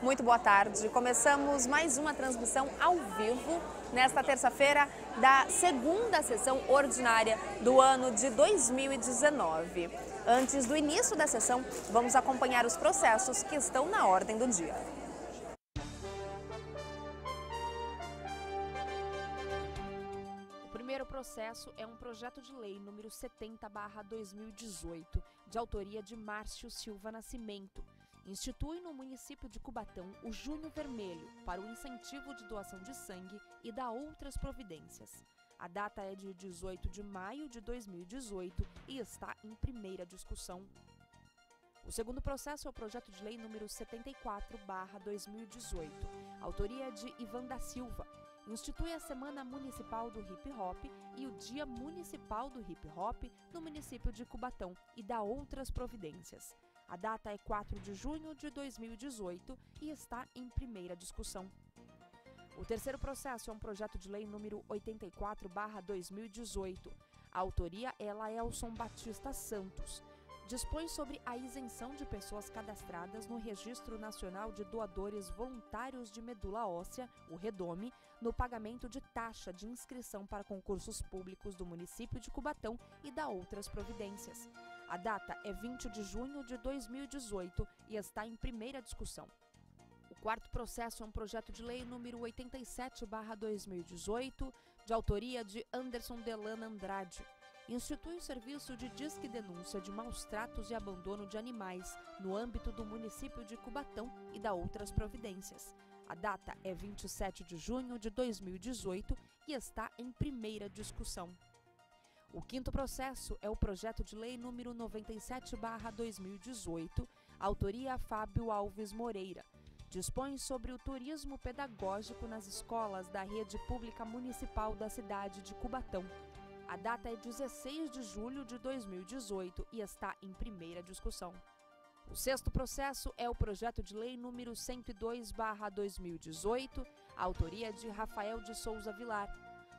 Muito boa tarde. Começamos mais uma transmissão ao vivo nesta terça-feira da segunda sessão ordinária do ano de 2019. Antes do início da sessão, vamos acompanhar os processos que estão na ordem do dia. O primeiro processo é um projeto de lei número 70/2018, de autoria de Márcio Silva Nascimento institui no município de Cubatão o Junho Vermelho para o incentivo de doação de sangue e dá outras providências. A data é de 18 de maio de 2018 e está em primeira discussão. O segundo processo é o projeto de lei número 74/2018, autoria é de Ivan da Silva. Institui a Semana Municipal do Hip Hop e o Dia Municipal do Hip Hop no município de Cubatão e dá outras providências. A data é 4 de junho de 2018 e está em primeira discussão. O terceiro processo é um projeto de lei número 84/2018. A autoria é Laelson Batista Santos. Dispõe sobre a isenção de pessoas cadastradas no Registro Nacional de Doadores Voluntários de Medula Óssea, o REDOME, no pagamento de taxa de inscrição para concursos públicos do município de Cubatão e da outras providências. A data é 20 de junho de 2018 e está em primeira discussão. O quarto processo é um projeto de lei número 87/2018, de autoria de Anderson Delano Andrade. Institui o serviço de disque denúncia de maus tratos e abandono de animais no âmbito do município de Cubatão e da outras providências. A data é 27 de junho de 2018 e está em primeira discussão. O quinto processo é o projeto de lei número 97/2018, autoria Fábio Alves Moreira. Dispõe sobre o turismo pedagógico nas escolas da rede pública municipal da cidade de Cubatão. A data é 16 de julho de 2018 e está em primeira discussão. O sexto processo é o projeto de lei número 102/2018, autoria de Rafael de Souza Vilar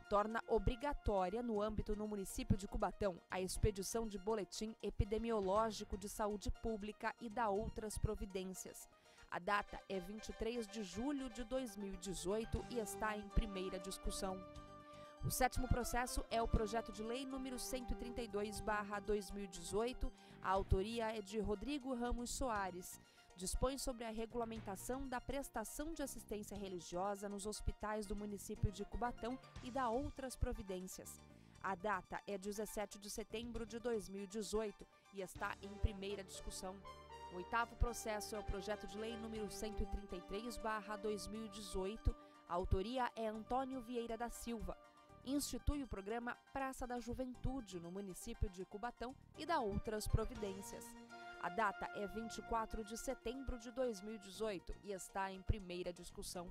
torna obrigatória no âmbito no município de Cubatão a expedição de boletim epidemiológico de saúde pública e da outras providências. A data é 23 de julho de 2018 e está em primeira discussão. O sétimo processo é o projeto de lei número 132/2018. A autoria é de Rodrigo Ramos Soares dispõe sobre a regulamentação da prestação de assistência religiosa nos hospitais do município de Cubatão e da outras providências. A data é 17 de setembro de 2018 e está em primeira discussão. O oitavo processo é o projeto de lei número 133/2018. A autoria é Antônio Vieira da Silva. Institui o programa Praça da Juventude no município de Cubatão e da outras providências. A data é 24 de setembro de 2018 e está em primeira discussão.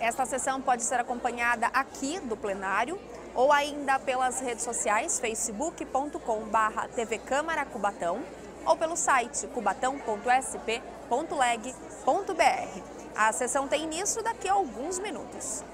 Esta sessão pode ser acompanhada aqui do plenário ou ainda pelas redes sociais facebook.com/barra TV Câmara Cubatão ou pelo site cubatão.sp.leg.br. A sessão tem início daqui a alguns minutos.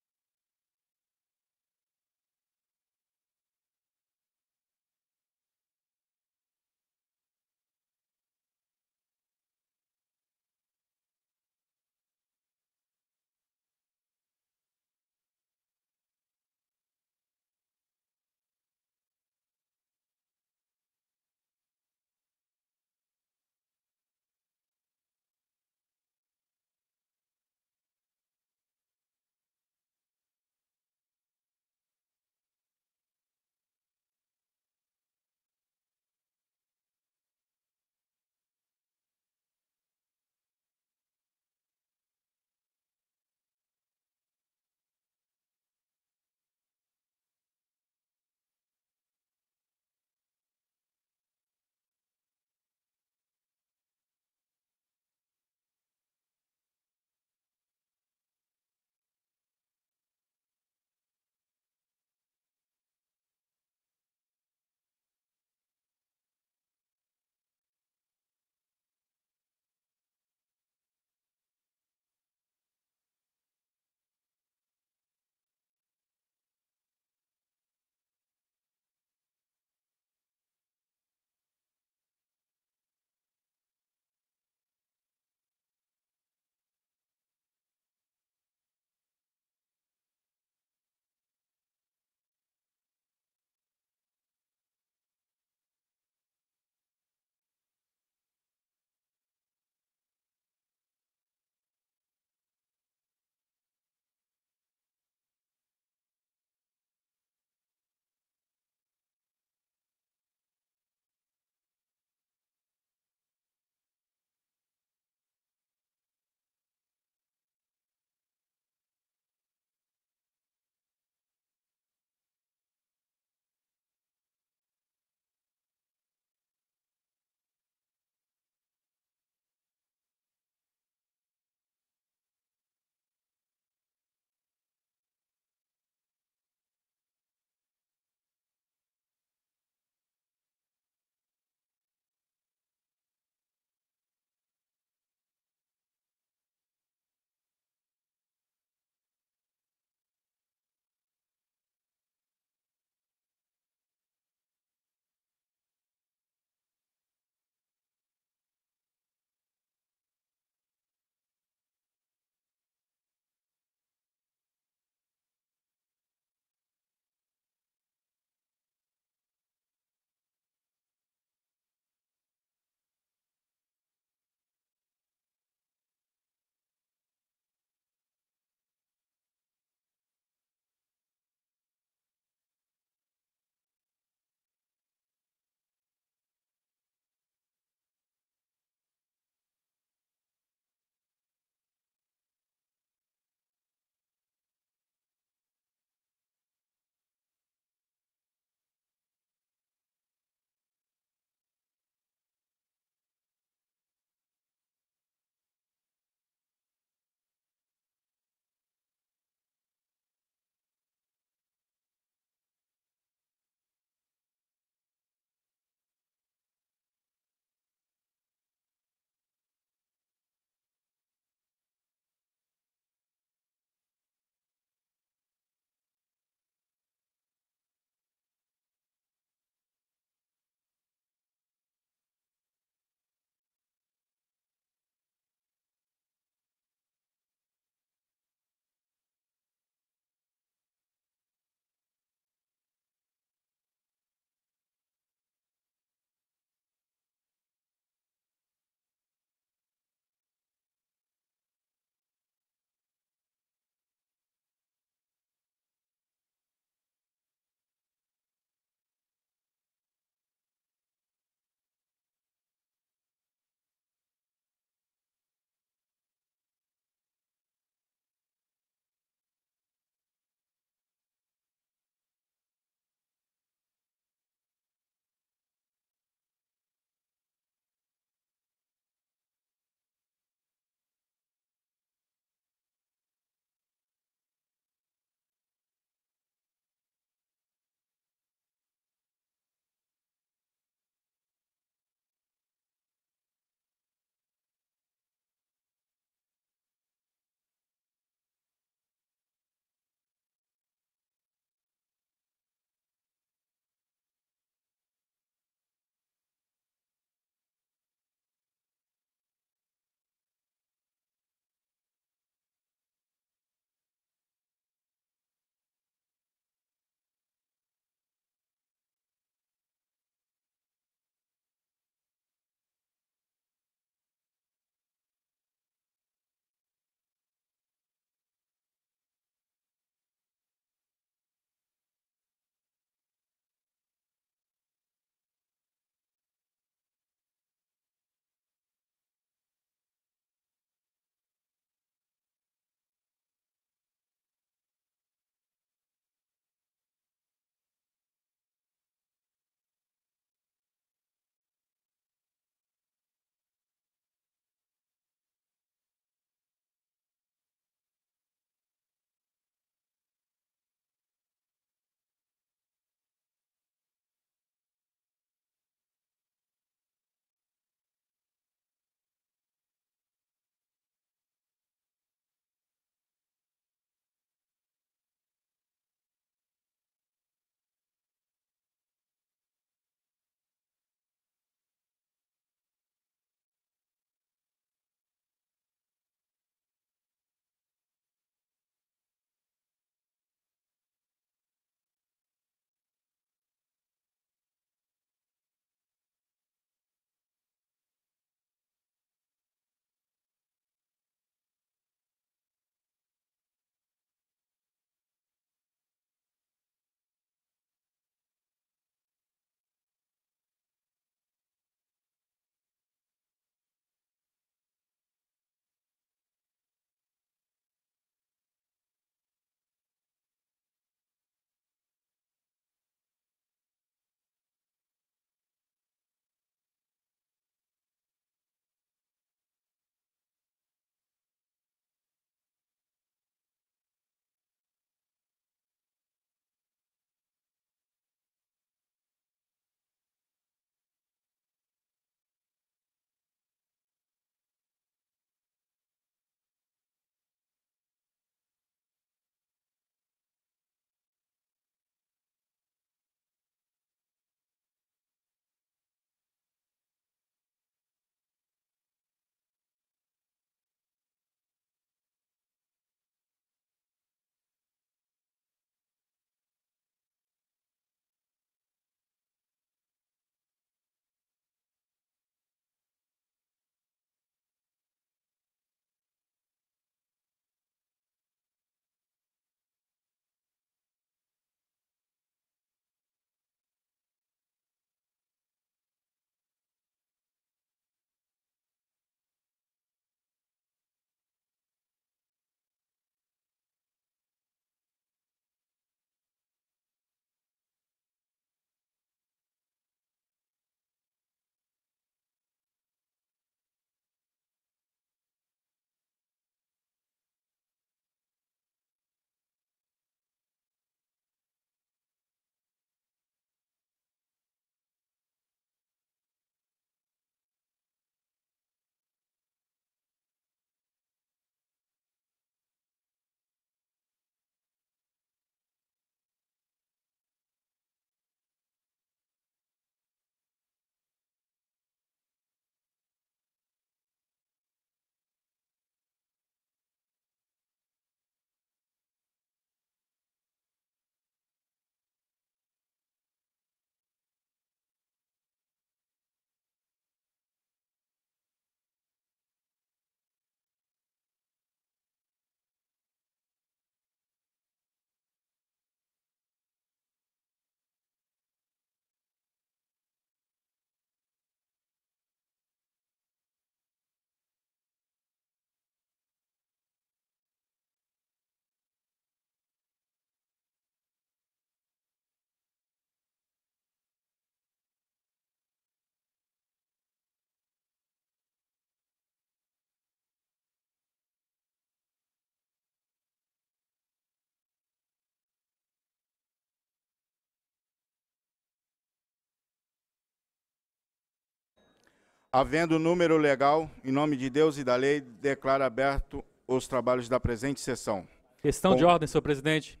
Havendo número legal, em nome de Deus e da lei, declaro aberto os trabalhos da presente sessão. Questão Com... de ordem, senhor presidente.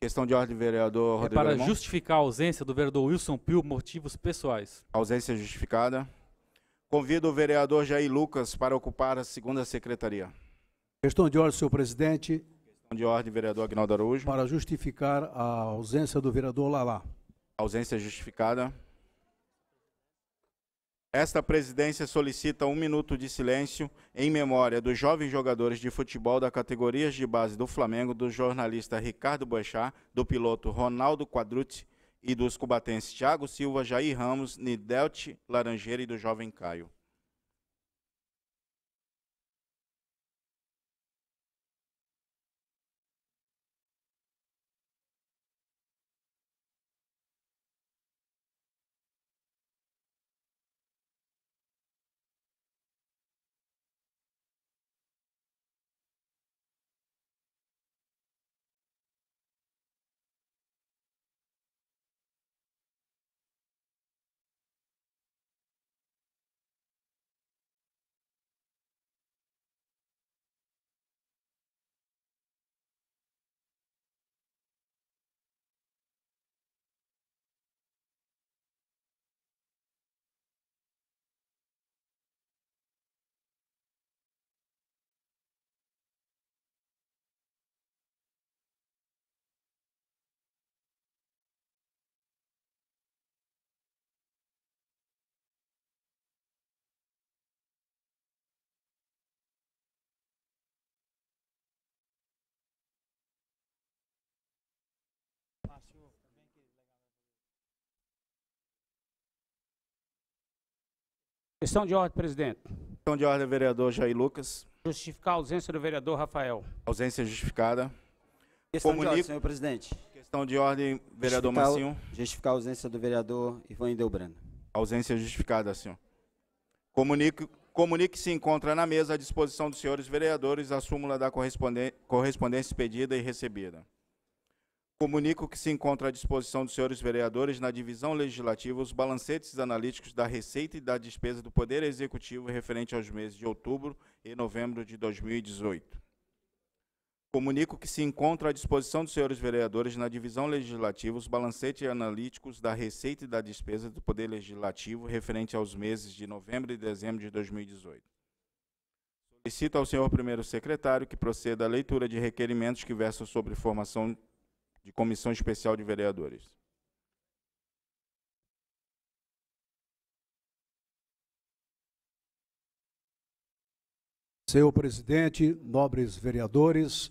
Questão de ordem, vereador é Rodrigo. para justificar a ausência do vereador Wilson Pio, motivos pessoais. Ausência justificada. Convido o vereador Jair Lucas para ocupar a segunda secretaria. Questão de ordem, senhor presidente. Questão de ordem, vereador Agnaldo Araújo. Para justificar a ausência do vereador Lalá. Ausência justificada. Esta presidência solicita um minuto de silêncio em memória dos jovens jogadores de futebol da categorias de base do Flamengo, do jornalista Ricardo Boechat, do piloto Ronaldo Quadruti e dos cubatenses Thiago Silva, Jair Ramos, Nidelte Laranjeira e do jovem Caio. Questão de ordem, presidente. Questão de ordem, vereador Jair Lucas. Justificar a ausência do vereador Rafael. Ausência justificada. Questão Comunico. de ordem, senhor presidente. Questão de ordem, vereador justificar, Marcinho. Justificar a ausência do vereador Ivan Indelbrando. Ausência justificada, senhor. Comunique, comunique se encontra na mesa à disposição dos senhores vereadores a súmula da correspondência pedida e recebida. Comunico que se encontra à disposição dos senhores vereadores na divisão legislativa os balancetes analíticos da receita e da despesa do Poder Executivo referente aos meses de outubro e novembro de 2018. Comunico que se encontra à disposição dos senhores vereadores na divisão legislativa os balancetes analíticos da receita e da despesa do Poder Legislativo referente aos meses de novembro e dezembro de 2018. Solicito ao senhor primeiro secretário que proceda à leitura de requerimentos que versam sobre formação de comissão especial de vereadores. Senhor presidente, nobres vereadores,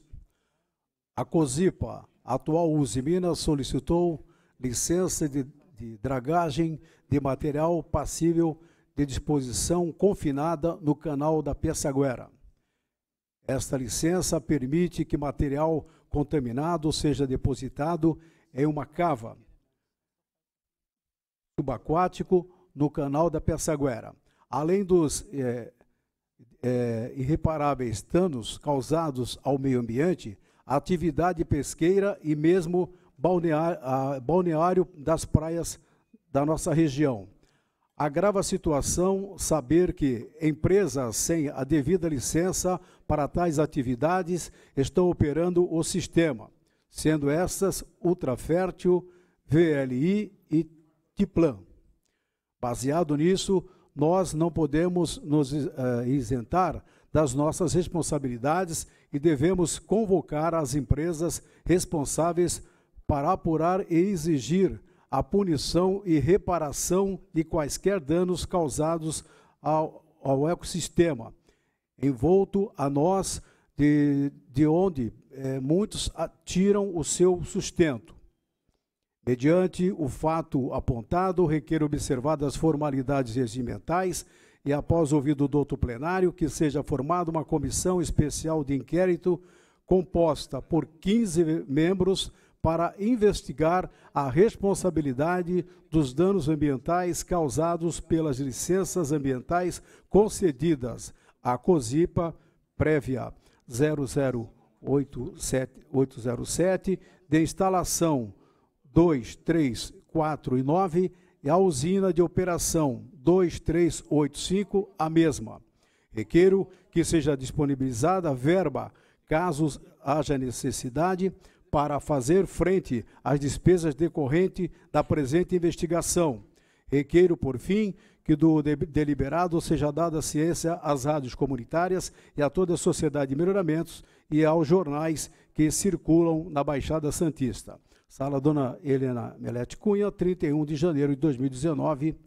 a COSIPA, atual Uzi Minas, solicitou licença de, de dragagem de material passível de disposição confinada no canal da Pessaguera. Esta licença permite que material contaminado seja depositado em uma cava subaquático no canal da Persaguera, Além dos é, é, irreparáveis danos causados ao meio ambiente, a atividade pesqueira e mesmo balneário, a, ah, balneário das praias da nossa região agrava a situação saber que empresas sem a devida licença para tais atividades estão operando o sistema, sendo essas Ultrafértil, VLI e Tiplan. Baseado nisso, nós não podemos nos uh, isentar das nossas responsabilidades e devemos convocar as empresas responsáveis para apurar e exigir a punição e reparação de quaisquer danos causados ao, ao ecossistema, envolto a nós, de, de onde é, muitos tiram o seu sustento. Mediante o fato apontado, requer observadas formalidades regimentais e, após ouvido o douto plenário, que seja formada uma comissão especial de inquérito composta por 15 membros para investigar a responsabilidade dos danos ambientais causados pelas licenças ambientais concedidas à COSIPA prévia 00807 de instalação 2, 3, 4 e 9 e a usina de operação 2385, a mesma. Requeiro que seja disponibilizada verba, caso haja necessidade, para fazer frente às despesas decorrentes da presente investigação. Requeiro, por fim, que do deliberado seja dada ciência às rádios comunitárias e a toda a sociedade de melhoramentos e aos jornais que circulam na Baixada Santista. Sala Dona Helena Melete Cunha, 31 de janeiro de 2019.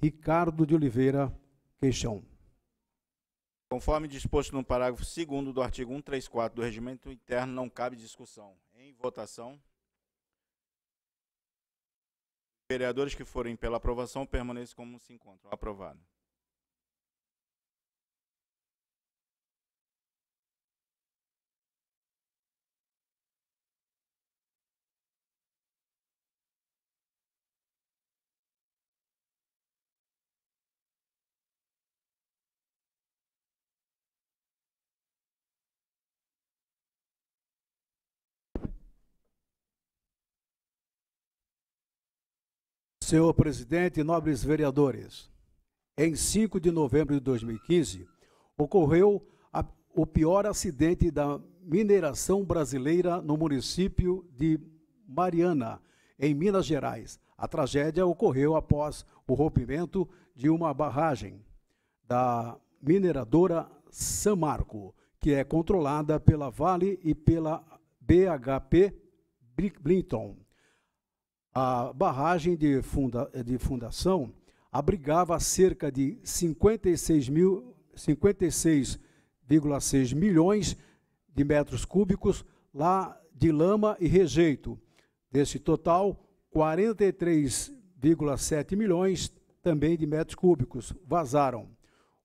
Ricardo de Oliveira Queixão. Conforme disposto no parágrafo 2 do artigo 134 do Regimento Interno, não cabe discussão votação. Vereadores que forem pela aprovação permaneçam como se encontram. Aprovado. Senhor presidente, nobres vereadores, em 5 de novembro de 2015, ocorreu a, o pior acidente da mineração brasileira no município de Mariana, em Minas Gerais. A tragédia ocorreu após o rompimento de uma barragem da mineradora San Marco, que é controlada pela Vale e pela BHP Blinton. A barragem de, funda, de fundação abrigava cerca de 56 mil 56,6 milhões de metros cúbicos lá de lama e rejeito. Desse total, 43,7 milhões também de metros cúbicos vazaram.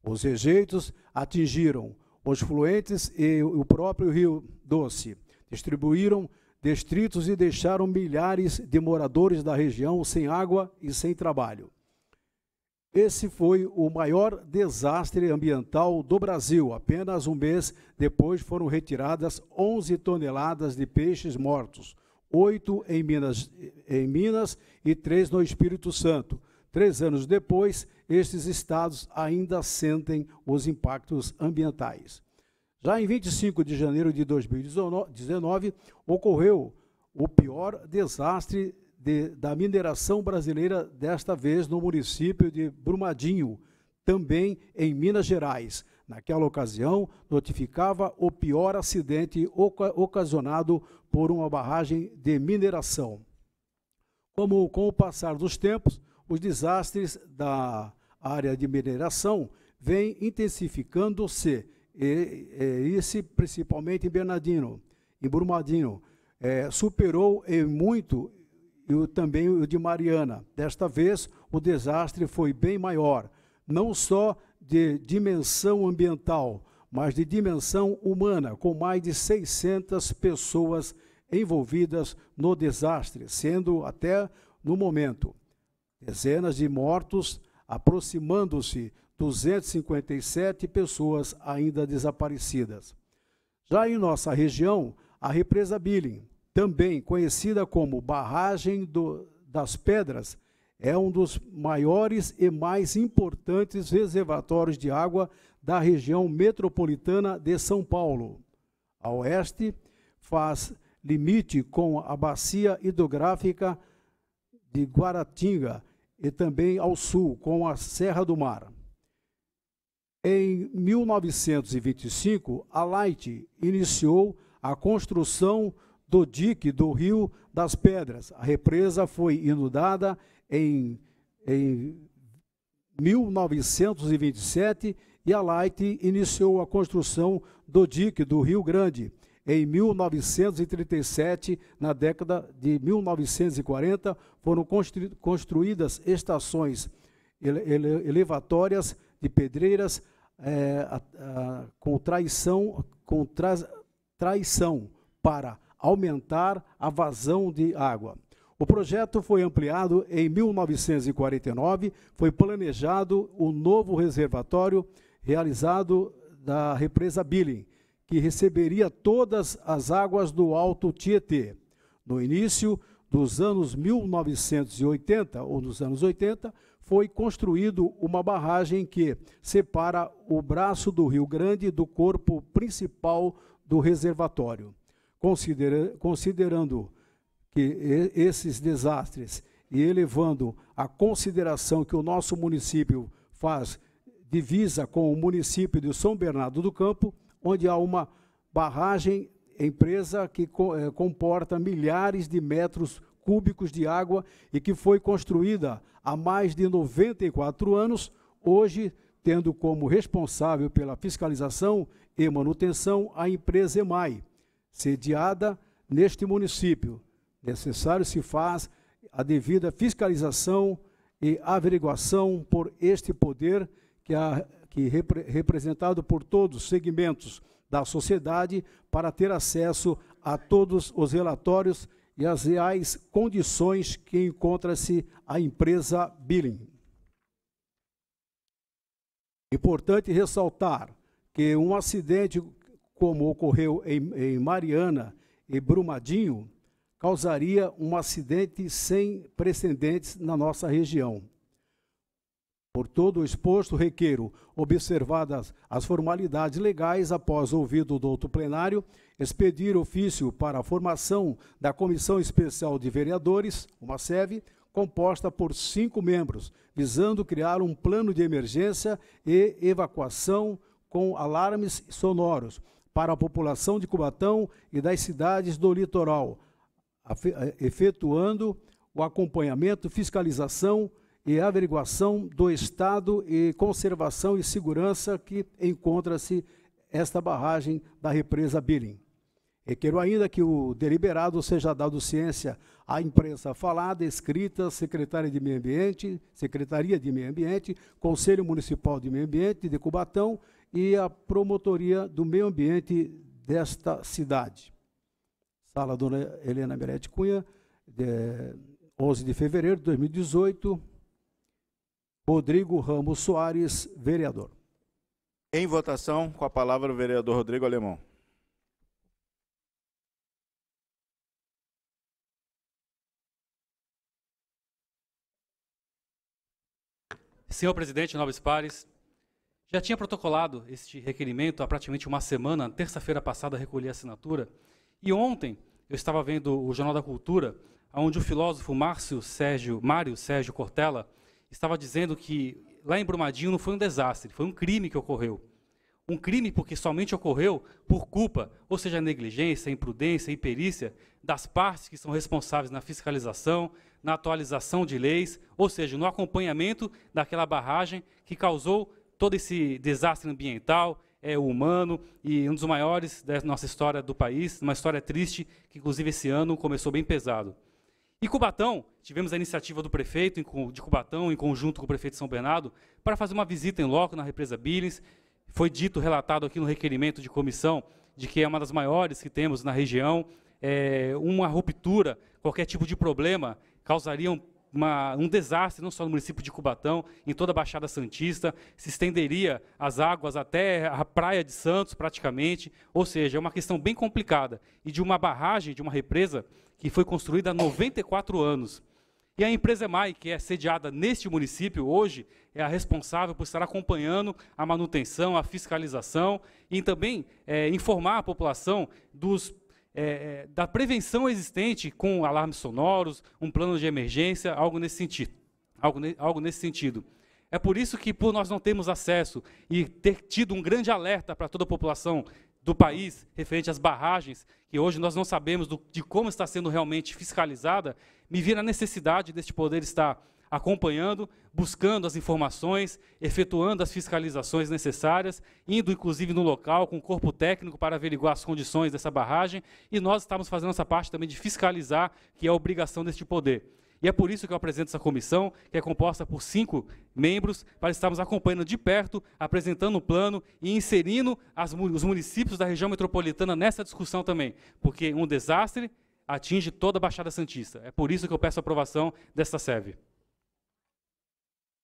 Os rejeitos atingiram os fluentes e o próprio Rio Doce. Distribuíram destritos e deixaram milhares de moradores da região sem água e sem trabalho. Esse foi o maior desastre ambiental do Brasil. Apenas um mês depois foram retiradas 11 toneladas de peixes mortos, oito em Minas, em Minas e três no Espírito Santo. Três anos depois, estes estados ainda sentem os impactos ambientais. Já em 25 de janeiro de 2019, ocorreu o pior desastre de, da mineração brasileira, desta vez no município de Brumadinho, também em Minas Gerais. Naquela ocasião, notificava o pior acidente ocasionado por uma barragem de mineração. Como com o passar dos tempos, os desastres da área de mineração vêm intensificando-se e, e esse principalmente em Bernardino, em Brumadinho, é, superou em muito e também o de Mariana. Desta vez, o desastre foi bem maior, não só de dimensão ambiental, mas de dimensão humana, com mais de 600 pessoas envolvidas no desastre, sendo até no momento dezenas de mortos, aproximando-se 257 pessoas ainda desaparecidas. Já em nossa região, a represa Billing, também conhecida como Barragem do, das Pedras, é um dos maiores e mais importantes reservatórios de água da região metropolitana de São Paulo. A oeste, faz limite com a bacia hidrográfica de Guaratinga e também ao sul com a Serra do Mar. Em 1925, a Light iniciou a construção do dique do Rio das Pedras. A represa foi inundada em, em 1927 e a Light iniciou a construção do dique do Rio Grande. Em 1937, na década de 1940, foram construídas estações elevatórias de pedreiras é, a, a, com traição, com tra, traição para aumentar a vazão de água. O projeto foi ampliado em 1949, foi planejado o novo reservatório realizado da represa Billing, que receberia todas as águas do Alto Tietê. No início dos anos 1980 ou nos anos 80, foi construído uma barragem que separa o braço do Rio Grande do corpo principal do reservatório. Considera considerando que esses desastres e elevando a consideração que o nosso município faz divisa com o município de São Bernardo do Campo, onde há uma barragem empresa que eh, comporta milhares de metros cúbicos de água e que foi construída há mais de 94 anos, hoje tendo como responsável pela fiscalização e manutenção a empresa EMAI, sediada neste município. Necessário se faz a devida fiscalização e averiguação por este poder que, a, que repre, representado por todos os segmentos da sociedade para ter acesso a todos os relatórios e as reais condições que encontra-se a empresa Billing. Importante ressaltar que um acidente como ocorreu em, em Mariana e Brumadinho causaria um acidente sem precedentes na nossa região. Por todo o exposto, requeiro, observadas as formalidades legais após ouvido do outro plenário, expedir ofício para a formação da Comissão Especial de Vereadores, uma SEV, composta por cinco membros, visando criar um plano de emergência e evacuação com alarmes sonoros para a população de Cubatão e das cidades do litoral, eh, efetuando o acompanhamento, fiscalização, e averiguação do estado e conservação e segurança que encontra-se esta barragem da represa Billing. Requeiro ainda que o deliberado seja dado ciência à imprensa falada, escrita, Secretaria de Meio Ambiente, Secretaria de Meio Ambiente, Conselho Municipal de Meio Ambiente de Cubatão e a Promotoria do Meio Ambiente desta cidade. Sala Dona Helena Merete Cunha, de 11 de fevereiro de 2018, Rodrigo Ramos Soares, vereador. Em votação, com a palavra o vereador Rodrigo Alemão. Senhor presidente Nobres Pares, já tinha protocolado este requerimento há praticamente uma semana, terça-feira passada recolhi a assinatura, e ontem eu estava vendo o Jornal da Cultura, onde o filósofo Márcio Sérgio, Mário Sérgio Cortella estava dizendo que lá em Brumadinho não foi um desastre, foi um crime que ocorreu. Um crime porque somente ocorreu por culpa, ou seja, negligência, imprudência, imperícia das partes que são responsáveis na fiscalização, na atualização de leis, ou seja, no acompanhamento daquela barragem que causou todo esse desastre ambiental, é humano e um dos maiores da nossa história do país, uma história triste que inclusive esse ano começou bem pesado. Em Cubatão, tivemos a iniciativa do prefeito de Cubatão, em conjunto com o prefeito de São Bernardo, para fazer uma visita em loco na represa Billings. Foi dito, relatado aqui no requerimento de comissão, de que é uma das maiores que temos na região. É, uma ruptura, qualquer tipo de problema, causariam uma, um desastre, não só no município de Cubatão, em toda a Baixada Santista, se estenderia as águas até a Praia de Santos, praticamente. Ou seja, é uma questão bem complicada. E de uma barragem, de uma represa, que foi construída há 94 anos. E a empresa EMAI, que é sediada neste município hoje, é a responsável por estar acompanhando a manutenção, a fiscalização e também é, informar a população dos é, é, da prevenção existente com alarmes sonoros, um plano de emergência, algo nesse sentido. Algo, ne, algo nesse sentido. É por isso que, por nós não termos acesso e ter tido um grande alerta para toda a população do país referente às barragens, que hoje nós não sabemos do, de como está sendo realmente fiscalizada, me vira a necessidade deste poder estar acompanhando, buscando as informações, efetuando as fiscalizações necessárias, indo inclusive no local com o corpo técnico para averiguar as condições dessa barragem, e nós estamos fazendo essa parte também de fiscalizar, que é a obrigação deste poder. E é por isso que eu apresento essa comissão, que é composta por cinco membros, para estarmos acompanhando de perto, apresentando o plano e inserindo as, os municípios da região metropolitana nessa discussão também, porque um desastre atinge toda a Baixada Santista. É por isso que eu peço a aprovação desta SEV.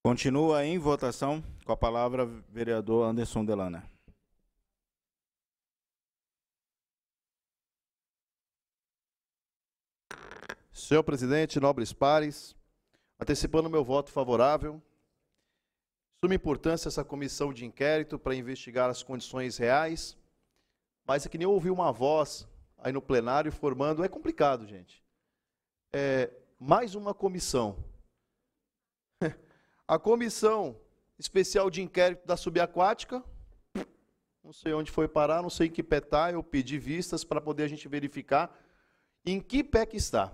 Continua em votação com a palavra vereador Anderson Delana. Senhor presidente, nobres pares, antecipando meu voto favorável, suma importância essa comissão de inquérito para investigar as condições reais, mas é que nem ouvi uma voz aí no plenário formando, é complicado, gente. É, mais uma comissão a comissão especial de inquérito da subaquática, não sei onde foi parar, não sei em que pé está, eu pedi vistas para poder a gente verificar em que pé que está.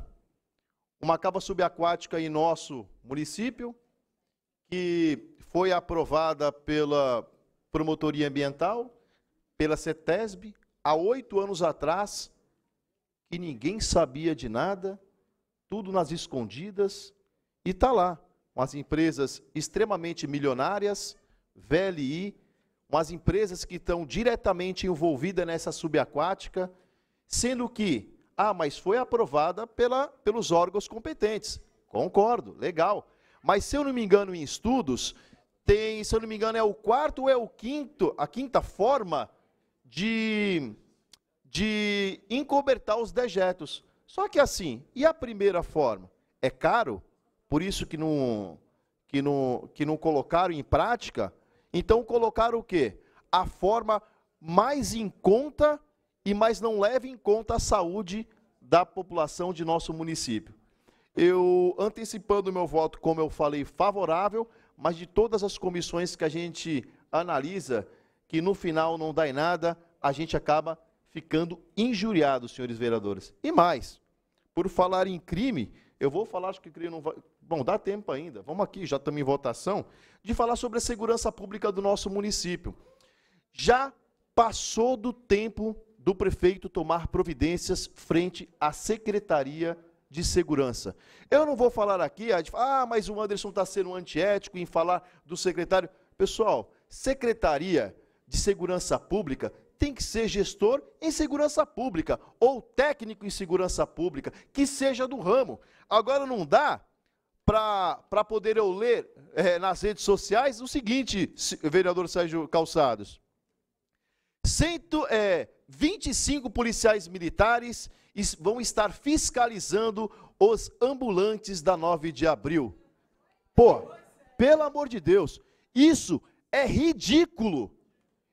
Uma cava subaquática em nosso município, que foi aprovada pela Promotoria Ambiental, pela CETESB, há oito anos atrás, que ninguém sabia de nada, tudo nas escondidas, e está lá umas empresas extremamente milionárias, VLI, umas empresas que estão diretamente envolvidas nessa subaquática, sendo que, ah, mas foi aprovada pela, pelos órgãos competentes. Concordo, legal. Mas se eu não me engano em estudos, tem, se eu não me engano, é o quarto ou é o quinto, a quinta forma de, de encobertar os dejetos. Só que assim, e a primeira forma? É caro? por isso que não, que não, que não colocaram em prática, então colocaram o quê? A forma mais em conta e mais não leva em conta a saúde da população de nosso município. Eu, antecipando o meu voto, como eu falei, favorável, mas de todas as comissões que a gente analisa, que no final não dá em nada, a gente acaba ficando injuriado, senhores vereadores. E mais, por falar em crime, eu vou falar, acho que crime não vai, bom, dá tempo ainda, vamos aqui, já estamos em votação, de falar sobre a segurança pública do nosso município. Já passou do tempo do prefeito tomar providências frente à Secretaria de Segurança. Eu não vou falar aqui, ah, ah mas o Anderson está sendo antiético em falar do secretário. Pessoal, Secretaria de Segurança Pública tem que ser gestor em segurança pública ou técnico em segurança pública, que seja do ramo. Agora não dá para poder eu ler é, nas redes sociais o seguinte, vereador Sérgio Calçados. Cento, é, 25 policiais militares vão estar fiscalizando os ambulantes da 9 de abril. Pô, pelo amor de Deus, isso é ridículo.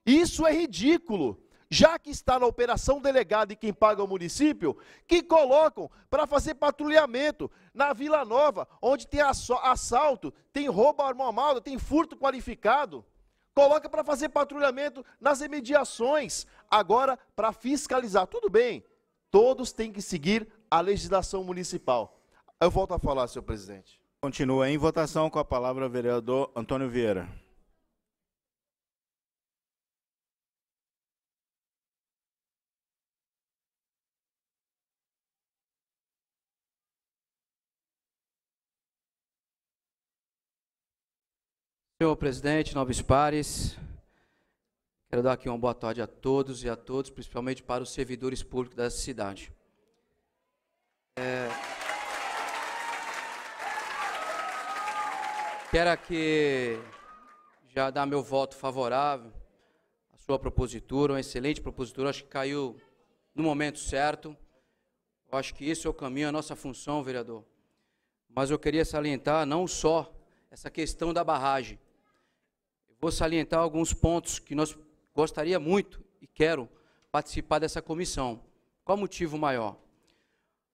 Isso é ridículo já que está na operação delegada e quem paga é o município, que colocam para fazer patrulhamento na Vila Nova, onde tem assalto, tem roubo armamado, tem furto qualificado. Coloca para fazer patrulhamento nas imediações, agora para fiscalizar. Tudo bem, todos têm que seguir a legislação municipal. Eu volto a falar, senhor presidente. Continua em votação com a palavra o vereador Antônio Vieira. Senhor presidente, novos pares, quero dar aqui uma boa tarde a todos e a todos, principalmente para os servidores públicos dessa cidade. É... Quero aqui já dar meu voto favorável à sua propositura, uma excelente propositura, acho que caiu no momento certo. Eu acho que esse é o caminho, a nossa função, vereador. Mas eu queria salientar não só essa questão da barragem, vou salientar alguns pontos que nós gostaria muito e quero participar dessa comissão. Qual motivo maior?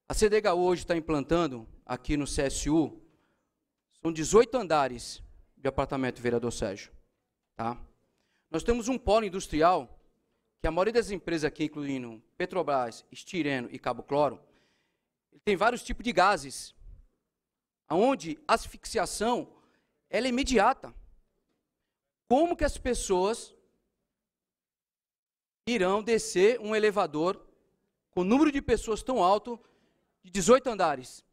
A CDGA hoje está implantando aqui no CSU, são 18 andares de apartamento, vereador Sérgio. Tá? Nós temos um polo industrial, que a maioria das empresas aqui, incluindo Petrobras, Estireno e Cabo Cloro, tem vários tipos de gases, onde a asfixiação ela é imediata como que as pessoas irão descer um elevador com o número de pessoas tão alto de 18 andares?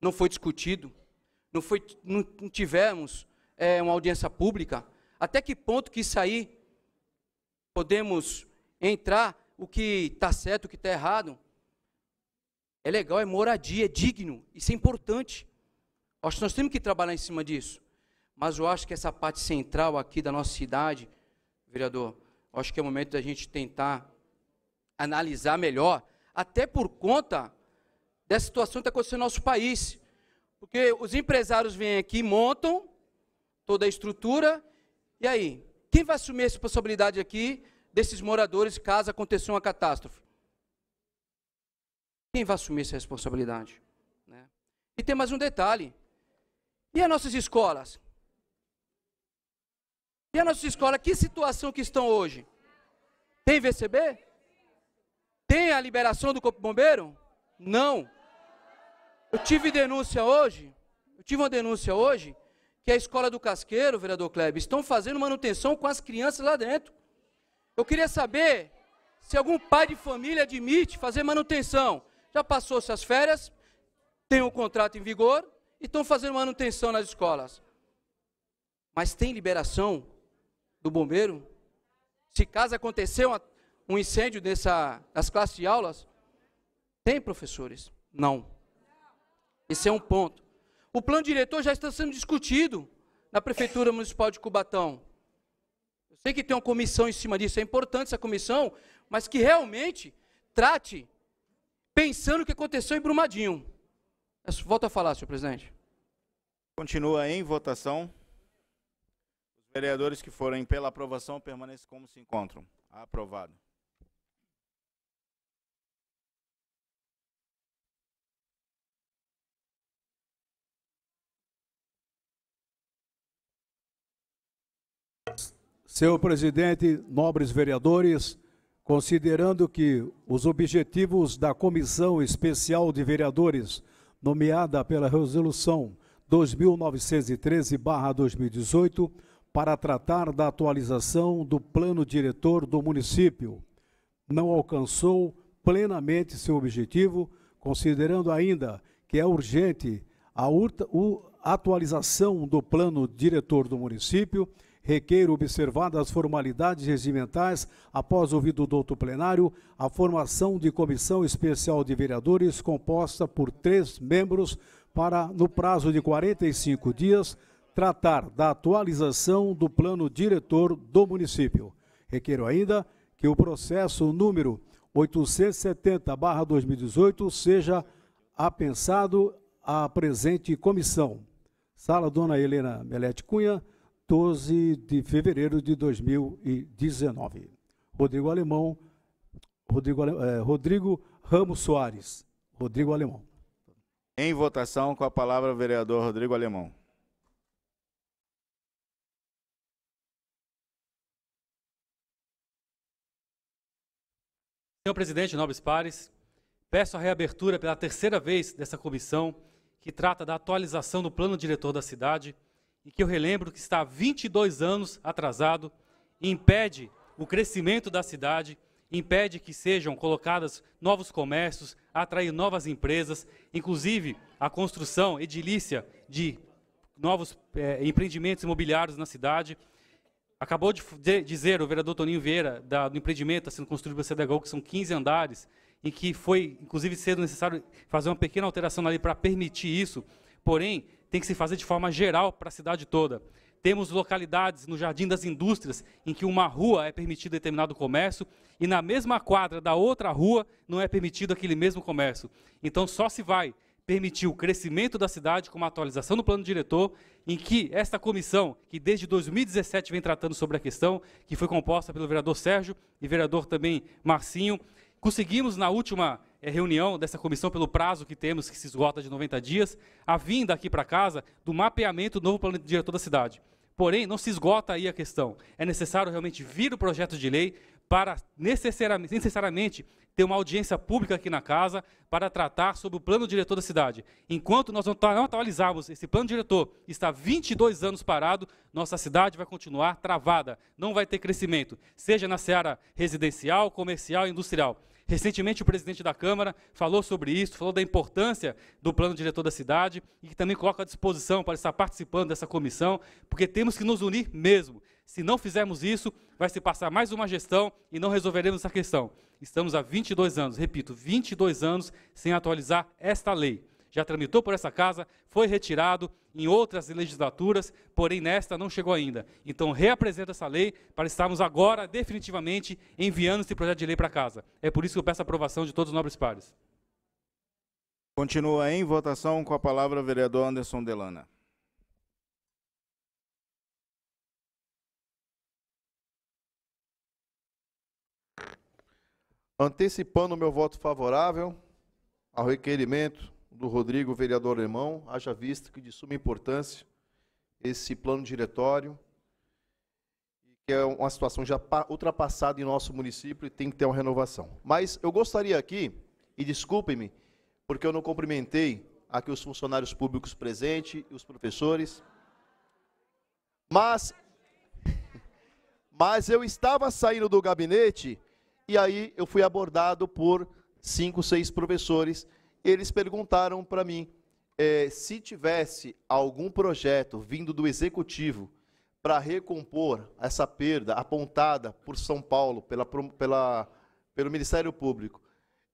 Não foi discutido, não, foi, não tivemos é, uma audiência pública. Até que ponto que isso aí podemos entrar o que está certo, o que está errado? É legal, é moradia, é digno, isso é importante. Acho que nós temos que trabalhar em cima disso. Mas eu acho que essa parte central aqui da nossa cidade, vereador, acho que é o momento da gente tentar analisar melhor, até por conta dessa situação que está acontecendo no nosso país. Porque os empresários vêm aqui, montam toda a estrutura, e aí? Quem vai assumir a responsabilidade aqui desses moradores caso aconteça uma catástrofe? Quem vai assumir essa responsabilidade? Né? E tem mais um detalhe. E as nossas escolas? E a nossa escola, que situação que estão hoje? Tem VCB? Tem a liberação do corpo bombeiro? Não. Eu tive denúncia hoje, eu tive uma denúncia hoje, que a escola do Casqueiro, vereador Kleber, estão fazendo manutenção com as crianças lá dentro. Eu queria saber se algum pai de família admite fazer manutenção. Já passou-se as férias, tem o um contrato em vigor e estão fazendo manutenção nas escolas. Mas tem liberação do bombeiro, se caso aconteceu um incêndio nessa, nas classes de aulas, tem professores? Não. Esse é um ponto. O plano diretor já está sendo discutido na Prefeitura Municipal de Cubatão. Eu sei que tem uma comissão em cima disso, é importante essa comissão, mas que realmente trate pensando o que aconteceu em Brumadinho. volto a falar, senhor presidente. Continua em votação. Vereadores que forem pela aprovação permaneçam como se encontram. Aprovado. Senhor presidente, nobres vereadores, considerando que os objetivos da Comissão Especial de Vereadores, nomeada pela Resolução 2913-2018, para tratar da atualização do plano diretor do município. Não alcançou plenamente seu objetivo, considerando ainda que é urgente a atualização do plano diretor do município, requer observadas as formalidades regimentais após ouvido o outro plenário, a formação de comissão especial de vereadores composta por três membros para, no prazo de 45 dias, tratar da atualização do plano diretor do município. Requeiro ainda que o processo número 870-2018 seja apensado à presente comissão. Sala Dona Helena Melete Cunha, 12 de fevereiro de 2019. Rodrigo Alemão, Rodrigo, eh, Rodrigo Ramos Soares. Rodrigo Alemão. Em votação, com a palavra o vereador Rodrigo Alemão. Senhor presidente Nobres Pares, peço a reabertura pela terceira vez dessa comissão que trata da atualização do plano diretor da cidade e que eu relembro que está há 22 anos atrasado impede o crescimento da cidade, impede que sejam colocados novos comércios, atrair novas empresas, inclusive a construção edilícia de novos é, empreendimentos imobiliários na cidade. Acabou de dizer o vereador Toninho Vieira, da, do empreendimento tá sendo construído pela CDHU, que são 15 andares, e que foi, inclusive, sendo necessário fazer uma pequena alteração ali para permitir isso, porém, tem que se fazer de forma geral para a cidade toda. Temos localidades no Jardim das Indústrias em que uma rua é permitido determinado comércio e na mesma quadra da outra rua não é permitido aquele mesmo comércio. Então só se vai permitiu o crescimento da cidade com uma atualização do plano diretor, em que esta comissão, que desde 2017 vem tratando sobre a questão, que foi composta pelo vereador Sérgio e vereador também Marcinho, conseguimos na última eh, reunião dessa comissão, pelo prazo que temos, que se esgota de 90 dias, a vinda aqui para casa do mapeamento do novo plano diretor da cidade. Porém, não se esgota aí a questão. É necessário realmente vir o projeto de lei para necessariamente, necessariamente ter uma audiência pública aqui na casa para tratar sobre o plano diretor da cidade. Enquanto nós não atualizarmos esse plano diretor, está 22 anos parado, nossa cidade vai continuar travada, não vai ter crescimento, seja na seara residencial, comercial e industrial. Recentemente, o presidente da Câmara falou sobre isso, falou da importância do plano diretor da cidade e que também coloca à disposição para estar participando dessa comissão, porque temos que nos unir mesmo. Se não fizermos isso, vai se passar mais uma gestão e não resolveremos essa questão. Estamos há 22 anos, repito, 22 anos sem atualizar esta lei. Já tramitou por essa casa, foi retirado em outras legislaturas, porém nesta não chegou ainda. Então reapresento essa lei para estarmos agora definitivamente enviando esse projeto de lei para casa. É por isso que eu peço a aprovação de todos os nobres pares. Continua em votação com a palavra o vereador Anderson Delana. Antecipando o meu voto favorável ao requerimento do Rodrigo, vereador alemão, haja vista que de suma importância esse plano diretório, que é uma situação já ultrapassada em nosso município e tem que ter uma renovação. Mas eu gostaria aqui, e desculpem-me, porque eu não cumprimentei aqui os funcionários públicos presentes e os professores, mas, mas eu estava saindo do gabinete e aí eu fui abordado por cinco, seis professores. Eles perguntaram para mim é, se tivesse algum projeto vindo do executivo para recompor essa perda apontada por São Paulo, pela, pela pelo Ministério Público,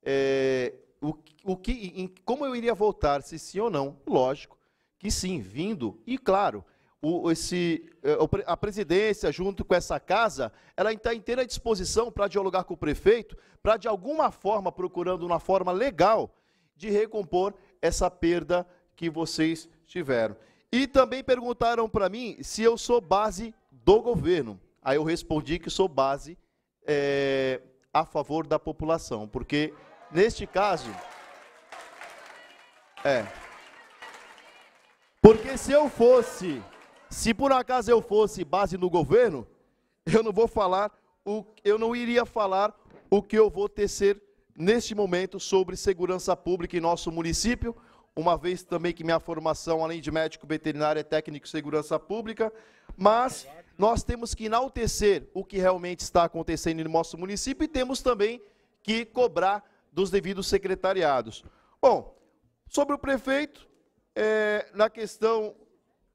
é, o, o que, em, como eu iria votar, se sim ou não? Lógico que sim, vindo, e claro, o, esse, é, a presidência, junto com essa casa, ela está inteira à disposição para dialogar com o prefeito, para de alguma forma, procurando uma forma legal, de recompor essa perda que vocês tiveram. E também perguntaram para mim se eu sou base do governo. Aí eu respondi que sou base é, a favor da população, porque neste caso. É. Porque se eu fosse se por acaso eu fosse base no governo, eu não vou falar o, eu não iria falar o que eu vou tecer neste momento sobre segurança pública em nosso município, uma vez também que minha formação, além de médico veterinário, é técnico de segurança pública, mas nós temos que enaltecer o que realmente está acontecendo no nosso município e temos também que cobrar dos devidos secretariados. Bom, sobre o prefeito, é, na questão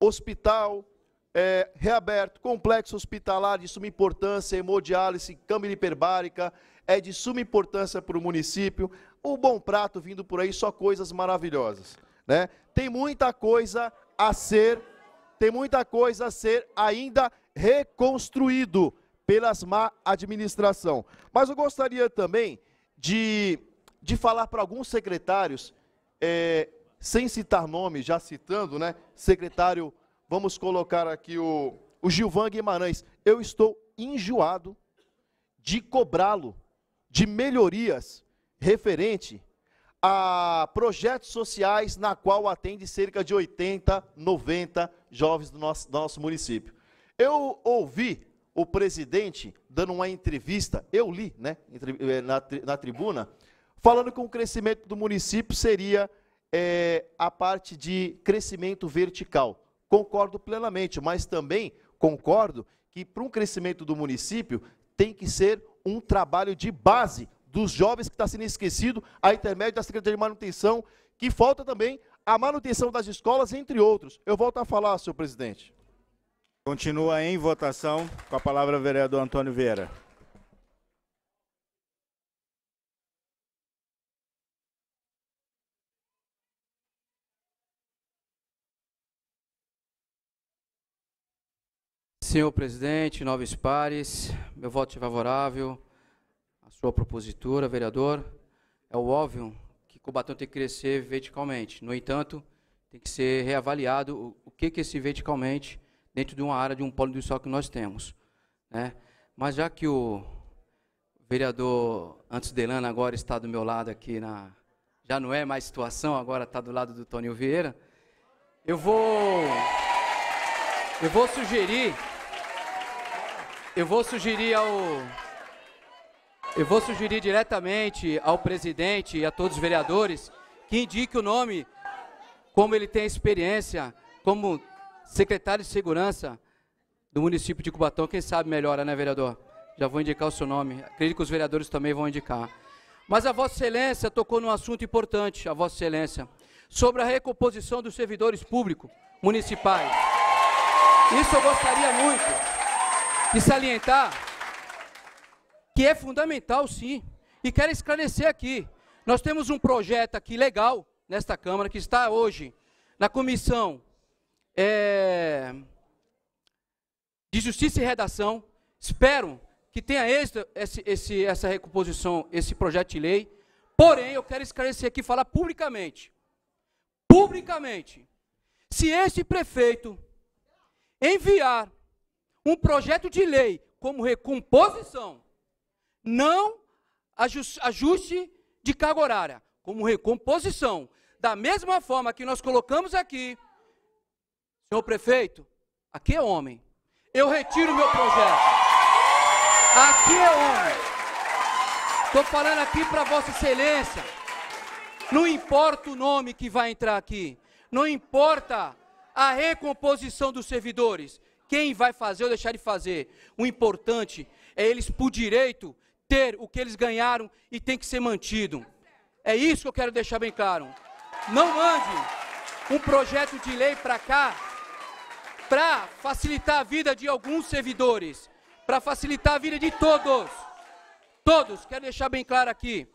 hospital é, reaberto, complexo hospitalar de suma importância, hemodiálise, câmara hiperbárica, é de suma importância para o município. O Bom Prato vindo por aí, só coisas maravilhosas. Né? Tem muita coisa a ser, tem muita coisa a ser ainda reconstruído pelas má administração. Mas eu gostaria também de, de falar para alguns secretários é, sem citar nome, já citando, né? Secretário, vamos colocar aqui o, o Gilvan Guimarães. Eu estou enjoado de cobrá-lo de melhorias referente a projetos sociais na qual atende cerca de 80, 90 jovens do nosso, do nosso município. Eu ouvi o presidente dando uma entrevista, eu li, né, eh, na, na tribuna, falando que o crescimento do município seria é, a parte de crescimento vertical. Concordo plenamente, mas também concordo que para um crescimento do município tem que ser um trabalho de base dos jovens que está sendo esquecido, a intermédio da Secretaria de Manutenção, que falta também a manutenção das escolas, entre outros. Eu volto a falar, senhor presidente. Continua em votação com a palavra o vereador Antônio Vieira. Senhor presidente, novos pares, meu voto é favorável à sua propositura, vereador. É óbvio que Cubatão tem que crescer verticalmente. No entanto, tem que ser reavaliado o que que esse verticalmente dentro de uma área de um polo industrial que nós temos, né? Mas já que o vereador antes Delano agora está do meu lado aqui na já não é mais situação, agora está do lado do Tônio Vieira. Eu vou eu vou sugerir eu vou sugerir ao. Eu vou sugerir diretamente ao presidente e a todos os vereadores que indique o nome, como ele tem experiência, como secretário de segurança do município de Cubatão. Quem sabe melhora, né, vereador? Já vou indicar o seu nome. Acredito que os vereadores também vão indicar. Mas a Vossa Excelência tocou num assunto importante, a Vossa Excelência, sobre a recomposição dos servidores públicos municipais. Isso eu gostaria muito e salientar que é fundamental, sim. E quero esclarecer aqui: nós temos um projeto aqui legal nesta Câmara que está hoje na Comissão é, de Justiça e Redação. Espero que tenha esse, esse, essa recomposição, esse projeto de lei. Porém, eu quero esclarecer aqui, falar publicamente. Publicamente. Se este prefeito enviar um projeto de lei como recomposição, não ajuste de carga horária, como recomposição. Da mesma forma que nós colocamos aqui, senhor prefeito, aqui é homem. Eu retiro meu projeto. Aqui é homem. Estou falando aqui para Vossa Excelência. Não importa o nome que vai entrar aqui, não importa a recomposição dos servidores, quem vai fazer ou deixar de fazer. O importante é eles, por direito, ter o que eles ganharam e tem que ser mantido. É isso que eu quero deixar bem claro. Não mande um projeto de lei para cá para facilitar a vida de alguns servidores, para facilitar a vida de todos. Todos, quero deixar bem claro aqui.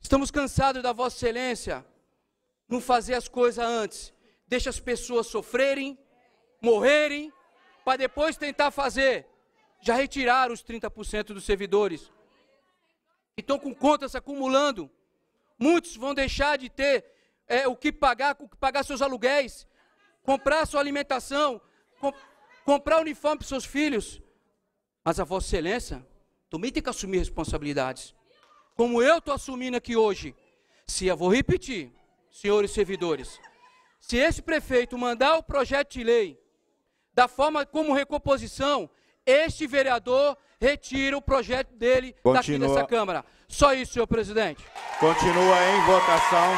Estamos cansados da Vossa Excelência não fazer as coisas antes. Deixa as pessoas sofrerem, morrerem, para depois tentar fazer. Já retiraram os 30% dos servidores. Então, com contas acumulando, muitos vão deixar de ter é, o que pagar, o que pagar seus aluguéis, comprar sua alimentação, comp comprar uniforme para seus filhos. Mas a Vossa Excelência também tem que assumir responsabilidades. Como eu estou assumindo aqui hoje. Se eu vou repetir, senhores servidores, se esse prefeito mandar o projeto de lei da forma como recomposição, este vereador retira o projeto dele Continua. daqui dessa Câmara. Só isso, senhor presidente. Continua em votação.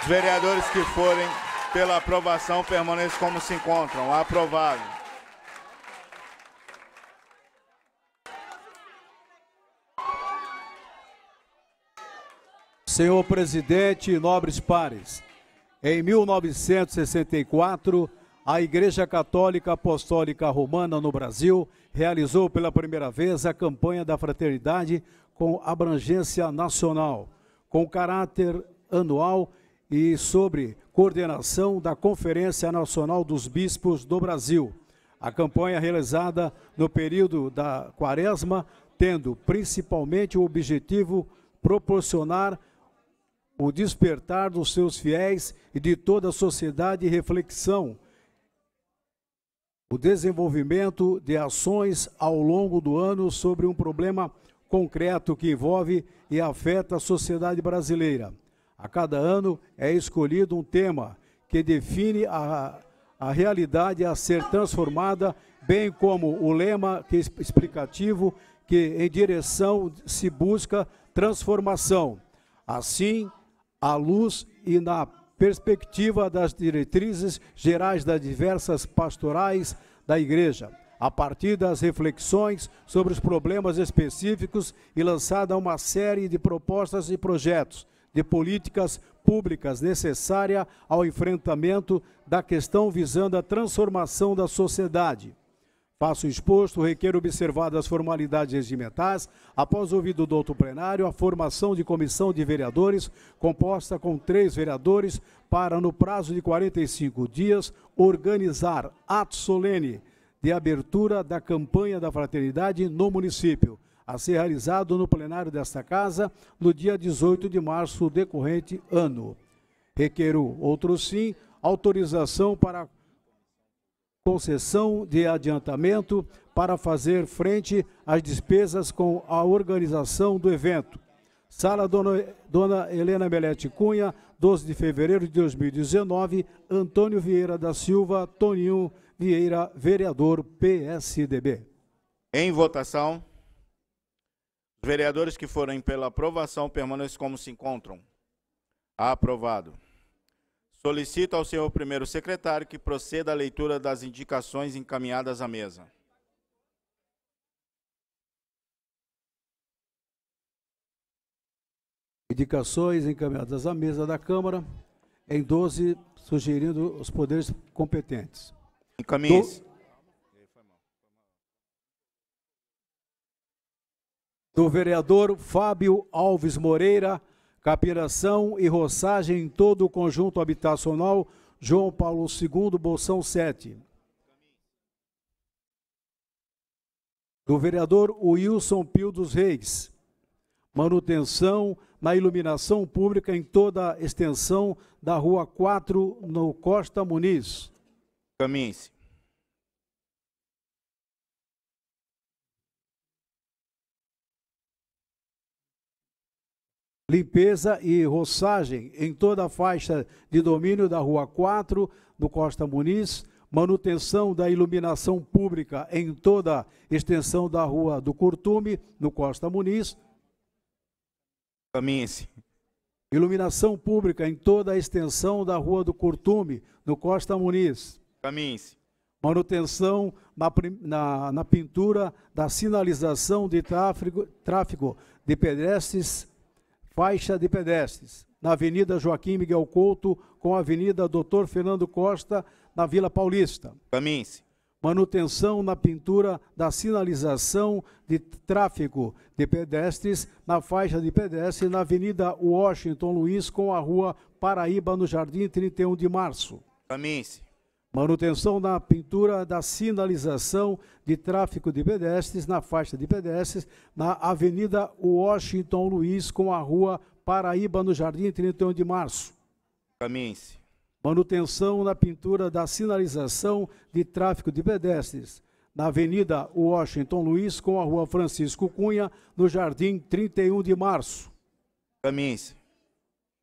Os vereadores que forem pela aprovação permaneçam como se encontram. Aprovado. Senhor presidente, nobres pares, em 1964, a Igreja Católica Apostólica Romana no Brasil realizou pela primeira vez a campanha da fraternidade com abrangência nacional, com caráter anual e sobre coordenação da Conferência Nacional dos Bispos do Brasil. A campanha é realizada no período da quaresma, tendo principalmente o objetivo proporcionar o despertar dos seus fiéis e de toda a sociedade reflexão o desenvolvimento de ações ao longo do ano sobre um problema concreto que envolve e afeta a sociedade brasileira. A cada ano é escolhido um tema que define a, a realidade a ser transformada, bem como o lema que, explicativo que em direção se busca transformação. Assim, à luz e na perspectiva das diretrizes gerais das diversas pastorais da Igreja, a partir das reflexões sobre os problemas específicos e lançada uma série de propostas e projetos de políticas públicas necessária ao enfrentamento da questão visando a transformação da sociedade Passo exposto, requer observadas as formalidades regimentais, após ouvido do outro plenário, a formação de comissão de vereadores, composta com três vereadores, para, no prazo de 45 dias, organizar ato solene de abertura da campanha da fraternidade no município, a ser realizado no plenário desta Casa, no dia 18 de março decorrente ano. Requeiro, outro sim, autorização para concessão de adiantamento para fazer frente às despesas com a organização do evento. Sala Dona, Dona Helena Melete Cunha, 12 de fevereiro de 2019, Antônio Vieira da Silva, Toninho Vieira, vereador PSDB. Em votação, os vereadores que forem pela aprovação permaneçam como se encontram. Aprovado. Solicito ao senhor primeiro secretário que proceda à leitura das indicações encaminhadas à mesa. Indicações encaminhadas à mesa da Câmara, em 12, sugerindo os poderes competentes. Encaminhe. do vereador Fábio Alves Moreira, capiração e roçagem em todo o conjunto habitacional João Paulo II, Bolsão 7. Do vereador Wilson Pio dos Reis. Manutenção na iluminação pública em toda a extensão da Rua 4, no Costa Muniz. Caminhe-se. limpeza e roçagem em toda a faixa de domínio da Rua 4 do Costa Muniz, manutenção da iluminação pública em toda a extensão da Rua do Curtume, no Costa Muniz. Caminhe-se. Iluminação pública em toda a extensão da Rua do Curtume, no Costa Muniz. Caminhe-se. Manutenção na, na, na, pintura da sinalização de tráfego, tráfego de pedestres faixa de pedestres, na Avenida Joaquim Miguel Couto com a Avenida Doutor Fernando Costa, na Vila Paulista. Caminhe-se. Manutenção na pintura da sinalização de tráfego de pedestres na faixa de pedestres na Avenida Washington Luiz com a Rua Paraíba, no Jardim 31 de Março. Caminhe-se Manutenção da pintura da sinalização de tráfego de pedestres na faixa de pedestres na Avenida Washington Luiz com a Rua Paraíba no Jardim 31 de Março. Caminhe-se. Manutenção na pintura da sinalização de tráfego de pedestres na Avenida Washington Luiz com a Rua Francisco Cunha no Jardim 31 de Março. Caminhe-se.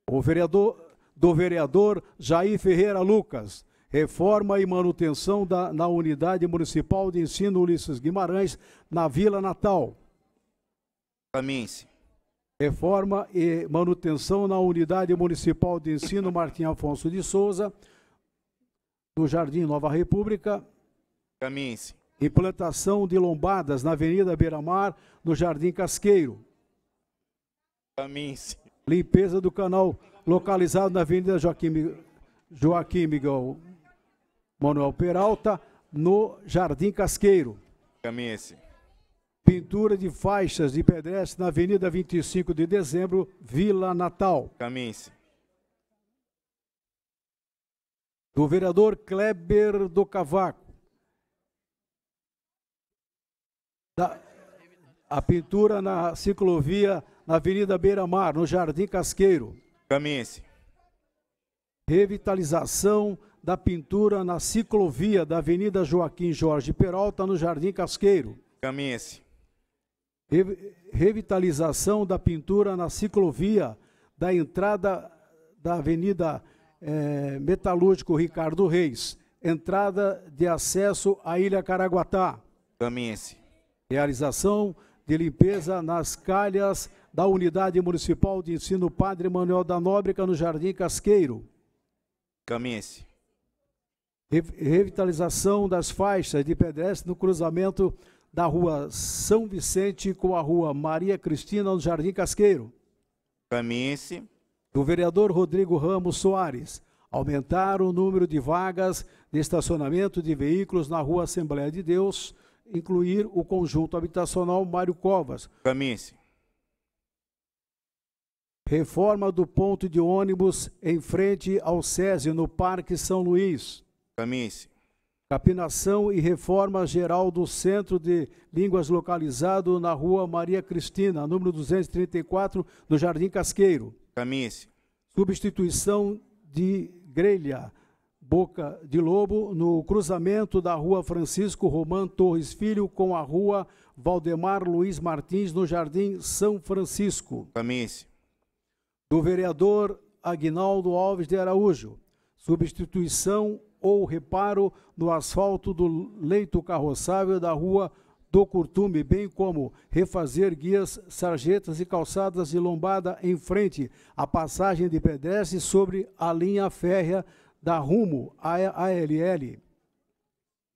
O vereador do vereador Jair Ferreira Lucas reforma e manutenção da, na Unidade Municipal de Ensino Ulisses Guimarães, na Vila Natal. Caminse. Reforma e manutenção na Unidade Municipal de Ensino Martim Afonso de Souza, do Jardim Nova República. Caminse. Implantação de lombadas na Avenida Beira-Mar, no Jardim Casqueiro. Caminse. Limpeza do canal localizado na Avenida Joaquim, Joaquim Miguel Manuel Peralta, no Jardim Casqueiro. Caminhense. Pintura de faixas de pedestre na Avenida 25 de Dezembro, Vila Natal. Caminhe. Do vereador Kleber do Cavaco. Da, a pintura na ciclovia na Avenida Beira Mar, no Jardim Casqueiro. Caminhe-se. Revitalização da pintura na ciclovia da Avenida Joaquim Jorge Peralta, no Jardim Casqueiro. Caminhe-se. Re revitalização da pintura na ciclovia da entrada da Avenida é, Metalúrgico Ricardo Reis, entrada de acesso à Ilha Caraguatá. Caminhe-se. Realização de limpeza nas calhas da Unidade Municipal de Ensino Padre Manuel da Nóbrega, no Jardim Casqueiro. Caminhe-se revitalização das faixas de pedestre no cruzamento da rua São Vicente com a rua Maria Cristina no Jardim Casqueiro. Caminhe-se. Do vereador Rodrigo Ramos Soares. Aumentar o número de vagas de estacionamento de veículos na rua Assembleia de Deus, incluir o conjunto habitacional Mário Covas. Caminhe-se. Reforma do ponto de ônibus em frente ao SESI, no Parque São Luís. Caminhe-se. Capinação e reforma geral do Centro de Línguas localizado na Rua Maria Cristina, número 234, no Jardim Casqueiro. Caminhe-se. Substituição de grelha Boca de Lobo, no cruzamento da Rua Francisco Romão Torres Filho com a Rua Valdemar Luiz Martins, no Jardim São Francisco. Caminhe-se. Do vereador Agnaldo Alves de Araújo. Substituição ou reparo no asfalto do leito carroçável da rua do Curtume, bem como refazer guias, sarjetas e calçadas de lombada em frente à passagem de pedestres sobre a linha férrea da Rumo ALL.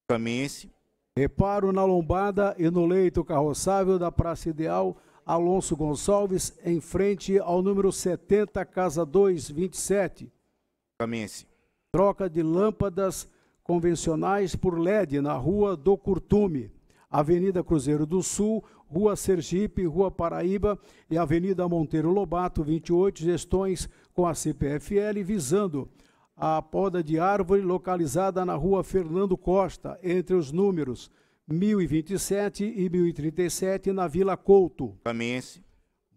Caminhense. Reparo na lombada e no leito carroçável da Praça Ideal Alonso Gonçalves, em frente ao número 70, Casa 227. Caminhense troca de lâmpadas convencionais por LED na Rua do Curtume, Avenida Cruzeiro do Sul, Rua Sergipe, Rua Paraíba e Avenida Monteiro Lobato, 28, gestões com a CPFL, visando a poda de árvore localizada na Rua Fernando Costa, entre os números 1027 e 1037, na Vila Couto. Camiense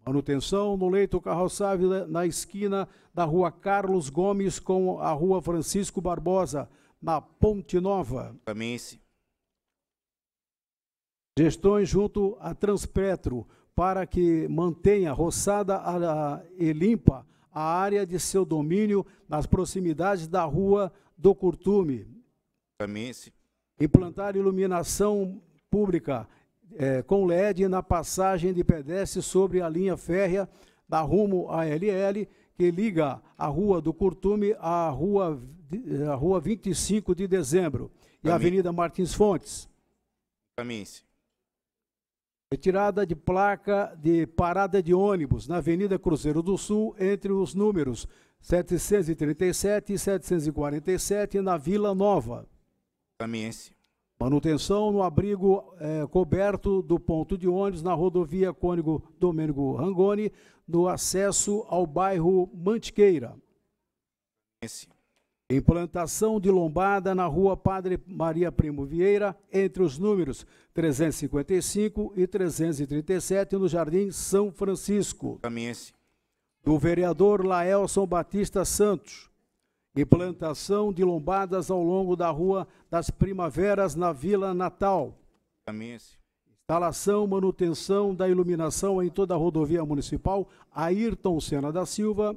Manutenção no leito carroçável na esquina da Rua Carlos Gomes com a Rua Francisco Barbosa, na Ponte Nova. Camense. Gestões junto à Transpetro para que mantenha roçada e limpa a área de seu domínio nas proximidades da Rua do Curtume. Camense. Implantar iluminação pública é, com LED na passagem de pedestre sobre a linha férrea da rumo ALL, que liga a Rua do Curtume à Rua, à rua 25 de Dezembro e Avenida Martins Fontes. Caminhe-se. Retirada de placa de parada de ônibus na Avenida Cruzeiro do Sul, entre os números 737 e 747, na Vila Nova. Caminhense. Manutenção no abrigo é, coberto do ponto de ônibus na rodovia Cônigo Domênico Rangoni, no acesso ao bairro Mantiqueira. Esse. Implantação de lombada na rua Padre Maria Primo Vieira, entre os números 355 e 337, no Jardim São Francisco. Do vereador Laelson Batista Santos e plantação de lombadas ao longo da Rua das Primaveras na Vila Natal. Instalação, manutenção da iluminação em toda a rodovia municipal Ayrton Senna da Silva.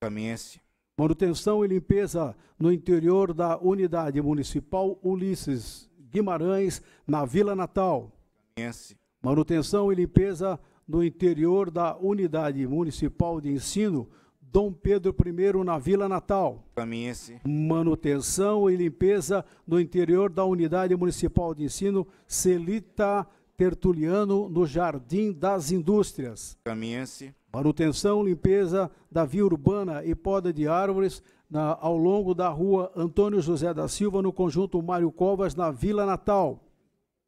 Amense. Manutenção e limpeza no interior da unidade municipal Ulisses Guimarães, na Vila Natal. Amense. Manutenção e limpeza no interior da unidade municipal de ensino Dom Pedro I na Vila Natal. Caminhe-se. Manutenção e limpeza no interior da Unidade Municipal de Ensino Celita Tertuliano no Jardim das Indústrias. Caminhe-se. Manutenção, e limpeza da via urbana e poda de árvores na, ao longo da rua Antônio José da Silva, no conjunto Mário Covas, na Vila Natal.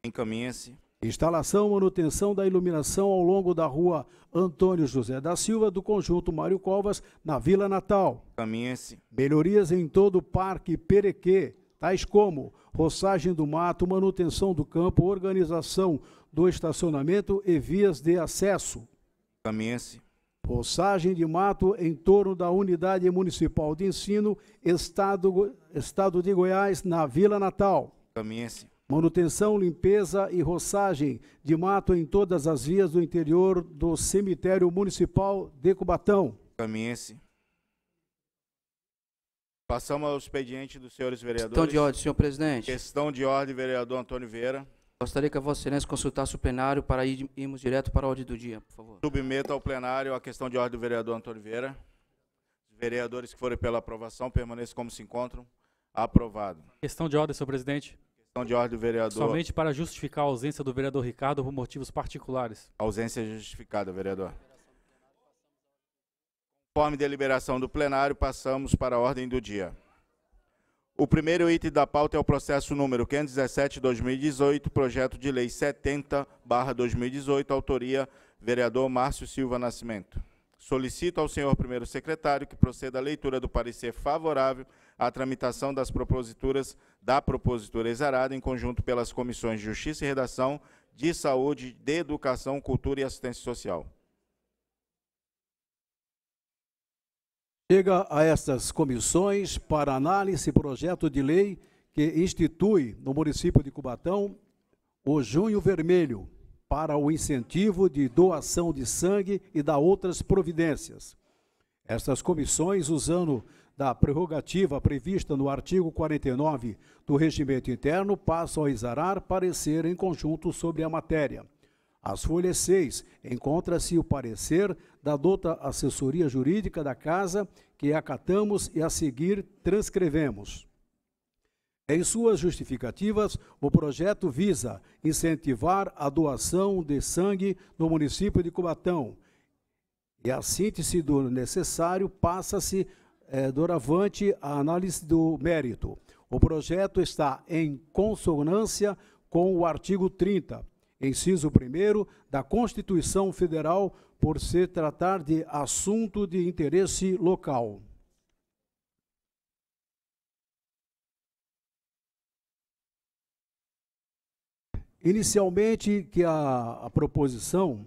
Em se Instalação e manutenção da iluminação ao longo da rua Antônio José da Silva, do conjunto Mário Covas, na Vila Natal. Caminha-se. Melhorias em todo o Parque Perequê, tais como roçagem do mato, manutenção do campo, organização do estacionamento e vias de acesso. Caminha-se. Roçagem de mato em torno da Unidade Municipal de Ensino, Estado, Estado de Goiás, na Vila Natal. Caminha-se. Manutenção, limpeza e roçagem de mato em todas as vias do interior do cemitério municipal de Cubatão. Caminhe-se. Passamos ao expediente dos senhores vereadores. Questão de ordem, senhor presidente. Questão de ordem, vereador Antônio Vieira. Gostaria que a Vossa Excelência consultasse o plenário para irmos direto para a ordem do dia, por favor. Submeta ao plenário a questão de ordem do vereador Antônio Vieira. Os vereadores que forem pela aprovação permaneçam como se encontram. Aprovado. Questão de ordem, senhor presidente de ordem do vereador. Somente para justificar a ausência do vereador Ricardo por motivos particulares. Ausência justificada, vereador. Conforme deliberação do plenário, passamos para a ordem do dia. O primeiro item da pauta é o processo número 517-2018, projeto de lei 70-2018, autoria vereador Márcio Silva Nascimento. Solicito ao senhor primeiro secretário que proceda à leitura do parecer favorável a tramitação das proposituras da propositura exarada em conjunto pelas comissões de Justiça e Redação, de Saúde, de Educação, Cultura e Assistência Social. Chega a estas comissões para análise projeto de lei que institui no município de Cubatão o Junho Vermelho para o incentivo de doação de sangue e da outras providências. Estas comissões, usando da prerrogativa prevista no artigo 49 do Regimento Interno passam a exarar parecer em conjunto sobre a matéria. As folhas 6 encontra-se o parecer da dota assessoria jurídica da Casa, que acatamos e a seguir transcrevemos. Em suas justificativas, o projeto visa incentivar a doação de sangue no município de Cubatão. E a síntese do necessário passa-se é, doravante a análise do mérito. O projeto está em consonância com o artigo 30, inciso 1 da Constituição Federal, por se tratar de assunto de interesse local. Inicialmente, que a, a proposição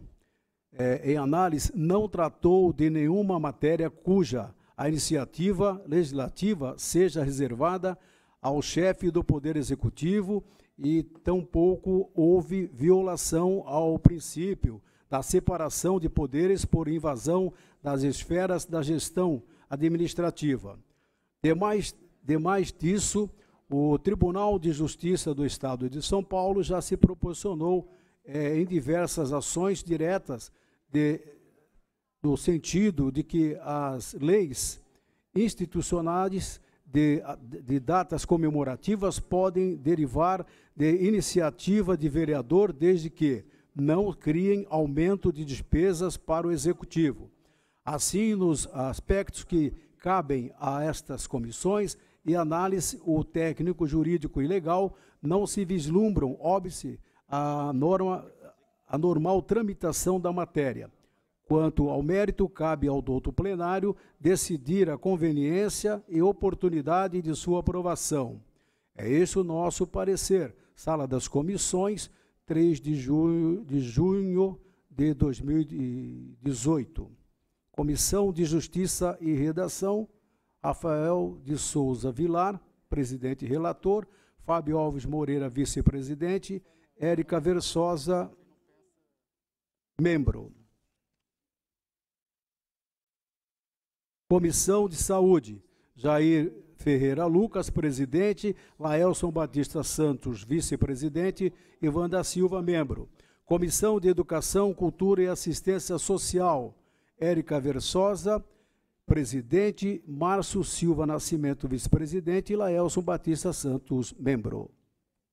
é, em análise não tratou de nenhuma matéria cuja a iniciativa legislativa seja reservada ao chefe do Poder Executivo e tampouco houve violação ao princípio da separação de poderes por invasão das esferas da gestão administrativa. Demais, demais disso, o Tribunal de Justiça do Estado de São Paulo já se proporcionou eh, em diversas ações diretas de no sentido de que as leis institucionais de, de, datas comemorativas podem derivar de iniciativa de vereador, desde que não criem aumento de despesas para o executivo. Assim, nos aspectos que cabem a estas comissões e análise, o técnico jurídico e legal não se vislumbram, óbvio, a a normal tramitação da matéria. Quanto ao mérito, cabe ao douto plenário decidir a conveniência e oportunidade de sua aprovação. É este o nosso parecer. Sala das Comissões, 3 de junho de, junho de 2018. Comissão de Justiça e Redação, Rafael de Souza Vilar, presidente e relator, Fábio Alves Moreira, vice-presidente, Érica Versosa, membro. Comissão de Saúde, Jair Ferreira Lucas, presidente, Laelson Batista Santos, vice-presidente, Ivan da Silva, membro. Comissão de Educação, Cultura e Assistência Social, Érica Versosa, presidente, Márcio Silva Nascimento, vice-presidente, e Laelson Batista Santos, membro.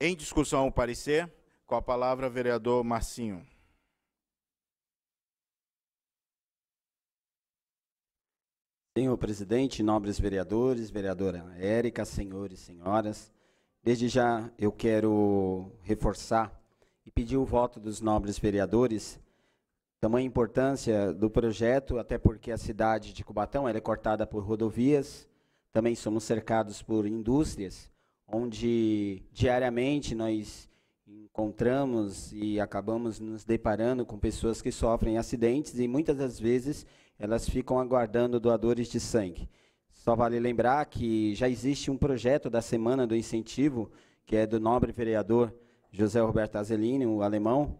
Em discussão o parecer, com a palavra vereador Marcinho. Senhor presidente, nobres vereadores, vereadora Érica, senhores e senhoras, desde já eu quero reforçar e pedir o voto dos nobres vereadores. Tamanha importância do projeto, até porque a cidade de Cubatão é cortada por rodovias, também somos cercados por indústrias, onde diariamente nós encontramos e acabamos nos deparando com pessoas que sofrem acidentes e muitas das vezes elas ficam aguardando doadores de sangue. Só vale lembrar que já existe um projeto da Semana do Incentivo, que é do nobre vereador José Roberto Azelini, o alemão,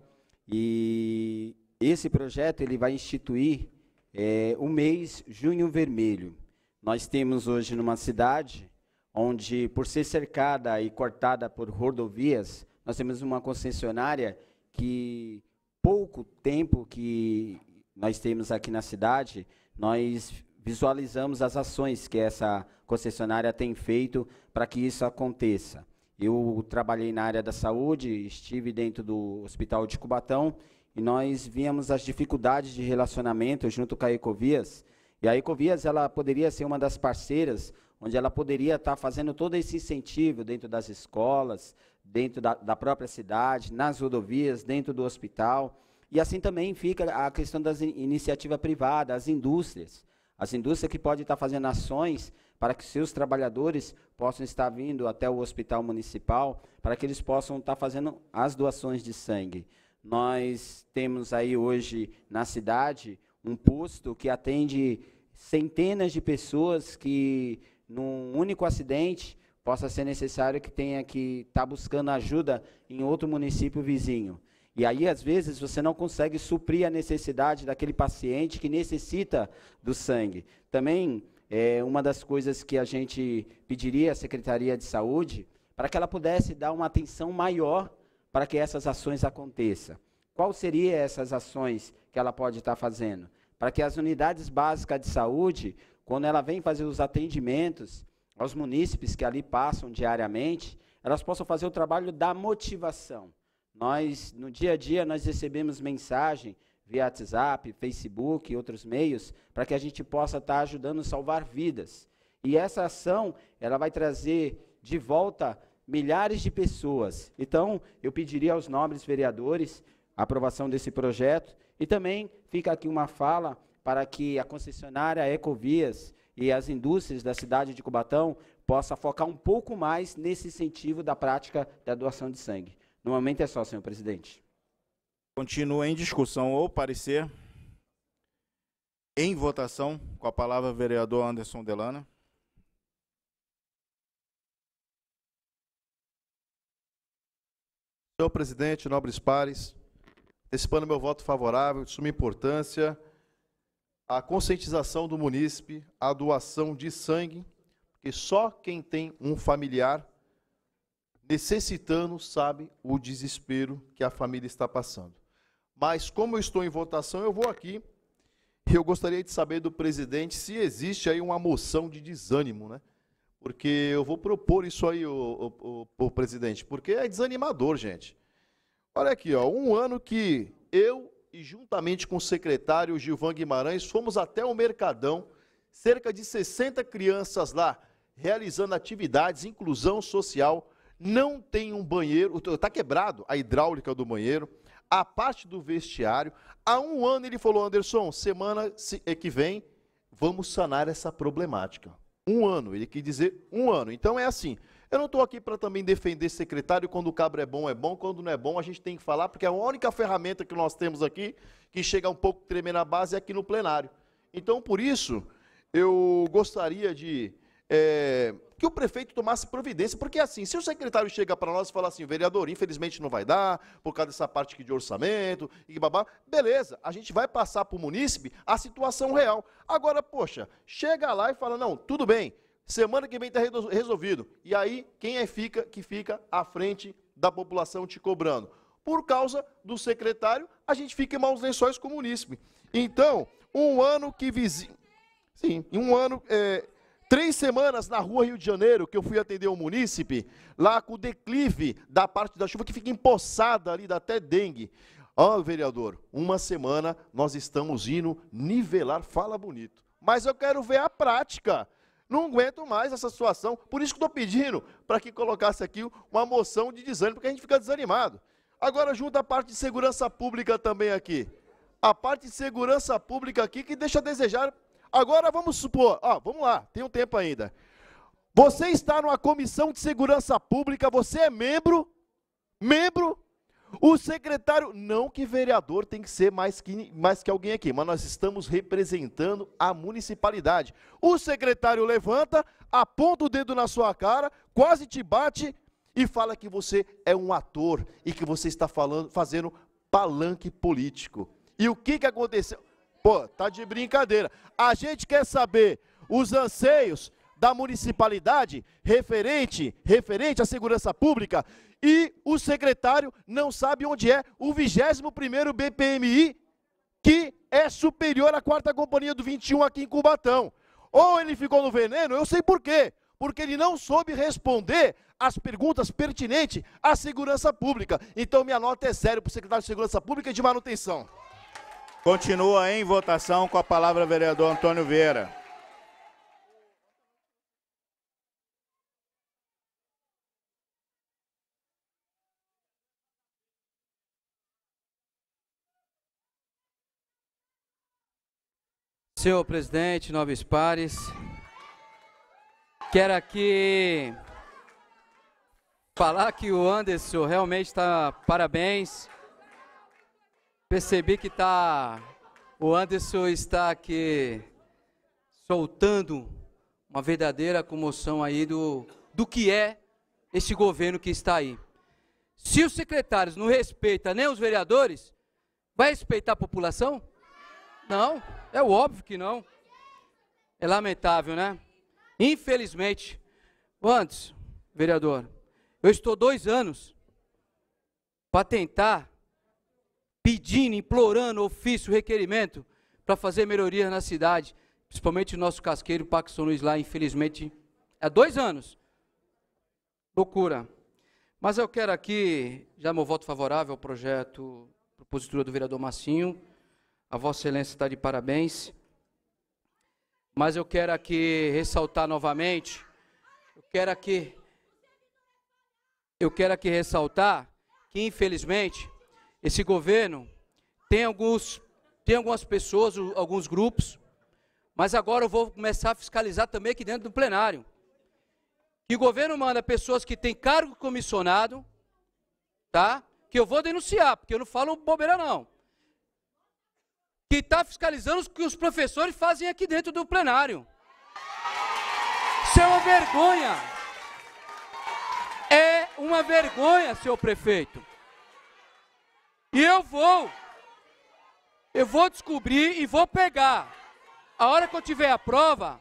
e esse projeto ele vai instituir é, o mês Junho Vermelho. Nós temos hoje numa cidade onde, por ser cercada e cortada por rodovias, nós temos uma concessionária que pouco tempo que nós temos aqui na cidade, nós visualizamos as ações que essa concessionária tem feito para que isso aconteça. Eu trabalhei na área da saúde, estive dentro do Hospital de Cubatão e nós víamos as dificuldades de relacionamento junto com a Ecovias. E a Ecovias ela poderia ser uma das parceiras onde ela poderia estar fazendo todo esse incentivo dentro das escolas, dentro da, da própria cidade, nas rodovias, dentro do hospital. E assim também fica a questão das iniciativas iniciativa privada, as indústrias. As indústrias que podem estar fazendo ações para que seus trabalhadores possam estar vindo até o hospital municipal, para que eles possam estar fazendo as doações de sangue. Nós temos aí hoje na cidade um posto que atende centenas de pessoas que, num único acidente, possa ser necessário que tenha que estar tá buscando ajuda em outro município vizinho. E aí, às vezes, você não consegue suprir a necessidade daquele paciente que necessita do sangue. Também, é, uma das coisas que a gente pediria à Secretaria de Saúde, para que ela pudesse dar uma atenção maior para que essas ações aconteçam. Qual seria essas ações que ela pode estar fazendo? Para que as unidades básicas de saúde, quando ela vem fazer os atendimentos aos munícipes que ali passam diariamente, elas possam fazer o trabalho da motivação. Nós, no dia a dia, nós recebemos mensagem via WhatsApp, Facebook e outros meios, para que a gente possa estar tá ajudando a salvar vidas. E essa ação, ela vai trazer de volta milhares de pessoas. Então, eu pediria aos nobres vereadores a aprovação desse projeto e também fica aqui uma fala para que a concessionária Ecovias e as indústrias da cidade de Cubatão possa focar um pouco mais nesse incentivo da prática da doação de sangue. Normalmente é só, senhor presidente. Continua em discussão ou parecer. Em votação, com a palavra, vereador Anderson Delana. Senhor presidente, nobres pares, antecipando meu voto favorável, de suma importância, a conscientização do munícipe, a doação de sangue, porque só quem tem um familiar necessitando sabe o desespero que a família está passando. Mas como eu estou em votação, eu vou aqui. e Eu gostaria de saber do presidente se existe aí uma moção de desânimo, né? Porque eu vou propor isso aí, o, o, o, o presidente, porque é desanimador, gente. Olha aqui, ó, um ano que eu e juntamente com o secretário Gilvan Guimarães fomos até o Mercadão, cerca de 60 crianças lá, realizando atividades, inclusão social, não tem um banheiro, está quebrado a hidráulica do banheiro, a parte do vestiário. Há um ano ele falou, Anderson, semana eh, que vem vamos sanar essa problemática. Um ano, ele quis dizer um ano. Então é assim, eu não estou aqui para também defender secretário, quando o cabra é bom, é bom, quando não é bom, a gente tem que falar, porque é a única ferramenta que nós temos aqui, que chega um pouco tremer na base, é aqui no plenário. Então, por isso, eu gostaria de é, que o prefeito tomasse providência, porque assim, se o secretário chega para nós e fala assim, vereador, infelizmente não vai dar, por causa dessa parte aqui de orçamento e babá, beleza, a gente vai passar para o munícipe a situação real. Agora, poxa, chega lá e fala, não, tudo bem, semana que vem está resolvido. E aí, quem é fica que fica à frente da população te cobrando? Por causa do secretário, a gente fica em maus lençóis com o munícipe. Então, um ano que vizinho. Sim, um ano. É, Três semanas na rua Rio de Janeiro, que eu fui atender o munícipe, lá com o declive da parte da chuva que fica empossada ali, dá até dengue. Ó, oh, vereador, uma semana nós estamos indo nivelar, fala bonito. Mas eu quero ver a prática. Não aguento mais essa situação. Por isso que estou pedindo para que colocasse aqui uma moção de desânimo, porque a gente fica desanimado. Agora junta a parte de segurança pública também aqui. A parte de segurança pública aqui que deixa a desejar Agora vamos supor, ó, vamos lá, tem um tempo ainda. Você está numa comissão de segurança pública, você é membro, membro, o secretário, não que vereador tem que ser mais que, mais que alguém aqui, mas nós estamos representando a municipalidade. O secretário levanta, aponta o dedo na sua cara, quase te bate e fala que você é um ator e que você está falando, fazendo palanque político. E o que, que aconteceu? Pô, tá de brincadeira. A gente quer saber os anseios da municipalidade referente, referente à segurança pública e o secretário não sabe onde é o 21º BPMI que é superior à quarta companhia do 21 aqui em Cubatão. Ou ele ficou no veneno, eu sei por quê. Porque ele não soube responder as perguntas pertinentes à segurança pública. Então minha nota é zero para o secretário de Segurança Pública e de Manutenção. Continua em votação com a palavra o vereador Antônio Vieira. Senhor presidente, nobres pares, quero aqui falar que o Anderson realmente está parabéns Percebi que tá o Anderson está aqui soltando uma verdadeira comoção aí do do que é esse governo que está aí. Se os secretários não respeitam nem os vereadores, vai respeitar a população? Não, é óbvio que não. É lamentável, né? Infelizmente. Antes, vereador, eu estou dois anos para tentar pedindo, implorando ofício, requerimento para fazer melhorias na cidade, principalmente o nosso casqueiro Paco São Luís lá, infelizmente, há dois anos. Loucura. Mas eu quero aqui, já meu voto favorável ao projeto propositura do vereador Massinho, a Vossa Excelência está de parabéns. Mas eu quero aqui ressaltar novamente, eu quero aqui, eu quero aqui ressaltar que infelizmente esse governo tem alguns tem algumas pessoas, alguns grupos, mas agora eu vou começar a fiscalizar também aqui dentro do plenário. Que o governo manda pessoas que têm cargo comissionado, tá? Que eu vou denunciar, porque eu não falo bobeira não. Que está fiscalizando o que os professores fazem aqui dentro do plenário. Isso é uma vergonha. É uma vergonha, senhor prefeito. E eu vou. Eu vou descobrir e vou pegar. A hora que eu tiver a prova,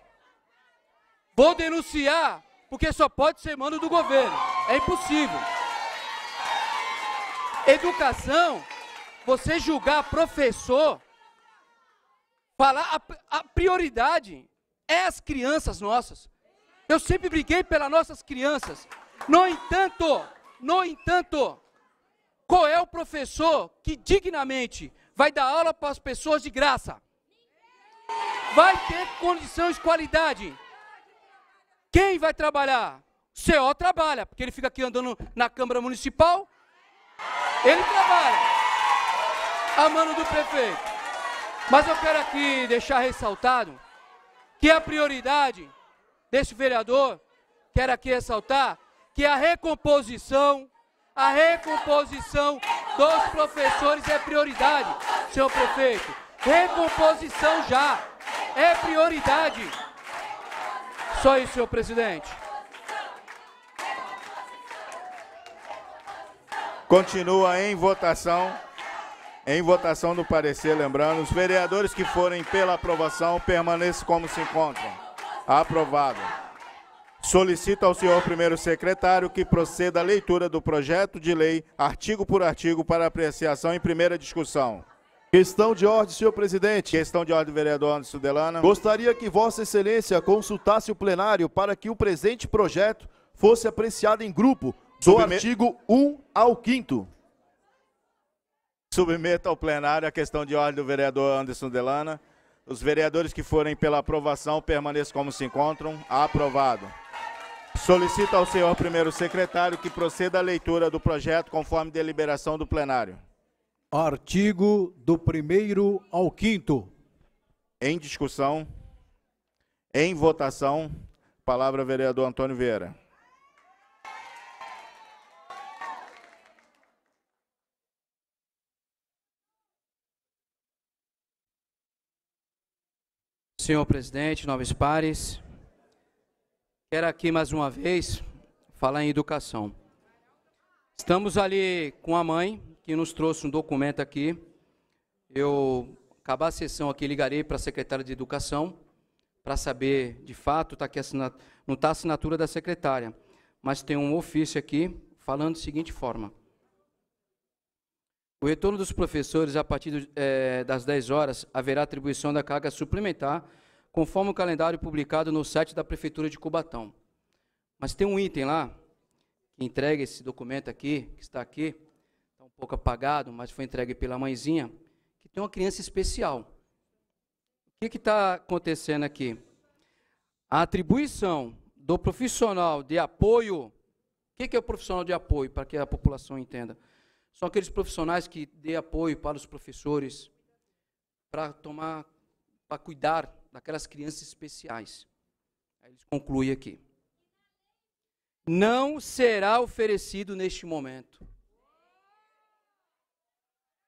vou denunciar, porque só pode ser mando do governo. É impossível. Educação, você julgar professor, falar a, a prioridade é as crianças nossas. Eu sempre briguei pelas nossas crianças. No entanto, no entanto, qual é o professor que dignamente vai dar aula para as pessoas de graça? Vai ter condições de qualidade. Quem vai trabalhar? O CO trabalha, porque ele fica aqui andando na Câmara Municipal. Ele trabalha. A mano do prefeito. Mas eu quero aqui deixar ressaltado que a prioridade desse vereador, quero aqui ressaltar, que é a recomposição a recomposição dos professores é prioridade, senhor prefeito. Recomposição já é prioridade. Só isso, senhor presidente. Continua em votação. Em votação do parecer, lembrando, os vereadores que forem pela aprovação permaneçam como se encontram. Aprovado. Solicito ao senhor primeiro secretário que proceda à leitura do projeto de lei, artigo por artigo, para apreciação em primeira discussão. Questão de ordem, senhor presidente. Questão de ordem, vereador Anderson Delana. Gostaria que Vossa Excelência consultasse o plenário para que o presente projeto fosse apreciado em grupo, do Submet... artigo 1 ao 5 Submeta ao plenário a questão de ordem do vereador Anderson Delana. Os vereadores que forem pela aprovação permaneçam como se encontram. Aprovado. Solicito ao senhor primeiro secretário que proceda à leitura do projeto conforme deliberação do plenário. Artigo do primeiro ao quinto. Em discussão. Em votação. Palavra vereador Antônio Vieira. Senhor presidente, novos pares, Quero aqui mais uma vez falar em educação. Estamos ali com a mãe, que nos trouxe um documento aqui. Eu, acabar a sessão aqui, ligarei para a secretária de Educação para saber, de fato, tá aqui assinatura, não está a assinatura da secretária, mas tem um ofício aqui falando da seguinte forma. O retorno dos professores a partir do, é, das 10 horas haverá atribuição da carga suplementar conforme o calendário publicado no site da Prefeitura de Cubatão. Mas tem um item lá, que entrega esse documento aqui, que está aqui, está um pouco apagado, mas foi entregue pela mãezinha, que tem uma criança especial. O que está acontecendo aqui? A atribuição do profissional de apoio. O que, que é o profissional de apoio, para que a população entenda? São aqueles profissionais que dê apoio para os professores, para tomar, para cuidar daquelas crianças especiais. Aí ele conclui aqui. Não será oferecido neste momento.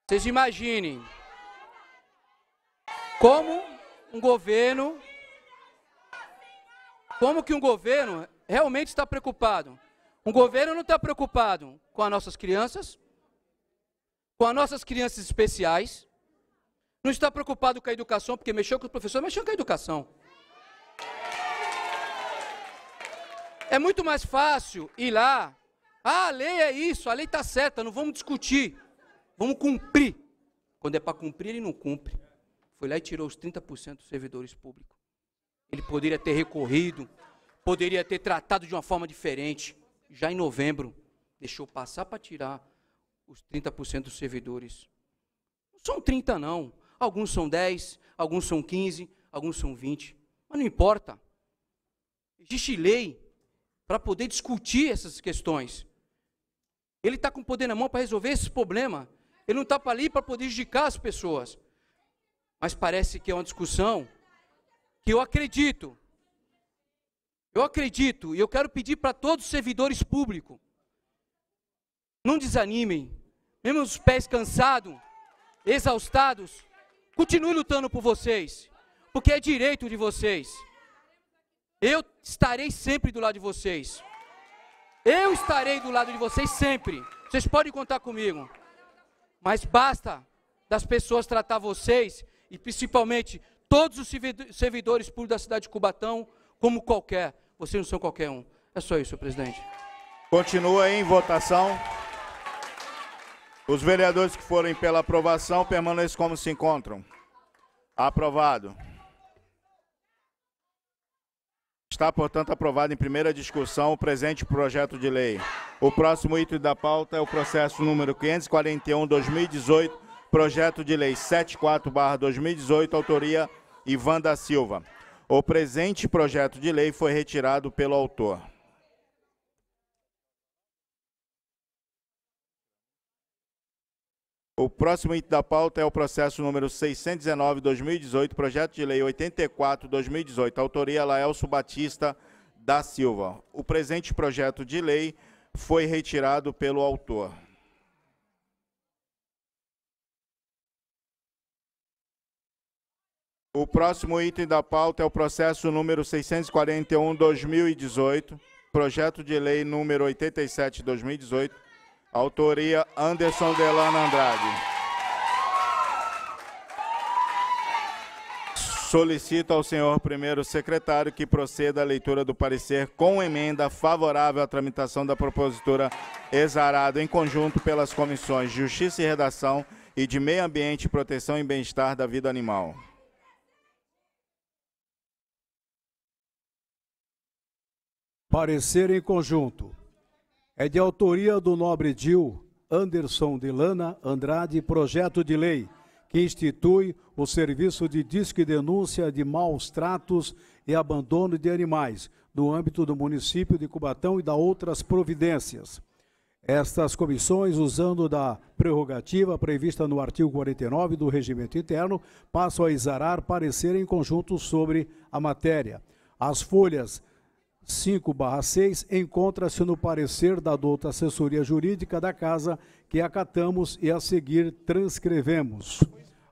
Vocês imaginem como um governo como que um governo realmente está preocupado? Um governo não está preocupado com as nossas crianças, com as nossas crianças especiais, não está preocupado com a educação, porque mexeu com o professor, mexeu com a educação. É muito mais fácil ir lá. Ah, a lei é isso, a lei está certa, não vamos discutir. Vamos cumprir. Quando é para cumprir, ele não cumpre. Foi lá e tirou os 30% dos servidores públicos. Ele poderia ter recorrido, poderia ter tratado de uma forma diferente. Já em novembro, deixou passar para tirar os 30% dos servidores. Não são 30, não. Alguns são 10, alguns são 15, alguns são 20. Mas não importa. Existe lei para poder discutir essas questões. Ele está com o poder na mão para resolver esse problema. Ele não está para ali para poder judicar as pessoas. Mas parece que é uma discussão que eu acredito. Eu acredito e eu quero pedir para todos os servidores públicos: não desanimem, mesmo os pés cansados, exaustados, Continue lutando por vocês, porque é direito de vocês. Eu estarei sempre do lado de vocês. Eu estarei do lado de vocês sempre. Vocês podem contar comigo. Mas basta das pessoas tratar vocês e principalmente todos os servidores públicos da cidade de Cubatão como qualquer. Vocês não são qualquer um. É só isso, presidente. Continua em votação. Os vereadores que forem pela aprovação permaneçam como se encontram. Aprovado. Está, portanto, aprovado em primeira discussão o presente projeto de lei. O próximo item da pauta é o processo número 541-2018, projeto de lei 74-2018, autoria Ivan da Silva. O presente projeto de lei foi retirado pelo autor. O próximo item da pauta é o processo número 619-2018, projeto de lei 84-2018, autoria Laelso Batista da Silva. O presente projeto de lei foi retirado pelo autor. O próximo item da pauta é o processo número 641-2018, projeto de lei número 87-2018, Autoria Anderson Delano Andrade. Solicito ao senhor primeiro secretário que proceda à leitura do parecer com emenda favorável à tramitação da propositura exarada em conjunto pelas comissões de Justiça e Redação e de Meio Ambiente, Proteção e Bem-Estar da Vida Animal. Parecer em conjunto. É de autoria do nobre Dil Anderson de Lana Andrade, projeto de lei que institui o serviço de disque denúncia de maus tratos e abandono de animais no âmbito do município de Cubatão e da outras providências. Estas comissões, usando da prerrogativa prevista no artigo 49 do Regimento Interno, passam a exarar parecer em conjunto sobre a matéria. As folhas 5/6 encontra-se no parecer da douta assessoria jurídica da casa que acatamos e a seguir transcrevemos.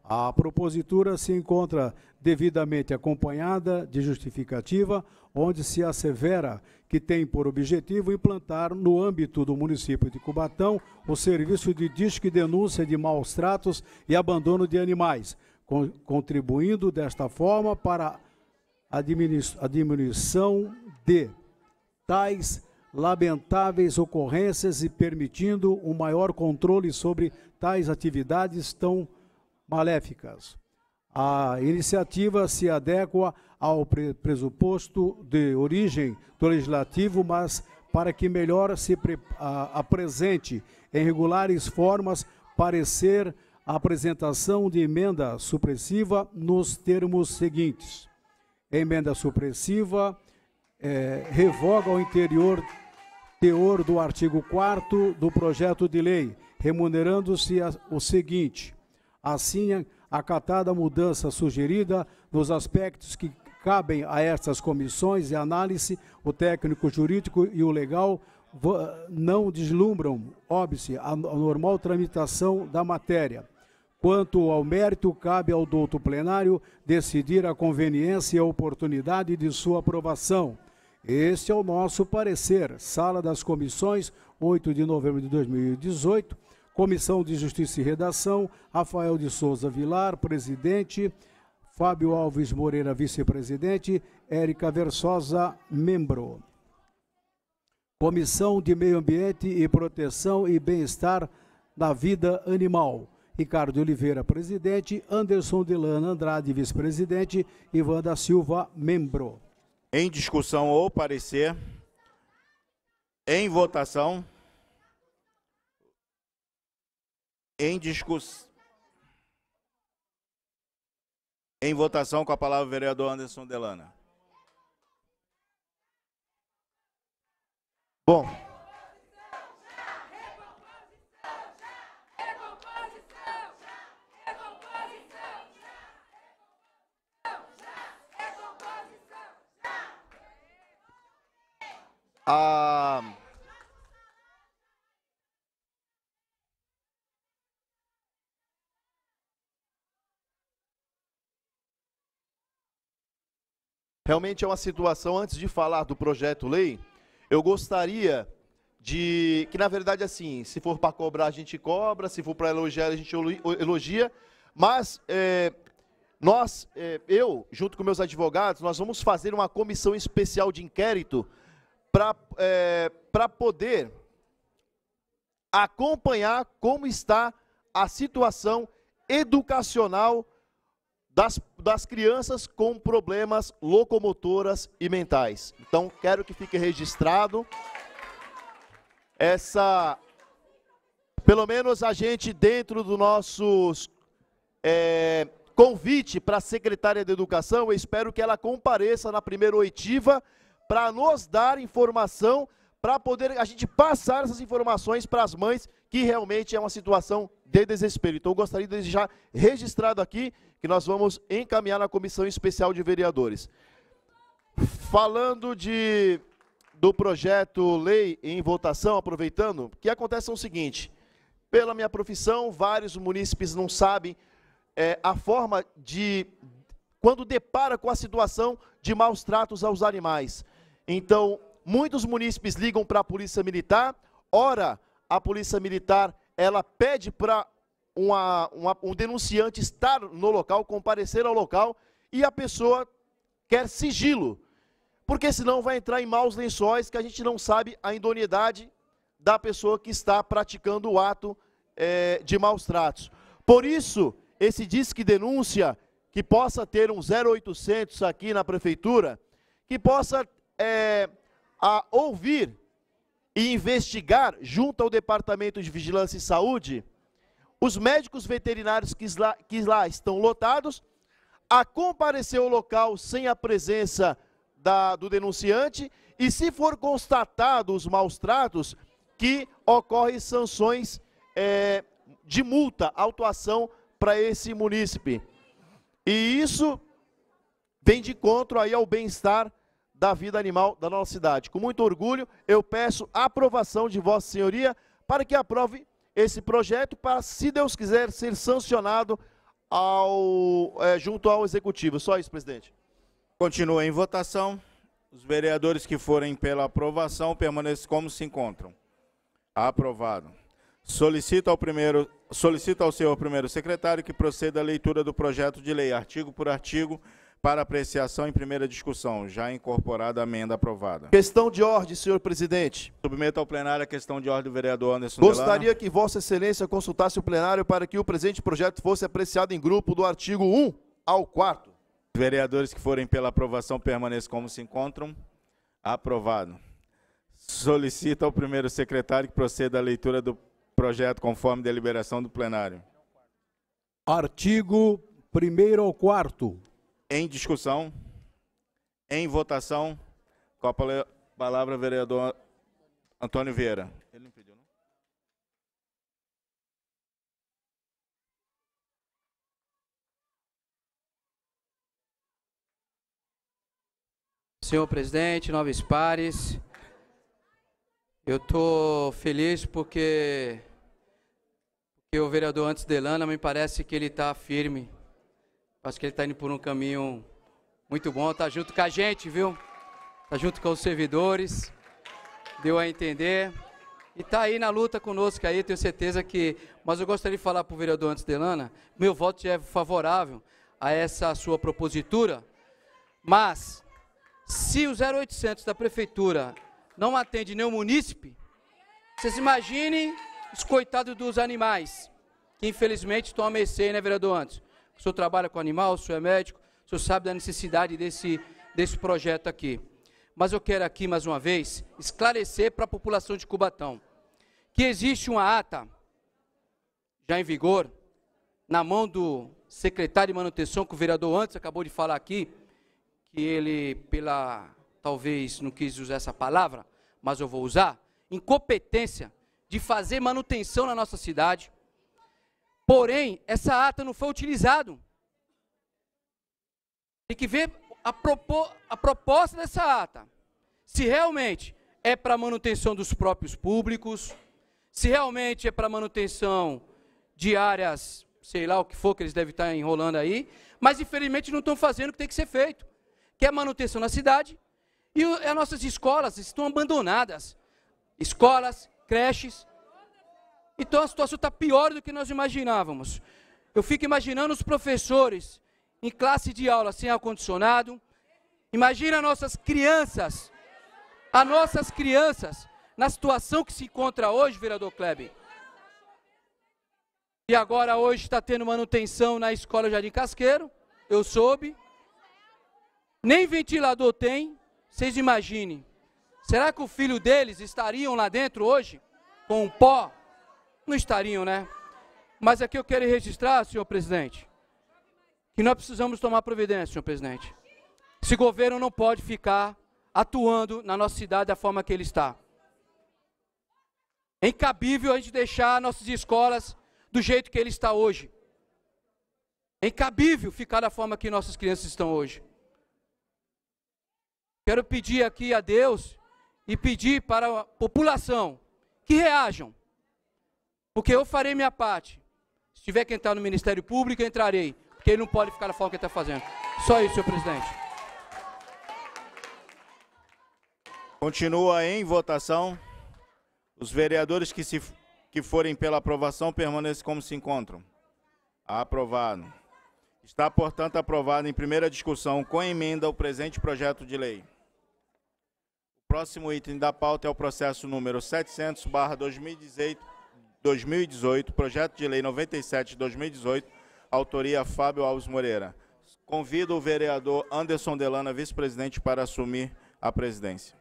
A propositura se encontra devidamente acompanhada de justificativa, onde se assevera que tem por objetivo implantar no âmbito do município de Cubatão o serviço de disque denúncia de maus tratos e abandono de animais, contribuindo desta forma para a diminuição D. Tais lamentáveis ocorrências e permitindo um maior controle sobre tais atividades tão maléficas. A iniciativa se adequa ao pressuposto de origem do legislativo, mas para que melhor se apresente em regulares formas parecer a apresentação de emenda supressiva nos termos seguintes. Emenda supressiva é, revoga o interior teor do artigo 4 do projeto de lei, remunerando-se o seguinte: assim acatada a mudança sugerida nos aspectos que cabem a estas comissões e análise, o técnico jurídico e o legal não deslumbram, óbvio, a normal tramitação da matéria. Quanto ao mérito, cabe ao douto plenário decidir a conveniência e a oportunidade de sua aprovação este é o nosso parecer, Sala das Comissões, 8 de novembro de 2018, Comissão de Justiça e Redação, Rafael de Souza Vilar, presidente, Fábio Alves Moreira, vice-presidente, Érica Versosa, membro. Comissão de Meio Ambiente e Proteção e Bem-Estar da Vida Animal. Ricardo Oliveira, presidente, Anderson Delana Andrade, vice-presidente, Ivan da Silva, membro. Em discussão ou parecer. Em votação. Em discussão. Em votação, com a palavra o vereador Anderson Delana. Bom, Realmente é uma situação, antes de falar do projeto lei, eu gostaria de que na verdade assim, se for para cobrar a gente cobra, se for para elogiar a gente elogia, mas é, nós, é, eu junto com meus advogados, nós vamos fazer uma comissão especial de inquérito para é, para poder acompanhar como está a situação educacional das, das crianças com problemas locomotoras e mentais. Então, quero que fique registrado essa. Pelo menos a gente, dentro do nosso é, convite para a secretária de Educação, eu espero que ela compareça na primeira oitiva para nos dar informação, para poder a gente passar essas informações para as mães que realmente é uma situação de desespero. Então, eu gostaria de deixar registrado aqui que nós vamos encaminhar na comissão especial de vereadores. Falando de, do projeto lei em votação, aproveitando, o que acontece é o seguinte: pela minha profissão, vários munícipes não sabem é, a forma de quando depara com a situação de maus tratos aos animais. Então, muitos munícipes ligam para a polícia militar, ora a polícia militar ela pede para uma, uma, um denunciante estar no local, comparecer ao local, e a pessoa quer sigilo, porque senão vai entrar em maus lençóis que a gente não sabe a idoneidade da pessoa que está praticando o ato é, de maus tratos. Por isso, esse disque denúncia, que possa ter um 0800 aqui na prefeitura, que possa é, ouvir e investigar, junto ao Departamento de Vigilância e Saúde, os médicos veterinários que lá, que lá estão lotados, a comparecer ao local sem a presença da, do denunciante e, se for constatado os maus tratos, que ocorrem sanções é, de multa, autuação para esse munícipe. E isso vem de encontro aí ao bem-estar da vida animal da nossa cidade. Com muito orgulho, eu peço a aprovação de Vossa Senhoria para que aprove esse projeto para, se Deus quiser, ser sancionado ao, é, junto ao Executivo. Só isso, presidente. Continua em votação. Os vereadores que forem pela aprovação permaneçam como se encontram. Aprovado. Solicito ao, primeiro, solicito ao senhor primeiro secretário que proceda à leitura do projeto de lei, artigo por artigo, para apreciação em primeira discussão, já incorporada a emenda aprovada. Questão de ordem, senhor presidente. Submeto ao plenário a questão de ordem do vereador Anderson Gostaria Delano. que vossa excelência consultasse o plenário para que o presente projeto fosse apreciado em grupo do artigo 1 ao 4. vereadores que forem pela aprovação permaneçam como se encontram. Aprovado. Solicita ao primeiro secretário que proceda à leitura do projeto conforme deliberação do plenário. Artigo 1 ao 4 em discussão? Em votação? Com a palavra, vereador Antônio Vieira. Ele não pediu, não? Senhor presidente, novos pares, eu estou feliz porque, porque o vereador Antes Delana me parece que ele está firme Acho que ele está indo por um caminho muito bom, está junto com a gente, viu? Está junto com os servidores, deu a entender. E está aí na luta conosco aí, tenho certeza que. Mas eu gostaria de falar para o vereador antes Delana, meu voto é favorável a essa sua propositura, mas se o 0800 da prefeitura não atende nenhum munícipe, vocês imaginem os coitados dos animais, que infelizmente estão a mercê, né, vereador Antes? o senhor trabalha com animal, o senhor é médico, o senhor sabe da necessidade desse, desse projeto aqui. Mas eu quero aqui, mais uma vez, esclarecer para a população de Cubatão que existe uma ata já em vigor, na mão do secretário de manutenção, que o vereador antes acabou de falar aqui, que ele, pela, talvez não quis usar essa palavra, mas eu vou usar, incompetência de fazer manutenção na nossa cidade, Porém, essa ata não foi utilizada. Tem que ver a, propo, a proposta dessa ata. Se realmente é para manutenção dos próprios públicos, se realmente é para manutenção de áreas, sei lá o que for que eles devem estar tá enrolando aí, mas infelizmente não estão fazendo o que tem que ser feito, que é manutenção na cidade, e as nossas escolas estão abandonadas. Escolas, creches, então a situação está pior do que nós imaginávamos. Eu fico imaginando os professores em classe de aula sem ar-condicionado. Imagina nossas crianças, as nossas crianças, na situação que se encontra hoje, vereador Kleber. E agora hoje está tendo manutenção na escola Jardim Casqueiro, eu soube. Nem ventilador tem, vocês imaginem. Será que o filho deles estariam lá dentro hoje? Com um pó? não estariam, né? Mas aqui eu quero registrar, senhor presidente, que nós precisamos tomar providência, senhor presidente. Esse governo não pode ficar atuando na nossa cidade da forma que ele está. É incabível a gente deixar nossas escolas do jeito que ele está hoje. É incabível ficar da forma que nossas crianças estão hoje. Quero pedir aqui a Deus e pedir para a população que reajam. Porque eu farei minha parte. Se tiver que entrar no Ministério Público, entrarei. Porque ele não pode ficar da forma que ele está fazendo. Só isso, senhor presidente. Continua em votação. Os vereadores que, se, que forem pela aprovação permaneçam como se encontram. Aprovado. Está, portanto, aprovado em primeira discussão com emenda o presente projeto de lei. O próximo item da pauta é o processo número 700, 2018, 2018, projeto de lei 97 de 2018, autoria Fábio Alves Moreira. Convido o vereador Anderson Delana, vice-presidente, para assumir a presidência.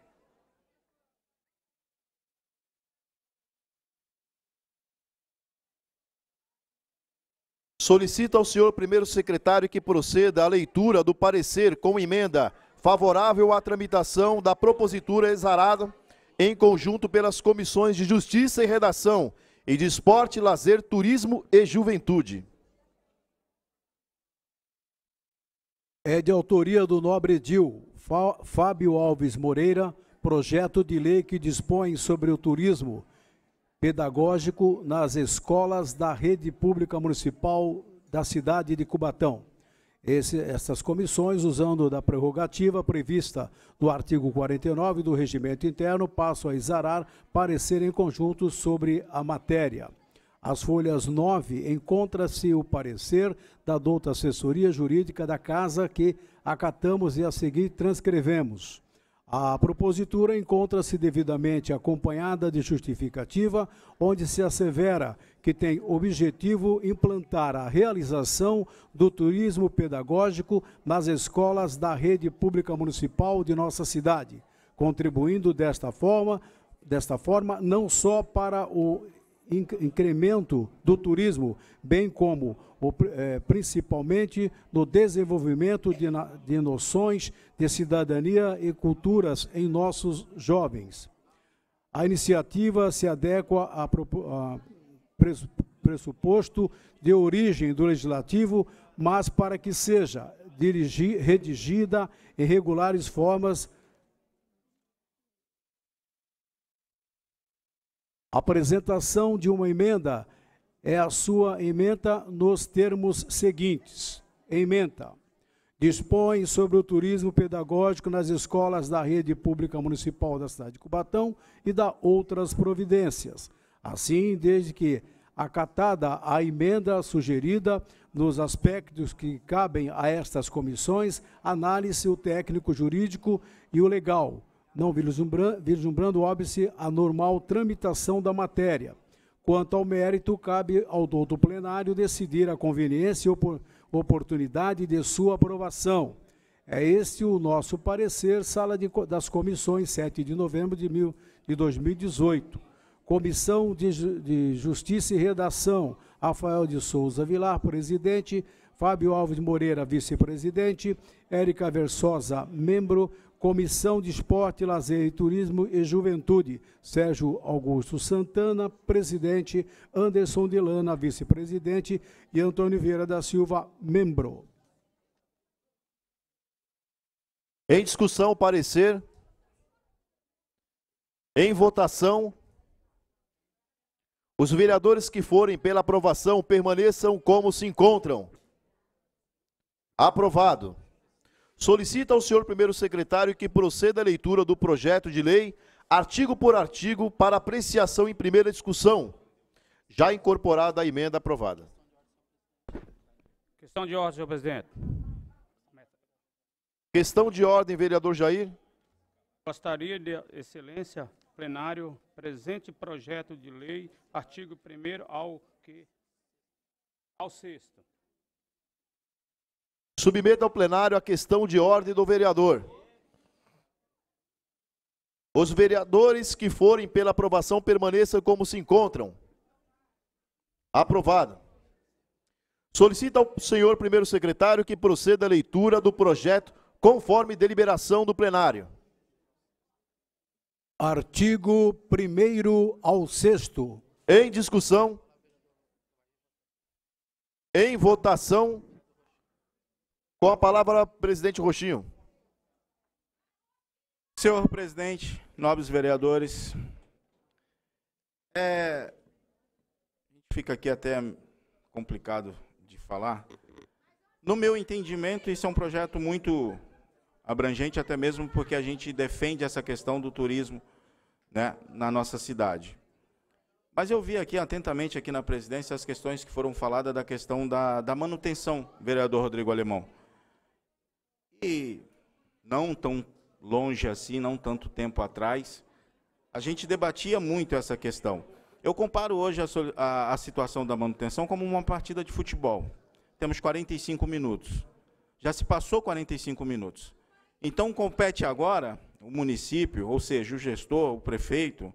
Solicita ao senhor primeiro secretário que proceda à leitura do parecer com emenda favorável à tramitação da propositura exarada em conjunto pelas comissões de Justiça e Redação e de esporte, lazer, turismo e juventude. É de autoria do nobre Dil Fábio Alves Moreira, projeto de lei que dispõe sobre o turismo pedagógico nas escolas da rede pública municipal da cidade de Cubatão esse, essas comissões, usando da prerrogativa prevista no artigo 49 do Regimento Interno, passam a exarar parecer em conjunto sobre a matéria. As folhas 9 encontra-se o parecer da douta assessoria jurídica da Casa que acatamos e a seguir transcrevemos. A propositura encontra-se devidamente acompanhada de justificativa, onde se assevera que tem objetivo implantar a realização do turismo pedagógico nas escolas da rede pública municipal de nossa cidade, contribuindo desta forma, desta forma não só para o incremento do turismo, bem como eh, principalmente no desenvolvimento de, de noções de cidadania e culturas em nossos jovens. A iniciativa se adequa à, pressuposto de origem do legislativo, mas para que seja dirigir, redigida em regulares formas A apresentação de uma emenda é a sua emenda nos termos seguintes. Emenda. Dispõe sobre o turismo pedagógico nas escolas da rede pública municipal da cidade de Cubatão e da outras providências. Assim, desde que acatada a emenda sugerida nos aspectos que cabem a estas comissões, análise o técnico jurídico e o legal, não vislumbrando, óbvio-se, a normal tramitação da matéria. Quanto ao mérito, cabe ao douto plenário decidir a conveniência e oportunidade de sua aprovação. É este o nosso parecer, sala de, das comissões, 7 de novembro de, mil, de 2018. Comissão de, Justiça e Redação, Rafael de Souza Vilar, presidente, Fábio Alves Moreira, vice-presidente, Érica Versosa, membro, Comissão de Esporte, Lazer e Turismo e Juventude, Sérgio Augusto Santana, presidente, Anderson Dilana, vice-presidente e Antônio Vieira da Silva, membro. Em discussão, parecer. Em votação, os vereadores que forem pela aprovação permaneçam como se encontram. Aprovado. Solicita ao senhor primeiro secretário que proceda à leitura do projeto de lei, artigo por artigo, para apreciação em primeira discussão, já incorporada a emenda aprovada. Questão de ordem, senhor presidente. Questão de ordem, vereador Jair. Gostaria de, excelência, plenário presente projeto de lei, artigo 1 ao que ao sexto. Submeta ao plenário a questão de ordem do vereador. Os vereadores que forem pela aprovação permaneçam como se encontram. Aprovado. Solicita ao senhor primeiro secretário que proceda à leitura do projeto conforme deliberação do plenário. Artigo 1 ao 6. Em discussão. Em votação. Com a palavra, presidente Roxinho. Senhor presidente, nobres vereadores, é, fica aqui até complicado de falar. No meu entendimento, isso é um projeto muito abrangente, até mesmo porque a gente defende essa questão do turismo né, na nossa cidade. Mas eu vi aqui atentamente aqui na presidência as questões que foram faladas da questão da, da manutenção, vereador Rodrigo Alemão. E não tão longe assim, não tanto tempo atrás, a gente debatia muito essa questão. Eu comparo hoje a, a, a situação da manutenção como uma partida de futebol. Temos 45 minutos. Já se passou 45 minutos. Então compete agora o município, ou seja, o gestor, o prefeito,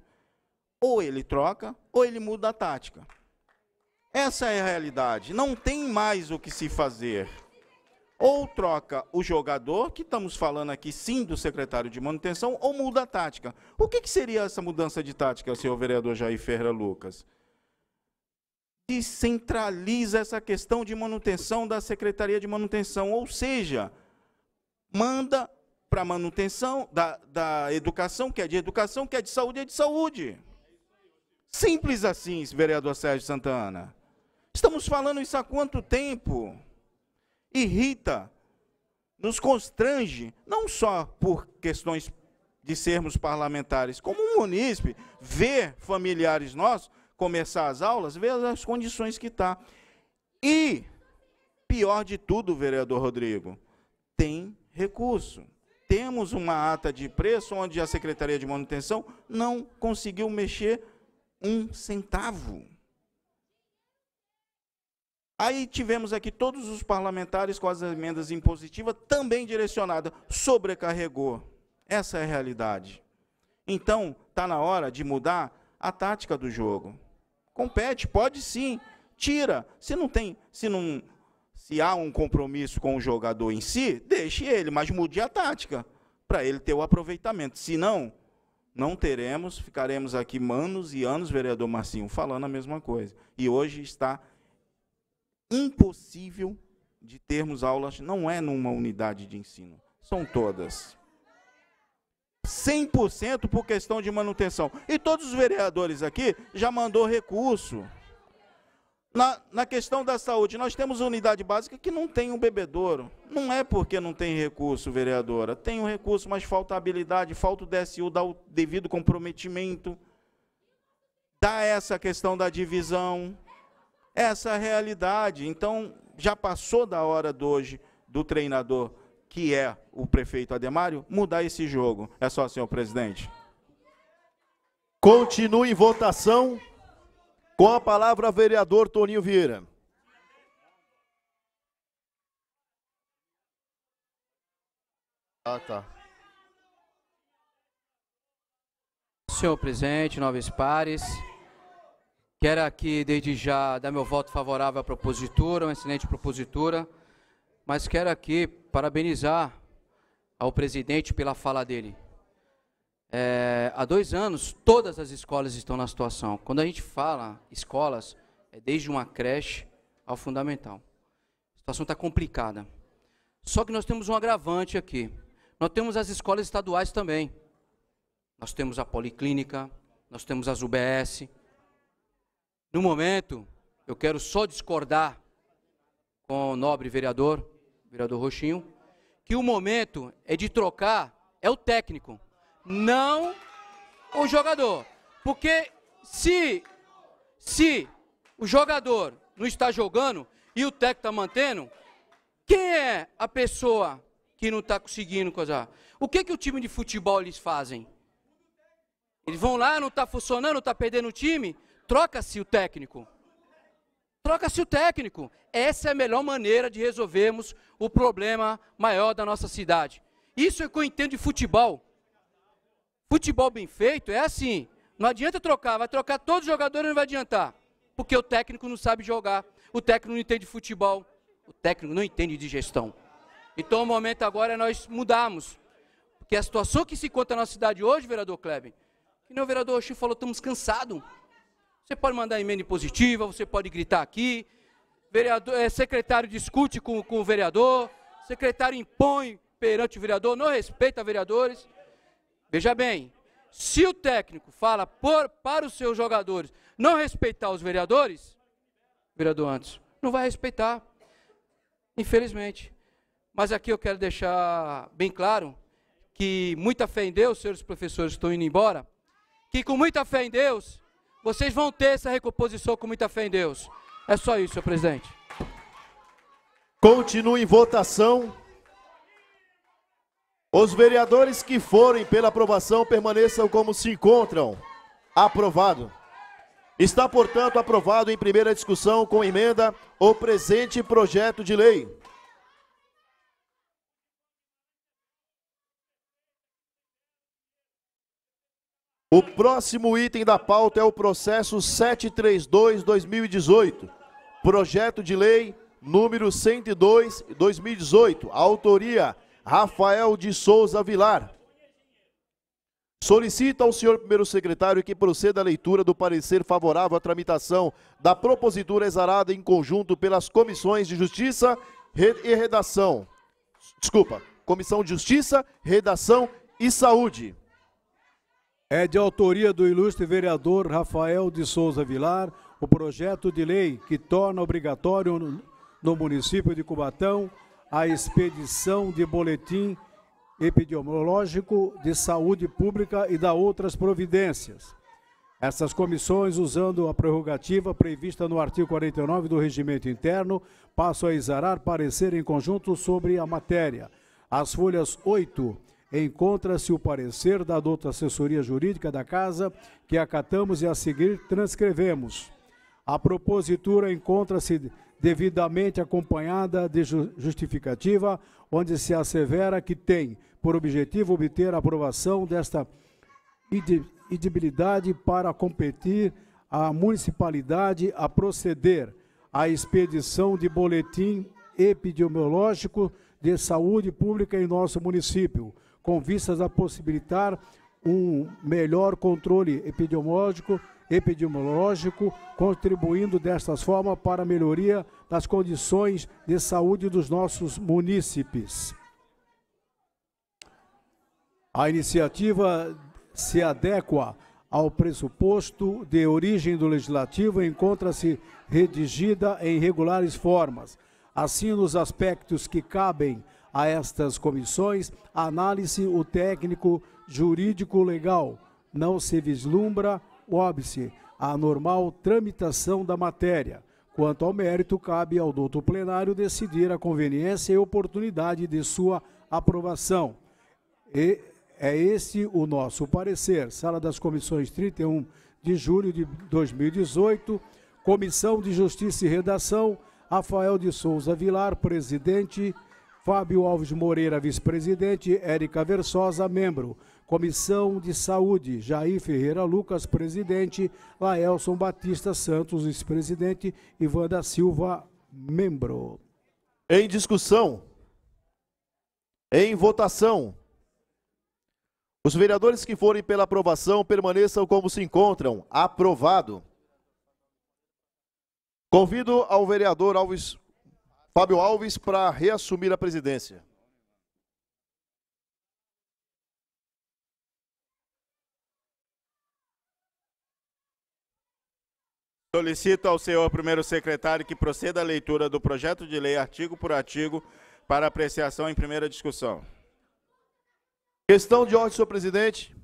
ou ele troca ou ele muda a tática. Essa é a realidade. Não tem mais o que se fazer. Ou troca o jogador, que estamos falando aqui sim do secretário de manutenção, ou muda a tática. O que, que seria essa mudança de tática, senhor vereador Jair Ferreira Lucas? Descentraliza essa questão de manutenção da Secretaria de Manutenção, ou seja, manda para manutenção da, da educação, que é de educação, que é de saúde, é de saúde. Simples assim, vereador Sérgio Santana. Estamos falando isso há quanto tempo? Irrita, nos constrange, não só por questões de sermos parlamentares, como um munícipe, ver familiares nossos começar as aulas, ver as condições que está. E, pior de tudo, vereador Rodrigo, tem recurso. Temos uma ata de preço onde a Secretaria de Manutenção não conseguiu mexer um centavo. Aí tivemos aqui todos os parlamentares com as emendas impositivas também direcionadas, sobrecarregou. Essa é a realidade. Então, está na hora de mudar a tática do jogo. Compete, pode sim. Tira. Se não tem, se não se há um compromisso com o jogador em si, deixe ele, mas mude a tática para ele ter o aproveitamento. Se não, não teremos, ficaremos aqui anos e anos, vereador Marcinho, falando a mesma coisa. E hoje está impossível de termos aulas, não é numa unidade de ensino, são todas. 100% por questão de manutenção. E todos os vereadores aqui já mandou recurso. Na, na questão da saúde, nós temos unidade básica que não tem um bebedouro. Não é porque não tem recurso, vereadora. Tem o um recurso, mas falta habilidade, falta o DSU, dá o devido comprometimento. Dá essa questão da divisão. Essa é realidade. Então, já passou da hora de hoje do treinador, que é o prefeito Ademário, mudar esse jogo. É só, senhor presidente. Continue em votação. Com a palavra, vereador Toninho Vieira. Ah, tá. Senhor presidente, novos pares, quero aqui desde já dar meu voto favorável à propositura, uma excelente propositura, mas quero aqui parabenizar ao presidente pela fala dele. É, há dois anos, todas as escolas estão na situação. Quando a gente fala escolas, é desde uma creche ao fundamental. A situação está complicada. Só que nós temos um agravante aqui. Nós temos as escolas estaduais também. Nós temos a Policlínica, nós temos as UBS. No momento, eu quero só discordar com o nobre vereador, vereador Roxinho, que o momento é de trocar é o técnico não o jogador. Porque se, se o jogador não está jogando e o técnico está mantendo, quem é a pessoa que não está conseguindo coisar? O que, que o time de futebol eles fazem? Eles vão lá, não está funcionando, está perdendo o time, troca-se o técnico. Troca-se o técnico. Essa é a melhor maneira de resolvermos o problema maior da nossa cidade. Isso é o que eu entendo de futebol. Futebol bem feito é assim. Não adianta trocar, vai trocar todos os e não vai adiantar. Porque o técnico não sabe jogar, o técnico não entende futebol, o técnico não entende de gestão. Então o momento agora é nós mudarmos. Porque a situação que se encontra na nossa cidade hoje, vereador Kleber, que nem o vereador Oxi falou, estamos cansados. Você pode mandar emenda positiva, você pode gritar aqui, vereador, é, secretário discute com, com o vereador, secretário impõe perante o vereador, não respeita vereadores. Veja bem, se o técnico fala por, para os seus jogadores não respeitar os vereadores, vereador antes, não vai respeitar, infelizmente. Mas aqui eu quero deixar bem claro que muita fé em Deus, senhores professores, estão indo embora, que com muita fé em Deus, vocês vão ter essa recomposição com muita fé em Deus. É só isso, senhor presidente. Continua em votação. Os vereadores que forem pela aprovação permaneçam como se encontram. Aprovado. Está, portanto, aprovado em primeira discussão com emenda o presente projeto de lei. O próximo item da pauta é o processo 732-2018, projeto de lei número 102-2018, autoria Rafael de Souza Vilar. Solicita ao senhor primeiro secretário que proceda à leitura do parecer favorável à tramitação da propositura exarada em conjunto pelas comissões de Justiça e Redação. Desculpa, Comissão de Justiça, Redação e Saúde. É de autoria do ilustre vereador Rafael de Souza Vilar o projeto de lei que torna obrigatório no município de Cubatão a expedição de boletim epidemiológico de saúde pública e da outras providências. Essas comissões, usando a prerrogativa prevista no artigo 49 do Regimento Interno, passam a exarar parecer em conjunto sobre a matéria. As folhas 8 encontra-se o parecer da doutora assessoria jurídica da Casa, que acatamos e a seguir transcrevemos. A propositura encontra-se devidamente acompanhada de justificativa, onde se assevera que tem por objetivo obter a aprovação desta idibilidade para competir a municipalidade a proceder à expedição de boletim epidemiológico de saúde pública em nosso município, com vistas a possibilitar um melhor controle epidemiológico epidemiológico, contribuindo destas formas para a melhoria das condições de saúde dos nossos munícipes. A iniciativa se adequa ao pressuposto de origem do legislativo e encontra-se redigida em regulares formas. Assim, nos aspectos que cabem a estas comissões, análise o técnico jurídico legal. Não se vislumbra óbice à normal tramitação da matéria. Quanto ao mérito, cabe ao douto plenário decidir a conveniência e oportunidade de sua aprovação. E é esse o nosso parecer. Sala das Comissões, 31 de julho de 2018. Comissão de Justiça e Redação, Rafael de Souza Vilar, presidente. Fábio Alves Moreira, vice-presidente. Érica Versosa, membro. Comissão de Saúde, Jair Ferreira Lucas, presidente, Laelson Batista Santos, vice-presidente, Ivan da Silva, membro. Em discussão, em votação, os vereadores que forem pela aprovação permaneçam como se encontram. Aprovado. Convido ao vereador Alves, Fábio Alves para reassumir a presidência. Solicito ao senhor primeiro secretário que proceda à leitura do projeto de lei artigo por artigo para apreciação em primeira discussão. Questão de ordem, senhor presidente.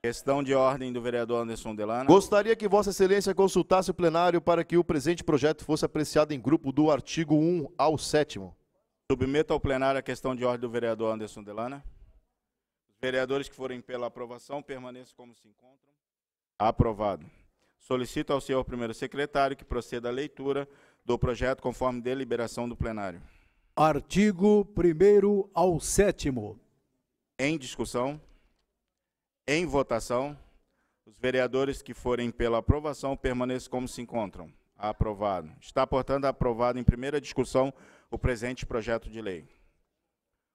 Questão de ordem do vereador Anderson Delano. Gostaria que Vossa Excelência consultasse o plenário para que o presente projeto fosse apreciado em grupo do artigo 1 ao 7. Submeto ao plenário a questão de ordem do vereador Anderson Delana. Os vereadores que forem pela aprovação permaneçam como se encontram. Aprovado. Solicito ao senhor primeiro secretário que proceda à leitura do projeto conforme deliberação do plenário. Artigo 1 ao 7 Em discussão. Em votação. Os vereadores que forem pela aprovação permaneçam como se encontram. Aprovado. Está, portanto, aprovado em primeira discussão o presente projeto de lei.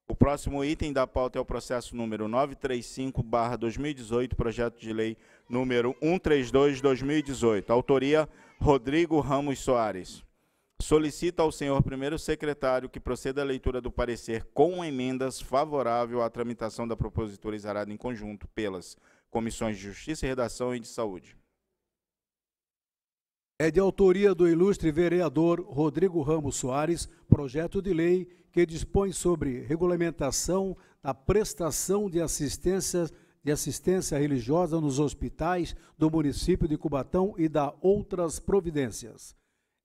O próximo item da pauta é o processo número 935-2018, projeto de lei número 132-2018. Autoria: Rodrigo Ramos Soares. Solicita ao senhor primeiro secretário que proceda à leitura do parecer com emendas favorável à tramitação da propositura exarada em conjunto pelas comissões de Justiça e Redação e de Saúde. É de autoria do ilustre vereador Rodrigo Ramos Soares, projeto de lei que dispõe sobre regulamentação da prestação de assistência, de assistência religiosa nos hospitais do município de Cubatão e da outras providências.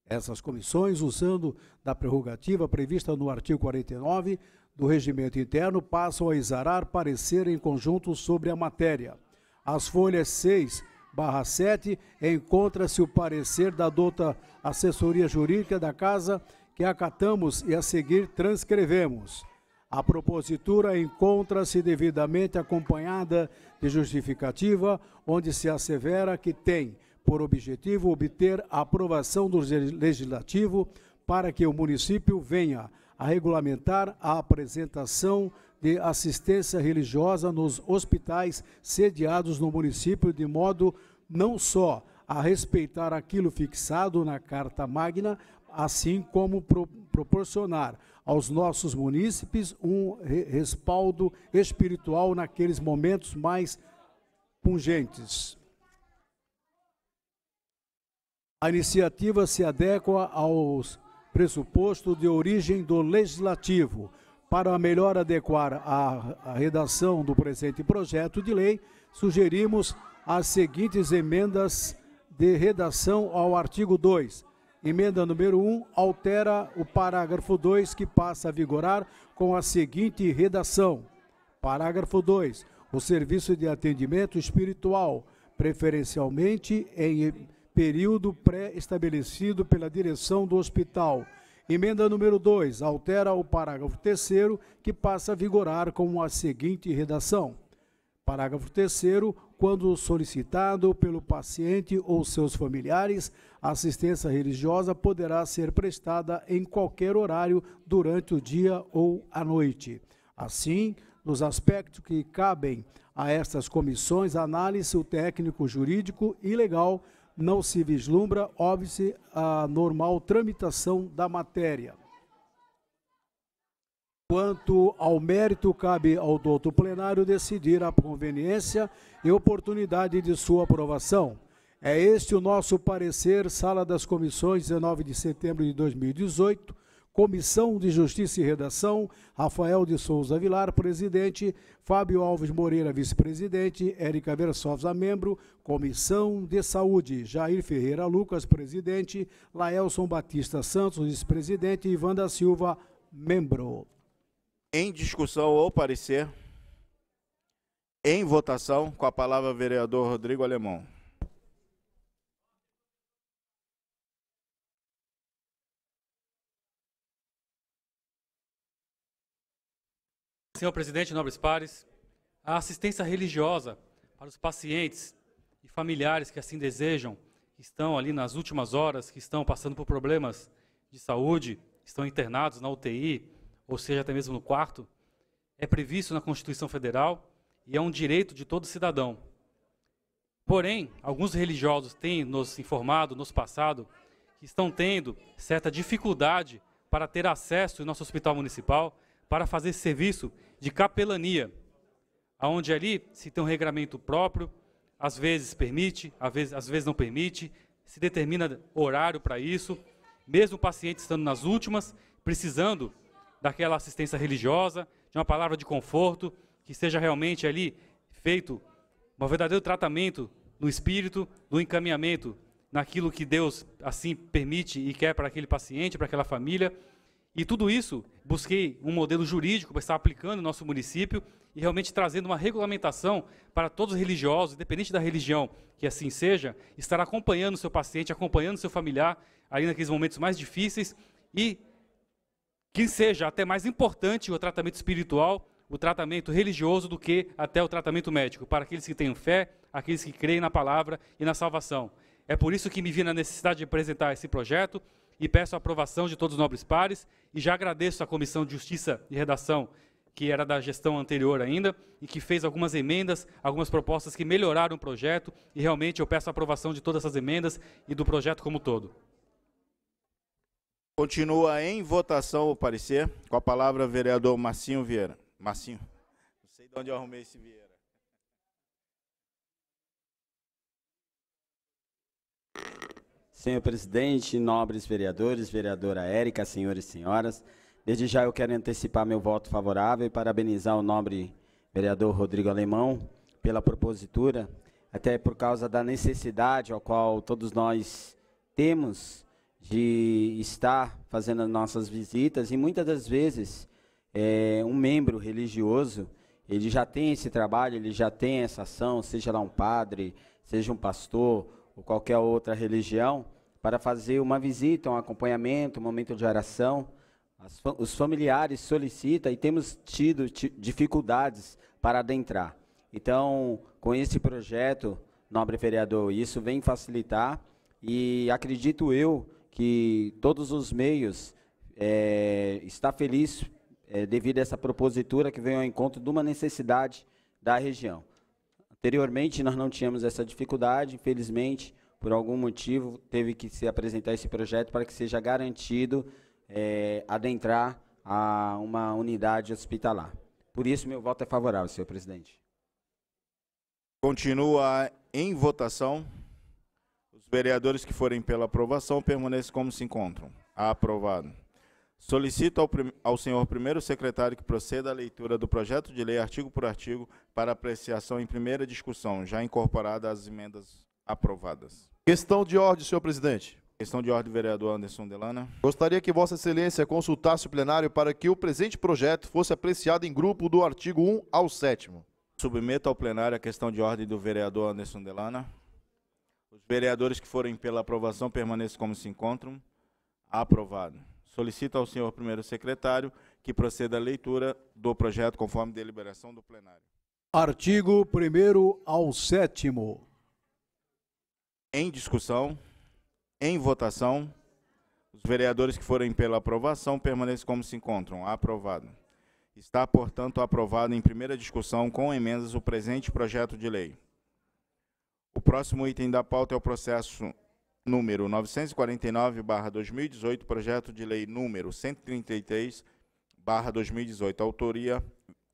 Essas comissões, usando da prerrogativa prevista no artigo 49 do Regimento Interno, passam a exarar parecer em conjunto sobre a matéria. As folhas 6 barra 7, encontra-se o parecer da douta assessoria jurídica da Casa, que acatamos e a seguir transcrevemos. A propositura encontra-se devidamente acompanhada de justificativa, onde se assevera que tem por objetivo obter a aprovação do legislativo para que o município venha a regulamentar a apresentação de assistência religiosa nos hospitais sediados no município, de modo não só a respeitar aquilo fixado na Carta Magna, assim como pro proporcionar aos nossos munícipes um re respaldo espiritual naqueles momentos mais pungentes. A iniciativa se adequa aos pressupostos de origem do legislativo, para melhor adequar a, a redação do presente projeto de lei, sugerimos as seguintes emendas de redação ao artigo 2. Emenda número 1 altera o parágrafo 2 que passa a vigorar com a seguinte redação: Parágrafo 2. O serviço de atendimento espiritual, preferencialmente em período pré-estabelecido pela direção do hospital, Emenda número 2 altera o parágrafo 3 que passa a vigorar com a seguinte redação. Parágrafo 3 quando solicitado pelo paciente ou seus familiares, assistência religiosa poderá ser prestada em qualquer horário durante o dia ou a noite. Assim, nos aspectos que cabem a estas comissões, análise o técnico jurídico e legal não se vislumbra, óbvio, a normal tramitação da matéria. Quanto ao mérito, cabe ao douto plenário decidir a conveniência e oportunidade de sua aprovação. É este o nosso parecer, Sala das Comissões, 19 de setembro de 2018, Comissão de Justiça e Redação, Rafael de Souza Vilar, presidente, Fábio Alves Moreira, vice-presidente, Érica Versovza, membro, Comissão de Saúde, Jair Ferreira Lucas, presidente, Laelson Batista Santos, vice-presidente, Ivanda Silva, membro. Em discussão ou parecer, em votação, com a palavra vereador Rodrigo Alemão. Senhor presidente, nobres pares, a assistência religiosa para os pacientes e familiares que assim desejam, que estão ali nas últimas horas, que estão passando por problemas de saúde, estão internados na UTI, ou seja, até mesmo no quarto, é previsto na Constituição Federal e é um direito de todo cidadão. Porém, alguns religiosos têm nos informado, nos passado, que estão tendo certa dificuldade para ter acesso ao nosso hospital municipal para fazer serviço de capelania, aonde ali se tem um regramento próprio, às vezes permite, às vezes, às vezes não permite, se determina horário para isso, mesmo o paciente estando nas últimas, precisando daquela assistência religiosa, de uma palavra de conforto, que seja realmente ali feito um verdadeiro tratamento no espírito, no encaminhamento, naquilo que Deus assim permite e quer para aquele paciente, para aquela família. E tudo isso, busquei um modelo jurídico para estar aplicando no nosso município e realmente trazendo uma regulamentação para todos os religiosos, independente da religião, que assim seja, estar acompanhando o seu paciente, acompanhando o seu familiar, ali naqueles momentos mais difíceis e que seja até mais importante o tratamento espiritual, o tratamento religioso do que até o tratamento médico, para aqueles que têm fé, aqueles que creem na palavra e na salvação. É por isso que me vi na necessidade de apresentar esse projeto, e peço a aprovação de todos os nobres pares e já agradeço à Comissão de Justiça e Redação, que era da gestão anterior ainda, e que fez algumas emendas, algumas propostas que melhoraram o projeto, e realmente eu peço a aprovação de todas essas emendas e do projeto como todo. Continua em votação o parecer. Com a palavra, o vereador Marcinho Vieira. Marcinho, não sei de onde eu arrumei esse Vieira. Senhor presidente, nobres vereadores, vereadora Érica, senhores e senhoras, desde já eu quero antecipar meu voto favorável e parabenizar o nobre vereador Rodrigo Alemão pela propositura, até por causa da necessidade ao qual todos nós temos de estar fazendo as nossas visitas e muitas das vezes é, um membro religioso ele já tem esse trabalho, ele já tem essa ação, seja lá um padre, seja um pastor, ou qualquer outra religião para fazer uma visita, um acompanhamento, um momento de oração. os familiares solicitam e temos tido dificuldades para adentrar. Então, com esse projeto, nobre vereador, isso vem facilitar e acredito eu que todos os meios é, está feliz é, devido a essa propositura que vem ao encontro de uma necessidade da região. Anteriormente, nós não tínhamos essa dificuldade, infelizmente, por algum motivo, teve que se apresentar esse projeto para que seja garantido é, adentrar a uma unidade hospitalar. Por isso, meu voto é favorável, senhor presidente. Continua em votação. Os vereadores que forem pela aprovação permaneçam como se encontram. Aprovado. Solicito ao, ao, senhor primeiro secretário que proceda à leitura do projeto de lei, artigo por artigo, para apreciação em primeira discussão, já incorporada às emendas aprovadas. Questão de ordem, senhor presidente. Questão de ordem, vereador Anderson Delana. Gostaria que Vossa Excelência consultasse o plenário para que o presente projeto fosse apreciado em grupo do artigo 1 ao 7. Submeto ao plenário a questão de ordem do vereador Anderson Delana. Os vereadores que forem pela aprovação permaneçam como se encontram. Aprovado. Solicito ao senhor primeiro secretário que proceda à leitura do projeto conforme deliberação do plenário. Artigo 1 ao 7 Em discussão, em votação, os vereadores que forem pela aprovação permaneçam como se encontram. Aprovado. Está, portanto, aprovado em primeira discussão com emendas o presente projeto de lei. O próximo item da pauta é o processo número 949/2018, projeto de lei número 133 2018, autoria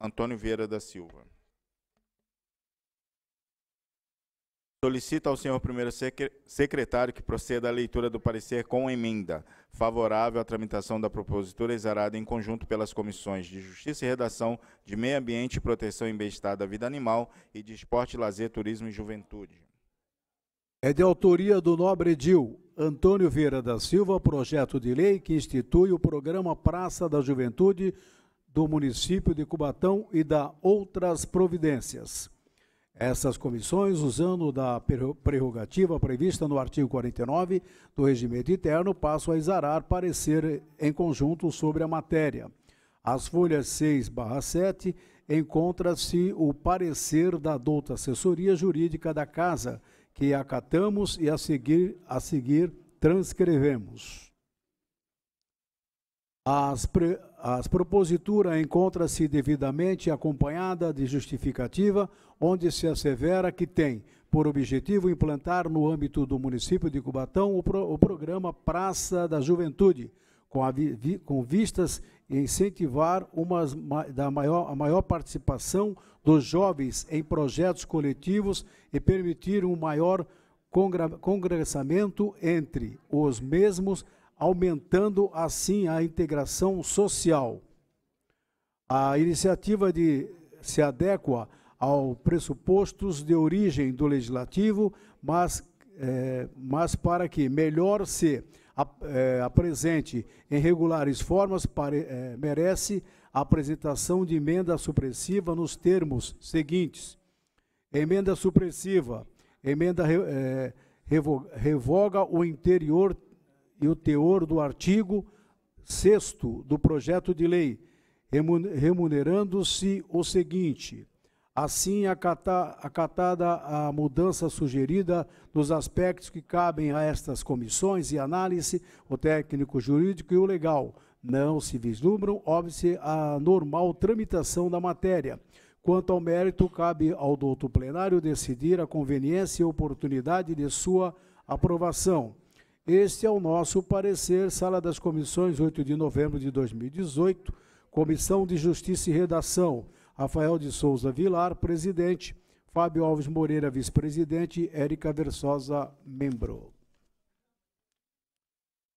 Antônio Vieira da Silva. Solicita ao senhor primeiro secretário que proceda à leitura do parecer com emenda, favorável à tramitação da propositura exarada em conjunto pelas comissões de Justiça e Redação, de Meio Ambiente e Proteção e Bem-Estar da Vida Animal e de Esporte, Lazer, Turismo e Juventude. É de autoria do nobre Dil Antônio Vieira da Silva, projeto de lei que institui o programa Praça da Juventude do município de Cubatão e da outras providências. Essas comissões, usando da prerrogativa prevista no artigo 49 do Regimento Interno, passam a exarar parecer em conjunto sobre a matéria. As folhas 6 7 encontra-se o parecer da douta assessoria jurídica da Casa, que acatamos e a seguir, a seguir transcrevemos. As, pre, as propositura encontra-se devidamente acompanhada de justificativa, onde se assevera que tem por objetivo implantar no âmbito do município de Cubatão o, pro, o programa Praça da Juventude, com, a, vi, com vistas incentivar uma, da maior, a maior participação dos jovens em projetos coletivos e permitir um maior congressamento entre os mesmos, aumentando assim a integração social. A iniciativa de, se adequa aos pressupostos de origem do legislativo, mas, é, mas para que melhor se é, apresente em regulares formas é, merece a apresentação de emenda supressiva nos termos seguintes. Emenda supressiva. Emenda é, revoga, revoga o interior e o teor do artigo 6 do projeto de lei, remunerando-se o seguinte: Assim, acatada a mudança sugerida nos aspectos que cabem a estas comissões e análise, o técnico jurídico e o legal não se vislumbram, óbvio a normal tramitação da matéria. Quanto ao mérito, cabe ao douto plenário decidir a conveniência e oportunidade de sua aprovação. Este é o nosso parecer, Sala das Comissões, 8 de novembro de 2018, Comissão de Justiça e Redação. Rafael de Souza Vilar, presidente, Fábio Alves Moreira, vice-presidente, Érica Versosa, membro.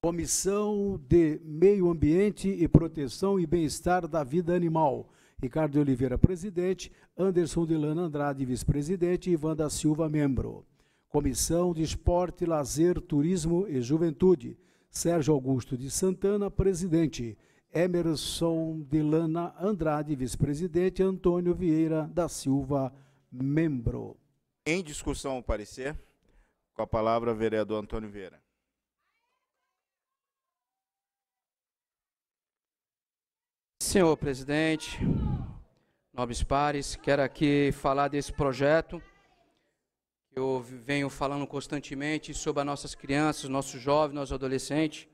Comissão de Meio Ambiente e Proteção e Bem-Estar da Vida Animal. Ricardo Oliveira, presidente, Anderson Delano Andrade, vice-presidente, e Ivan da Silva, membro. Comissão de Esporte, Lazer, Turismo e Juventude. Sérgio Augusto de Santana, presidente. Emerson Delana Andrade, vice-presidente, Antônio Vieira da Silva, membro. Em discussão o parecer, com a palavra vereador Antônio Vieira. Senhor presidente, nobres pares, quero aqui falar desse projeto. Eu venho falando constantemente sobre as nossas crianças, nossos jovens, nossos adolescentes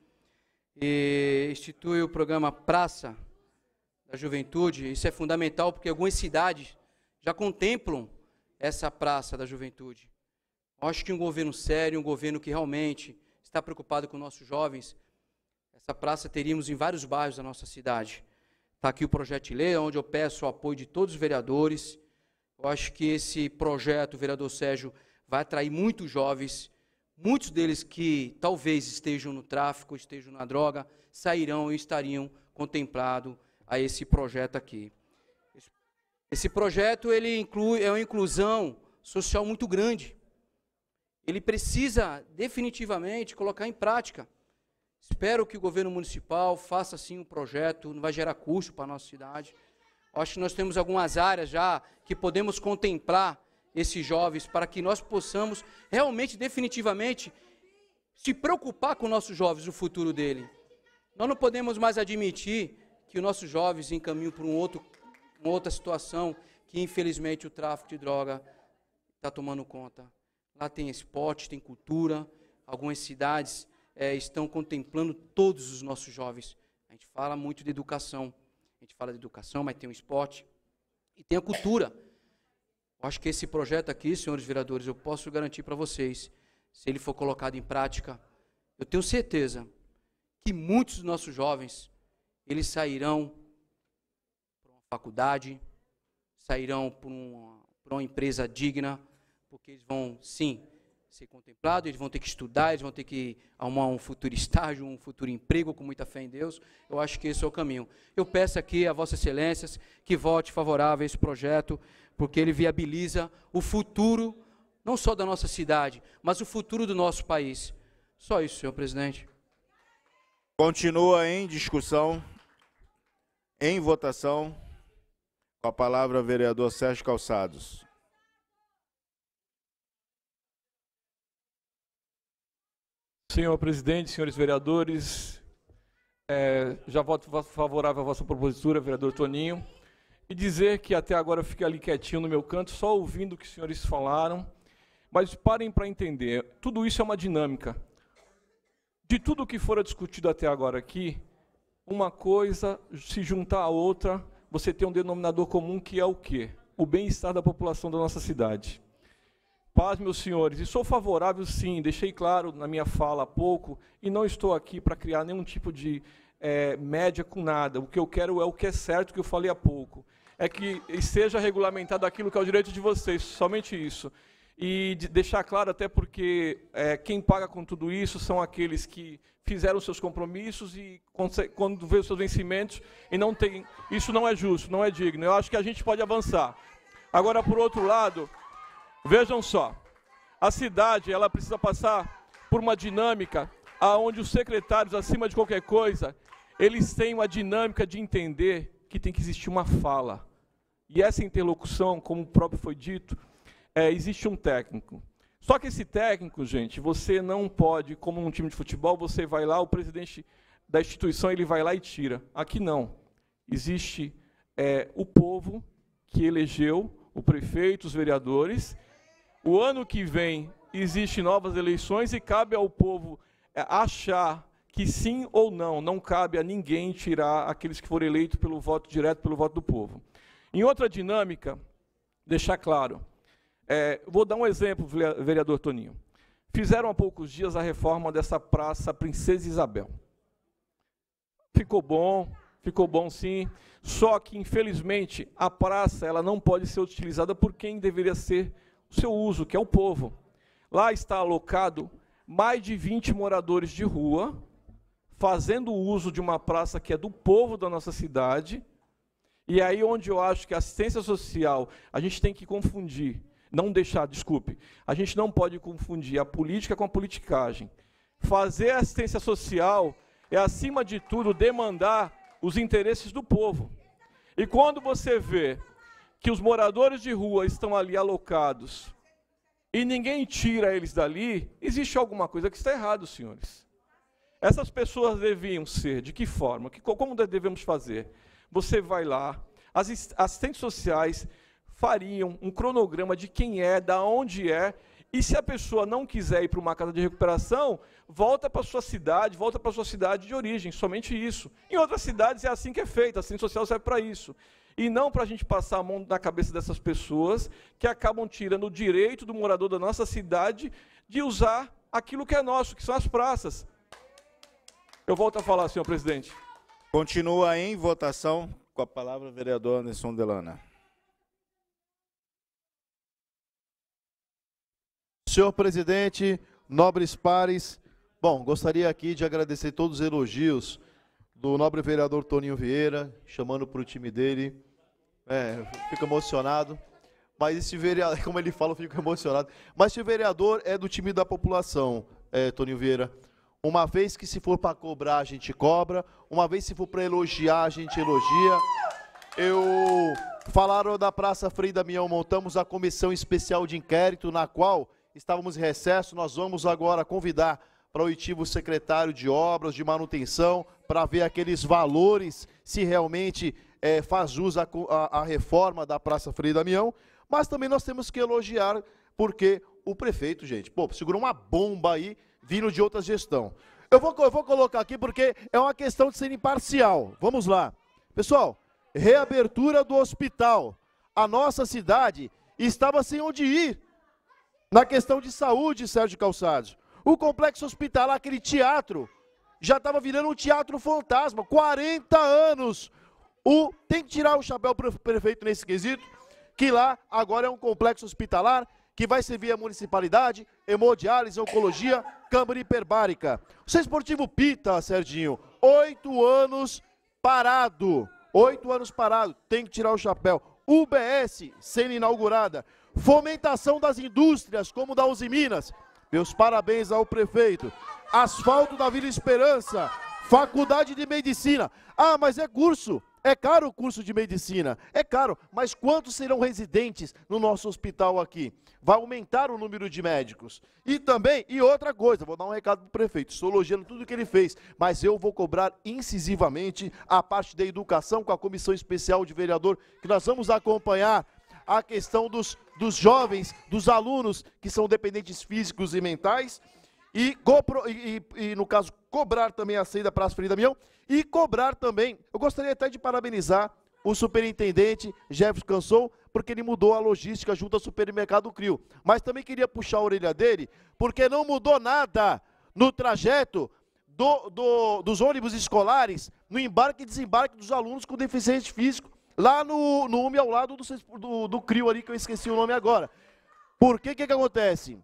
e institui o programa Praça da Juventude. Isso é fundamental porque algumas cidades já contemplam essa Praça da Juventude. acho que um governo sério, um governo que realmente está preocupado com nossos jovens, essa praça teríamos em vários bairros da nossa cidade. Está aqui o projeto de lei, onde eu peço o apoio de todos os vereadores. Eu acho que esse projeto, o vereador Sérgio, vai atrair muitos jovens Muitos deles que talvez estejam no tráfico, estejam na droga, sairão e estariam contemplados a esse projeto aqui. Esse projeto ele inclui é uma inclusão social muito grande. Ele precisa definitivamente colocar em prática. Espero que o governo municipal faça assim um projeto, não vai gerar custo para a nossa cidade. Acho que nós temos algumas áreas já que podemos contemplar esses jovens, para que nós possamos realmente, definitivamente, se preocupar com nossos jovens, o futuro dele. Nós não podemos mais admitir que os nossos jovens encaminham para um outro, uma outra situação que, infelizmente, o tráfico de droga está tomando conta. Lá tem esporte, tem cultura, algumas cidades é, estão contemplando todos os nossos jovens. A gente fala muito de educação, a gente fala de educação, mas tem o esporte e tem a cultura. Eu acho que esse projeto aqui, senhores vereadores, eu posso garantir para vocês, se ele for colocado em prática, eu tenho certeza que muitos dos nossos jovens, eles sairão para uma faculdade, sairão para uma, para uma empresa digna, porque eles vão, sim, ser contemplados, eles vão ter que estudar, eles vão ter que arrumar um futuro estágio, um futuro emprego com muita fé em Deus. Eu acho que esse é o caminho. Eu peço aqui a Vossas Excelências que vote favorável a esse projeto porque ele viabiliza o futuro, não só da nossa cidade, mas o futuro do nosso país. Só isso, senhor presidente. Continua em discussão, em votação, com a palavra o vereador Sérgio Calçados. Senhor presidente, senhores vereadores, é, já voto favorável à vossa propositura, vereador Toninho e dizer que até agora eu fiquei ali quietinho no meu canto, só ouvindo o que os senhores falaram. Mas parem para entender, tudo isso é uma dinâmica. De tudo o que fora discutido até agora aqui, uma coisa se juntar à outra, você tem um denominador comum que é o quê? O bem-estar da população da nossa cidade. Paz, meus senhores, e sou favorável sim, deixei claro na minha fala há pouco, e não estou aqui para criar nenhum tipo de é, média com nada. O que eu quero é o que é certo, que eu falei há pouco é que seja regulamentado aquilo que é o direito de vocês, somente isso. E de deixar claro, até porque é, quem paga com tudo isso são aqueles que fizeram seus compromissos e quando vê os seus vencimentos e não tem. Isso não é justo, não é digno. Eu acho que a gente pode avançar. Agora, por outro lado, vejam só, a cidade ela precisa passar por uma dinâmica aonde os secretários, acima de qualquer coisa, eles têm uma dinâmica de entender que tem que existir uma fala. E essa interlocução, como próprio foi dito, é, existe um técnico. Só que esse técnico, gente, você não pode, como um time de futebol, você vai lá, o presidente da instituição ele vai lá e tira. Aqui não. Existe é, o povo que elegeu o prefeito, os vereadores. O ano que vem existem novas eleições e cabe ao povo é, achar que sim ou não, não cabe a ninguém tirar aqueles que foram eleitos pelo voto direto, pelo voto do povo. Em outra dinâmica, deixar claro, é, vou dar um exemplo, vereador Toninho. Fizeram há poucos dias a reforma dessa praça Princesa Isabel. Ficou bom, ficou bom sim, só que infelizmente a praça ela não pode ser utilizada por quem deveria ser o seu uso, que é o povo. Lá está alocado mais de 20 moradores de rua fazendo uso de uma praça que é do povo da nossa cidade, e aí onde eu acho que a assistência social, a gente tem que confundir, não deixar, desculpe, a gente não pode confundir a política com a politicagem. Fazer assistência social é, acima de tudo, demandar os interesses do povo. E quando você vê que os moradores de rua estão ali alocados e ninguém tira eles dali, existe alguma coisa que está errado, senhores. Essas pessoas deviam ser, de que forma? Como devemos fazer? Você vai lá, as assistentes sociais fariam um cronograma de quem é, da onde é, e se a pessoa não quiser ir para uma casa de recuperação, volta para sua cidade, volta para sua cidade de origem, somente isso. Em outras cidades é assim que é feito, a assistência social serve para isso. E não para a gente passar a mão na cabeça dessas pessoas que acabam tirando o direito do morador da nossa cidade de usar aquilo que é nosso, que são as praças. Eu volto a falar, senhor presidente. Continua em votação com a palavra o vereador Anderson Delana. Senhor presidente, nobres pares, bom, gostaria aqui de agradecer todos os elogios do nobre vereador Toninho Vieira, chamando para o time dele. É, fico emocionado. Mas esse vereador, como ele fala, eu fico emocionado. Mas esse vereador é do time da população, é, Toninho Vieira. Uma vez que se for para cobrar, a gente cobra. Uma vez se for para elogiar, a gente elogia. Eu falaram da Praça Frei Damião, montamos a comissão especial de inquérito na qual estávamos em recesso. Nós vamos agora convidar para o itivo secretário de obras, de manutenção, para ver aqueles valores, se realmente é, faz jus à, à, à reforma da Praça Frei Damião. Mas também nós temos que elogiar, porque o prefeito, gente, pô, segurou uma bomba aí vindo de outra gestão. Eu vou, eu vou colocar aqui porque é uma questão de ser imparcial. Vamos lá. Pessoal, reabertura do hospital. A nossa cidade estava sem onde ir na questão de saúde, Sérgio Calçados. O complexo hospitalar, aquele teatro, já estava virando um teatro fantasma. 40 anos. O, tem que tirar o chapéu para o prefeito nesse quesito, que lá agora é um complexo hospitalar que vai servir a municipalidade, hemodiálise, oncologia, Câmara Hiperbárica. O Centro Esportivo Pita, Serginho, oito anos parado. Oito anos parado, tem que tirar o chapéu. UBS sendo inaugurada. Fomentação das indústrias, como da Uzi Minas. Meus parabéns ao prefeito. Asfalto da Vila Esperança. Faculdade de Medicina. Ah, mas é curso. É caro o curso de medicina, é caro, mas quantos serão residentes no nosso hospital aqui? Vai aumentar o número de médicos. E também, e outra coisa, vou dar um recado para o prefeito, estou elogiando tudo que ele fez, mas eu vou cobrar incisivamente a parte da educação com a comissão especial de vereador, que nós vamos acompanhar a questão dos, dos jovens, dos alunos que são dependentes físicos e mentais e, GoPro, e, e, e, no caso, cobrar também a saída para a Frei Damião e cobrar também. Eu gostaria até de parabenizar o superintendente Jefferson Cansou, porque ele mudou a logística junto ao supermercado Crio. Mas também queria puxar a orelha dele, porque não mudou nada no trajeto do, do, dos ônibus escolares, no embarque e desembarque dos alunos com deficiência física, lá no, no UMI ao lado do, do, do Crio ali, que eu esqueci o nome agora. Por que que acontece?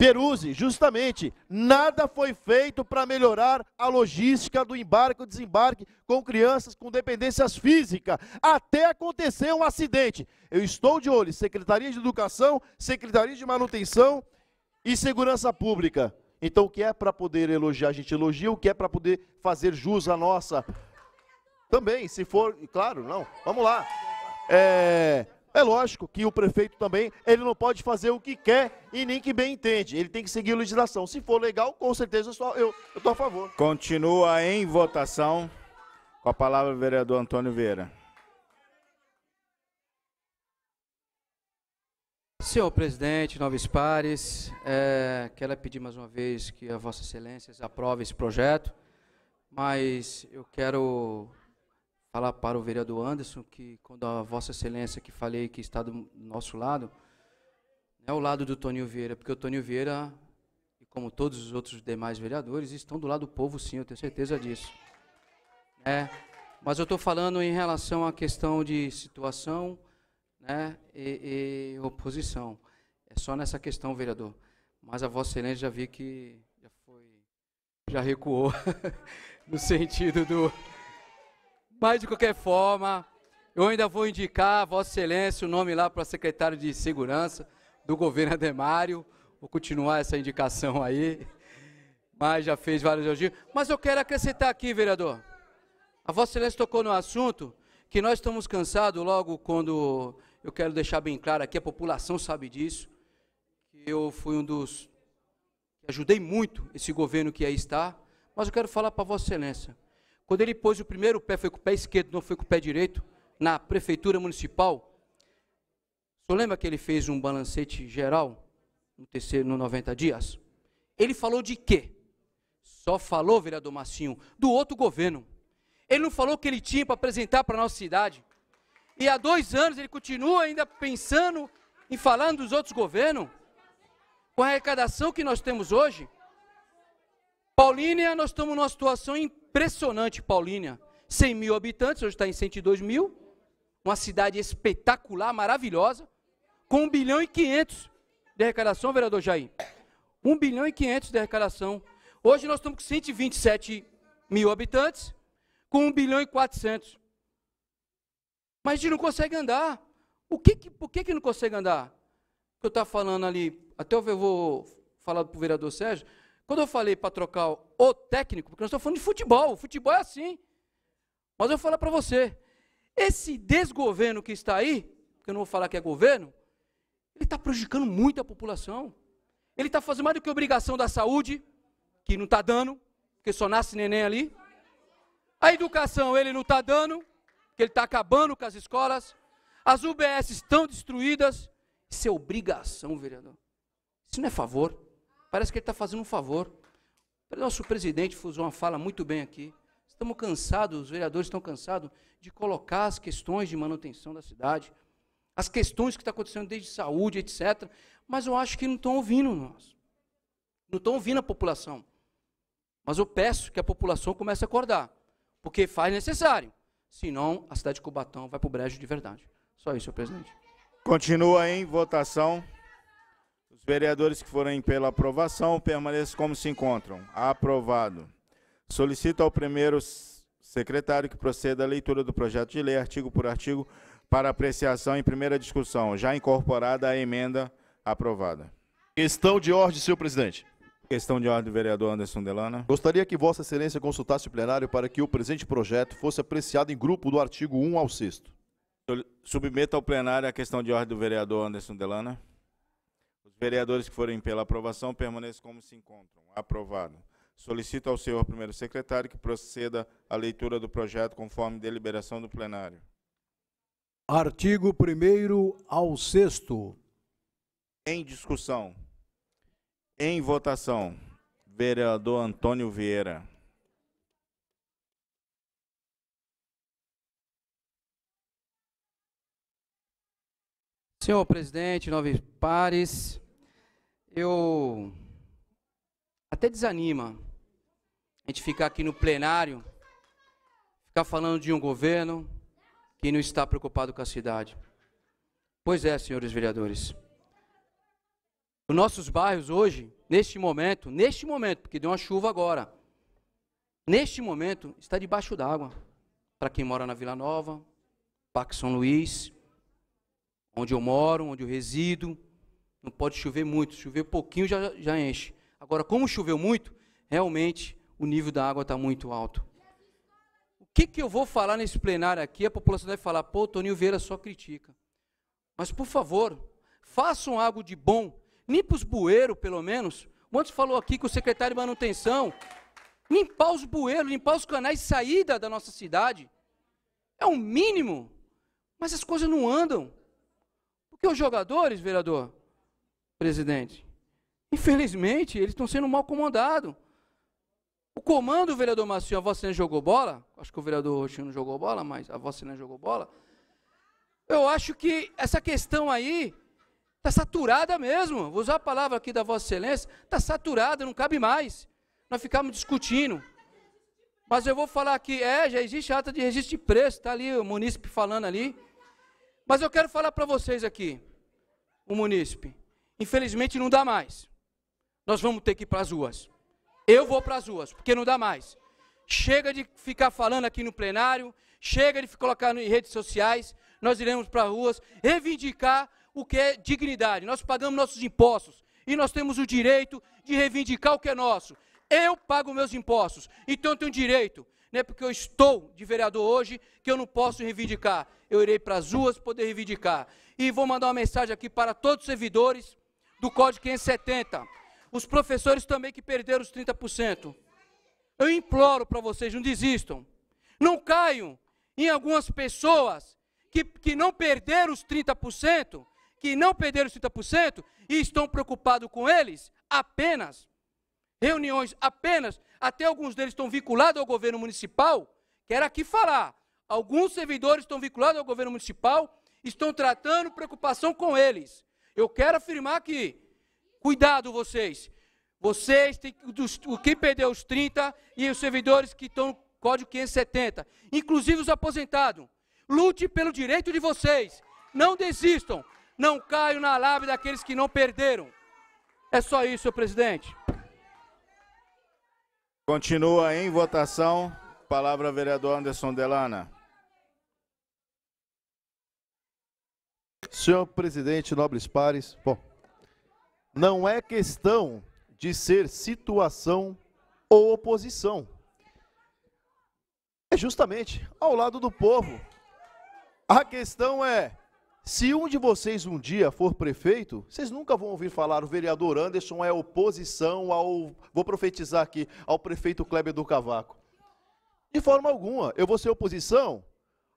Peruzzi, justamente, nada foi feito para melhorar a logística do embarque e desembarque com crianças com dependências físicas, até acontecer um acidente. Eu estou de olho, Secretaria de Educação, Secretaria de Manutenção e Segurança Pública. Então, o que é para poder elogiar, a gente elogia, o que é para poder fazer jus à nossa. Também, se for, claro, não. Vamos lá. É, é lógico que o prefeito também, ele não pode fazer o que quer e nem que bem entende. Ele tem que seguir a legislação. Se for legal, com certeza eu estou a favor. Continua em votação. Com a palavra o vereador Antônio Vieira. Senhor presidente, novos pares, é, quero pedir mais uma vez que a Vossa Excelência aprove esse projeto, mas eu quero falar para o vereador Anderson que quando a Vossa Excelência que falei que está do nosso lado, é o lado do Toninho Vieira, porque o Toninho Vieira, como todos os outros demais vereadores, estão do lado do povo, sim, eu tenho certeza disso. É, mas eu estou falando em relação à questão de situação né, e, e, oposição. É só nessa questão, vereador. Mas a Vossa Excelência já vi que já foi, já recuou no sentido do mas, de qualquer forma, eu ainda vou indicar, Vossa Excelência, o nome lá para secretário de Segurança do governo Ademário. Vou continuar essa indicação aí. Mas já fez vários elogios. Mas eu quero acrescentar aqui, vereador. A Vossa Excelência tocou no assunto que nós estamos cansados logo quando. Eu quero deixar bem claro aqui, a população sabe disso. Eu fui um dos. Ajudei muito esse governo que aí está. Mas eu quero falar para Vossa Excelência. Quando ele pôs o primeiro pé, foi com o pé esquerdo, não foi com o pé direito, na prefeitura municipal. O lembra que ele fez um balancete geral no terceiro, no 90 dias? Ele falou de quê? Só falou, vereador Massinho, do outro governo. Ele não falou o que ele tinha para apresentar para a nossa cidade. E há dois anos ele continua ainda pensando em falando dos outros governos. Com a arrecadação que nós temos hoje, Paulínia, nós estamos numa situação impressionante, Paulínia. 100 mil habitantes, hoje está em 102 mil. Uma cidade espetacular, maravilhosa. Com 1 bilhão e 500 de arrecadação, vereador Jair. 1 bilhão e 500 de arrecadação. Hoje nós estamos com 127 mil habitantes, com 1 bilhão e 400. Mas a gente não consegue andar. O que, que por que, que não consegue andar? Eu estava falando ali, até eu vou falar para o vereador Sérgio, quando eu falei para trocar o técnico, porque nós estamos falando de futebol, o futebol é assim. Mas eu vou falar para você, esse desgoverno que está aí, que eu não vou falar que é governo, ele está prejudicando muito a população. Ele está fazendo mais do que obrigação da saúde, que não está dando, porque só nasce neném ali. A educação ele não está dando, porque ele está acabando com as escolas. As UBS estão destruídas. Isso é obrigação, vereador. Isso não é favor. Parece que ele está fazendo um favor. O nosso presidente fez uma fala muito bem aqui. Estamos cansados, os vereadores estão cansados de colocar as questões de manutenção da cidade, as questões que estão tá acontecendo desde saúde, etc. Mas eu acho que não estão ouvindo nós. Não estão ouvindo a população. Mas eu peço que a população comece a acordar, porque faz necessário. Senão, a cidade de Cubatão vai para o brejo de verdade. Só isso, senhor presidente. Continua em votação. Os vereadores que forem pela aprovação permaneçam como se encontram. Aprovado. Solicito ao primeiro secretário que proceda à leitura do projeto de lei, artigo por artigo, para apreciação em primeira discussão, já incorporada a emenda aprovada. Questão de ordem, senhor presidente. Questão de ordem, vereador Anderson Delana. Gostaria que Vossa Excelência consultasse o plenário para que o presente projeto fosse apreciado em grupo do artigo 1 ao 6. Submeta ao plenário a questão de ordem do vereador Anderson Delana vereadores que forem pela aprovação permaneçam como se encontram. Aprovado. Solicito ao senhor primeiro secretário que proceda à leitura do projeto conforme deliberação do plenário. Artigo 1 ao 6 Em discussão. Em votação. Vereador Antônio Vieira. Senhor presidente, nove pares eu até desanima a gente ficar aqui no plenário, ficar falando de um governo que não está preocupado com a cidade. Pois é, senhores vereadores. Os nossos bairros hoje, neste momento, neste momento, porque deu uma chuva agora, neste momento está debaixo d'água. Para quem mora na Vila Nova, Parque São Luís, onde eu moro, onde eu resido, não pode chover muito, chover pouquinho já, já enche. Agora, como choveu muito, realmente o nível da água está muito alto. O que, que eu vou falar nesse plenário aqui? A população deve falar, pô, Toninho Vieira só critica. Mas, por favor, façam algo de bom. Limpa os bueiros, pelo menos. Ontem falou aqui que o secretário de manutenção limpar os bueiros, limpar os canais de saída da nossa cidade. É o um mínimo. Mas as coisas não andam. Porque os jogadores, vereador, presidente. Infelizmente, eles estão sendo mal comandados. O comando, vereador Macio, a Vossa Senhora jogou bola. Acho que o vereador Roxinho não jogou bola, mas a Vossa Senhora jogou bola. Eu acho que essa questão aí está saturada mesmo. Vou usar a palavra aqui da Vossa Excelência. Está saturada, não cabe mais. Nós ficamos discutindo. Mas eu vou falar aqui, é, já existe ata de registro de preço, está ali o munícipe falando ali. Mas eu quero falar para vocês aqui, o munícipe. Infelizmente não dá mais. Nós vamos ter que ir para as ruas. Eu vou para as ruas, porque não dá mais. Chega de ficar falando aqui no plenário, chega de colocar em redes sociais. Nós iremos para as ruas reivindicar o que é dignidade. Nós pagamos nossos impostos e nós temos o direito de reivindicar o que é nosso. Eu pago meus impostos, então eu tenho direito. Não é porque eu estou de vereador hoje que eu não posso reivindicar. Eu irei para as ruas poder reivindicar. E vou mandar uma mensagem aqui para todos os servidores do Código 570. Os professores também que perderam os 30%. Eu imploro para vocês, não desistam. Não caiam em algumas pessoas que, que não perderam os 30%, que não perderam os 30% e estão preocupados com eles apenas. Reuniões apenas, até alguns deles estão vinculados ao governo municipal. Quero aqui falar: alguns servidores estão vinculados ao governo municipal, estão tratando preocupação com eles. Eu quero afirmar que, cuidado vocês. Vocês têm dos, o que perdeu os 30 e os servidores que estão no código 570, inclusive os aposentados. Lute pelo direito de vocês. Não desistam. Não caiam na lábia daqueles que não perderam. É só isso, senhor presidente. Continua em votação. Palavra vereador Anderson Delana. Senhor presidente, nobres pares, bom, não é questão de ser situação ou oposição. É justamente ao lado do povo. A questão é: se um de vocês um dia for prefeito, vocês nunca vão ouvir falar o vereador Anderson é oposição ao, vou profetizar aqui, ao prefeito Kleber do Cavaco. De forma alguma, eu vou ser oposição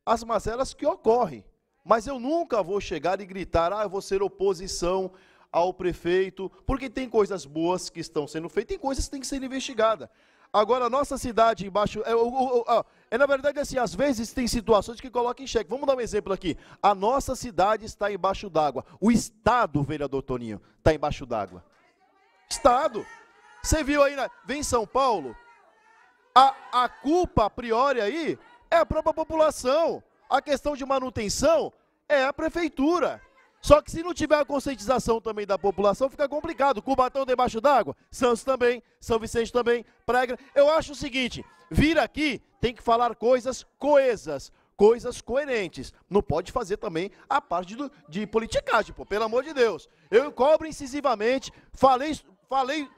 às mazelas que ocorrem. Mas eu nunca vou chegar e gritar, ah, eu vou ser oposição ao prefeito, porque tem coisas boas que estão sendo feitas, tem coisas que têm que ser investigadas. Agora, a nossa cidade embaixo. É, é, é, na verdade assim, às vezes tem situações que colocam em xeque. Vamos dar um exemplo aqui. A nossa cidade está embaixo d'água. O Estado, vereador Toninho, está embaixo d'água. Estado. Você viu aí, né? vem São Paulo. A, a culpa, a priori aí, é a própria população. A questão de manutenção é a prefeitura. Só que se não tiver a conscientização também da população, fica complicado. Cubatão debaixo d'água, Santos também, São Vicente também, Praia. Eu acho o seguinte: vir aqui tem que falar coisas coesas, coisas coerentes. Não pode fazer também a parte do, de politicagem, pô, pelo amor de Deus. Eu cobro incisivamente, falei, falei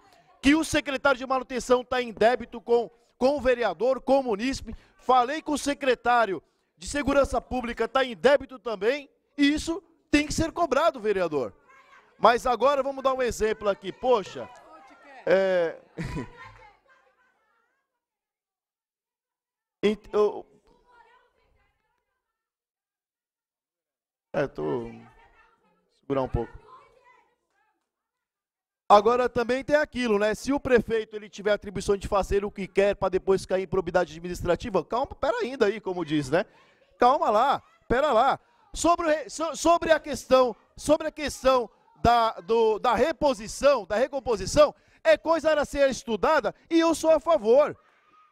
que o secretário de manutenção está em débito com, com o vereador, com o munícipe, falei com o secretário de segurança pública está em débito também, e isso tem que ser cobrado, vereador. Mas agora vamos dar um exemplo aqui. Poxa, é... Eu... É, tô... Vou segurar um pouco. Agora também tem aquilo, né? Se o prefeito ele tiver atribuição de fazer o que quer para depois cair em probidade administrativa, calma, pera ainda aí, como diz, né? Calma lá, pera lá. Sobre, sobre a questão, sobre a questão da, do, da reposição, da recomposição, é coisa a ser estudada e eu sou a favor.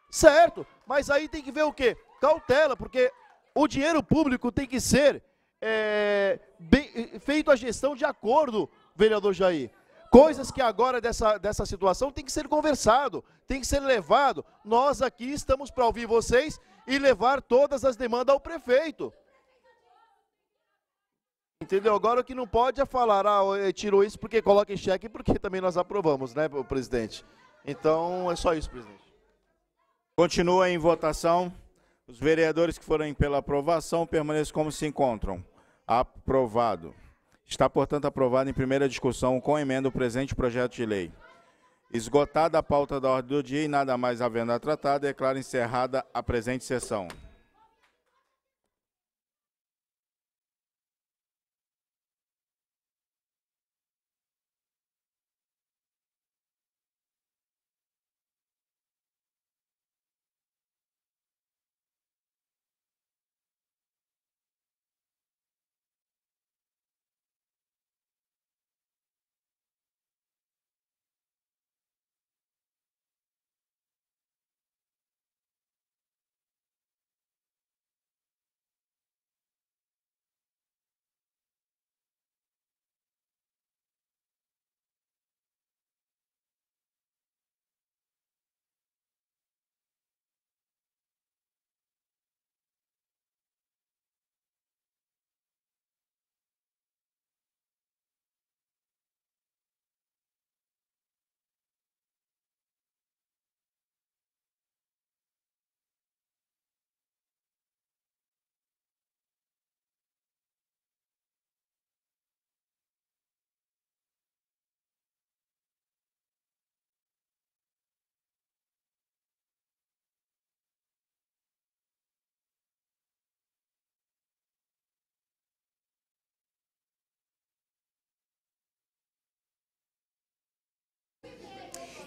Certo? Mas aí tem que ver o quê? Cautela, porque o dinheiro público tem que ser é, bem, eh, feito a gestão de acordo, vereador Jair. Coisas que agora dessa, dessa situação tem que ser conversado, tem que ser levado. Nós aqui estamos para ouvir vocês e levar todas as demandas ao prefeito. Entendeu? Agora o que não pode é falar, ah, eh, tirou isso porque coloca em xeque, porque também nós aprovamos, né, presidente? Então é só isso, presidente. Continua em votação. Os vereadores que forem pela aprovação permaneçam como se encontram. Aprovado. Está, portanto, aprovado em primeira discussão com emenda o presente projeto de lei. Esgotada a pauta da ordem do dia e nada mais havendo a tratar, declaro encerrada a presente sessão.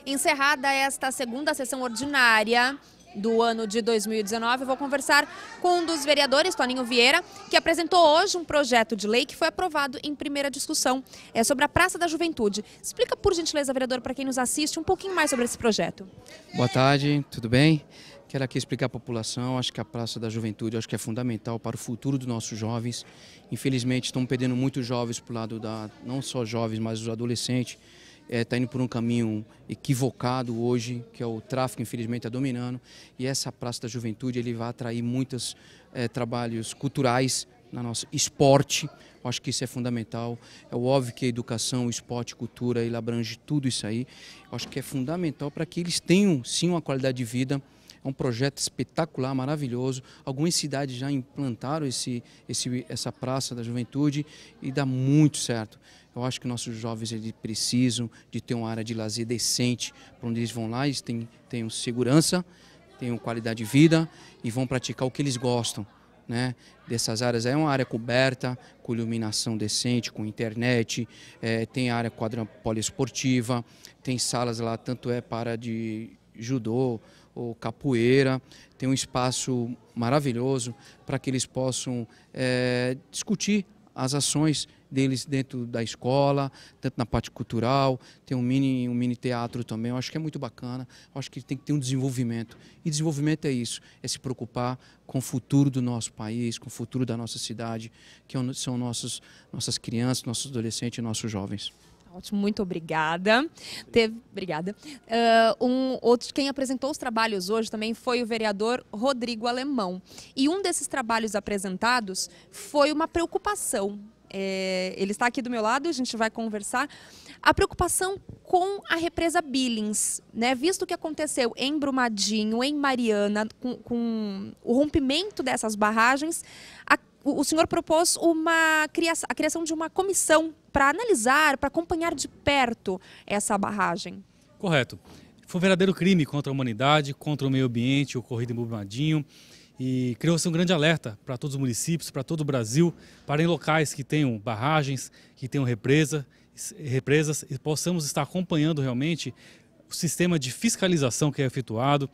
Encerrada esta segunda sessão ordinária do ano de 2019, eu vou conversar com um dos vereadores, Toninho Vieira, que apresentou hoje um projeto de lei que foi aprovado em primeira discussão. É sobre a Praça da Juventude. Explica, por gentileza, vereador, para quem nos assiste, um pouquinho mais sobre esse projeto. Boa tarde, tudo bem? Quero aqui explicar à população, acho que a Praça da Juventude acho que é fundamental para o futuro dos nossos jovens. Infelizmente, estão perdendo muitos jovens para o lado da, não só jovens, mas os adolescentes, está eh, é, indo por um caminho equivocado hoje, que é o tráfico, infelizmente, está dominando. E essa Praça da Juventude ele vai atrair muitos é, eh, trabalhos culturais na nossa esporte. Eu acho que isso é fundamental. É óbvio que a educação, esporte, cultura, ele abrange tudo isso aí. Eu acho que é fundamental para que eles tenham sim uma qualidade de vida é um projeto espetacular, maravilhoso. Algumas cidades já implantaram esse, esse, essa praça da juventude e dá muito certo. Eu acho que nossos jovens eles precisam de ter uma área de lazer decente, para onde eles vão lá, eles têm, tenham segurança, tenham qualidade de vida e vão praticar o que eles gostam. Né, dessas áreas. É uma área coberta, com iluminação decente, com internet, é, tem área quadra poliesportiva, tem salas lá, tanto é para de judô, ou capoeira, tem um espaço maravilhoso para que eles possam é, discutir as ações deles dentro da escola, tanto na parte cultural, tem um mini, um mini teatro também, eu acho que é muito bacana, eu acho que tem que ter um desenvolvimento. E desenvolvimento é isso, é se preocupar com o futuro do nosso país, com o futuro da nossa cidade, que é são nossos, nossas crianças, nossos adolescentes, nossos jovens. Ótimo, muito obrigada. Teve, obrigada. Uh, um outro, quem apresentou os trabalhos hoje também foi o vereador Rodrigo Alemão. E um desses trabalhos apresentados foi uma preocupação. É, ele está aqui do meu lado, a gente vai conversar. A preocupação com a represa Billings, né? Visto o que aconteceu em Brumadinho, em Mariana, com, com o rompimento dessas barragens, a o, senhor propôs uma criação, a criação de uma comissão para analisar, para acompanhar de perto essa barragem. Correto. Foi um verdadeiro crime contra a humanidade, contra o meio ambiente ocorrido em Brumadinho e criou-se um grande alerta para todos os municípios, para todo o Brasil, para em locais que tenham barragens, que tenham represa, represas e possamos estar acompanhando realmente o sistema de fiscalização que é efetuado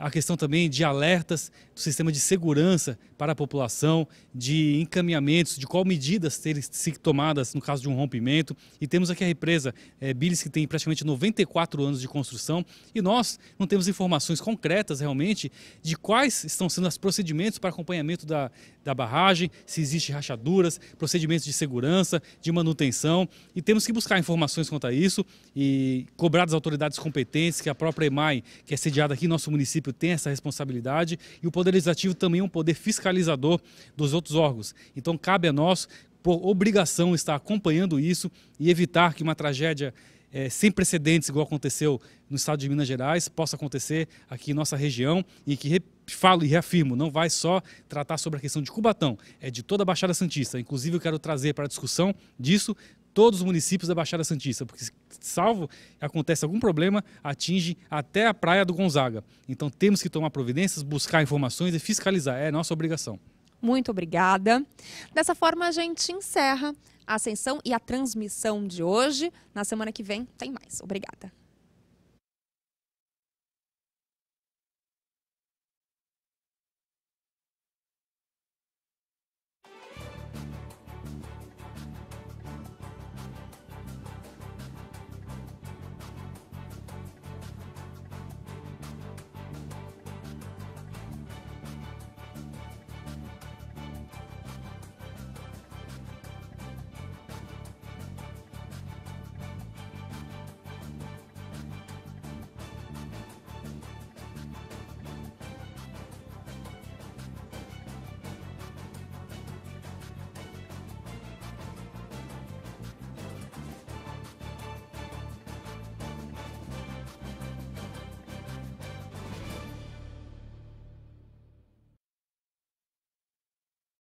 a questão também de alertas do sistema de segurança para a população, de encaminhamentos, de qual medidas terem sido tomadas no caso de um rompimento. E temos aqui a represa é, Bilis, que tem praticamente 94 anos de construção, e nós não temos informações concretas realmente de quais estão sendo os procedimentos para acompanhamento da, da barragem, se existem rachaduras, procedimentos de segurança, de manutenção, e temos que buscar informações quanto a isso e cobrar das autoridades competentes, que a própria EMAI, que é sediada aqui no nosso município, município tem essa responsabilidade e o Poder Legislativo também é um poder fiscalizador dos outros órgãos. Então cabe a nós, por obrigação, estar acompanhando isso e evitar que uma tragédia é, sem precedentes, igual aconteceu no estado de Minas Gerais, possa acontecer aqui em nossa região e que falo e reafirmo, não vai só tratar sobre a questão de Cubatão, é de toda a Baixada Santista. Inclusive, eu quero trazer para a discussão disso todos os municípios da Baixada Santista, porque salvo acontece algum problema, atinge até a praia do Gonzaga. Então temos que tomar providências, buscar informações e fiscalizar, é nossa obrigação. Muito obrigada. Dessa forma a gente encerra a ascensão e a transmissão de hoje. Na semana que vem tem mais. Obrigada.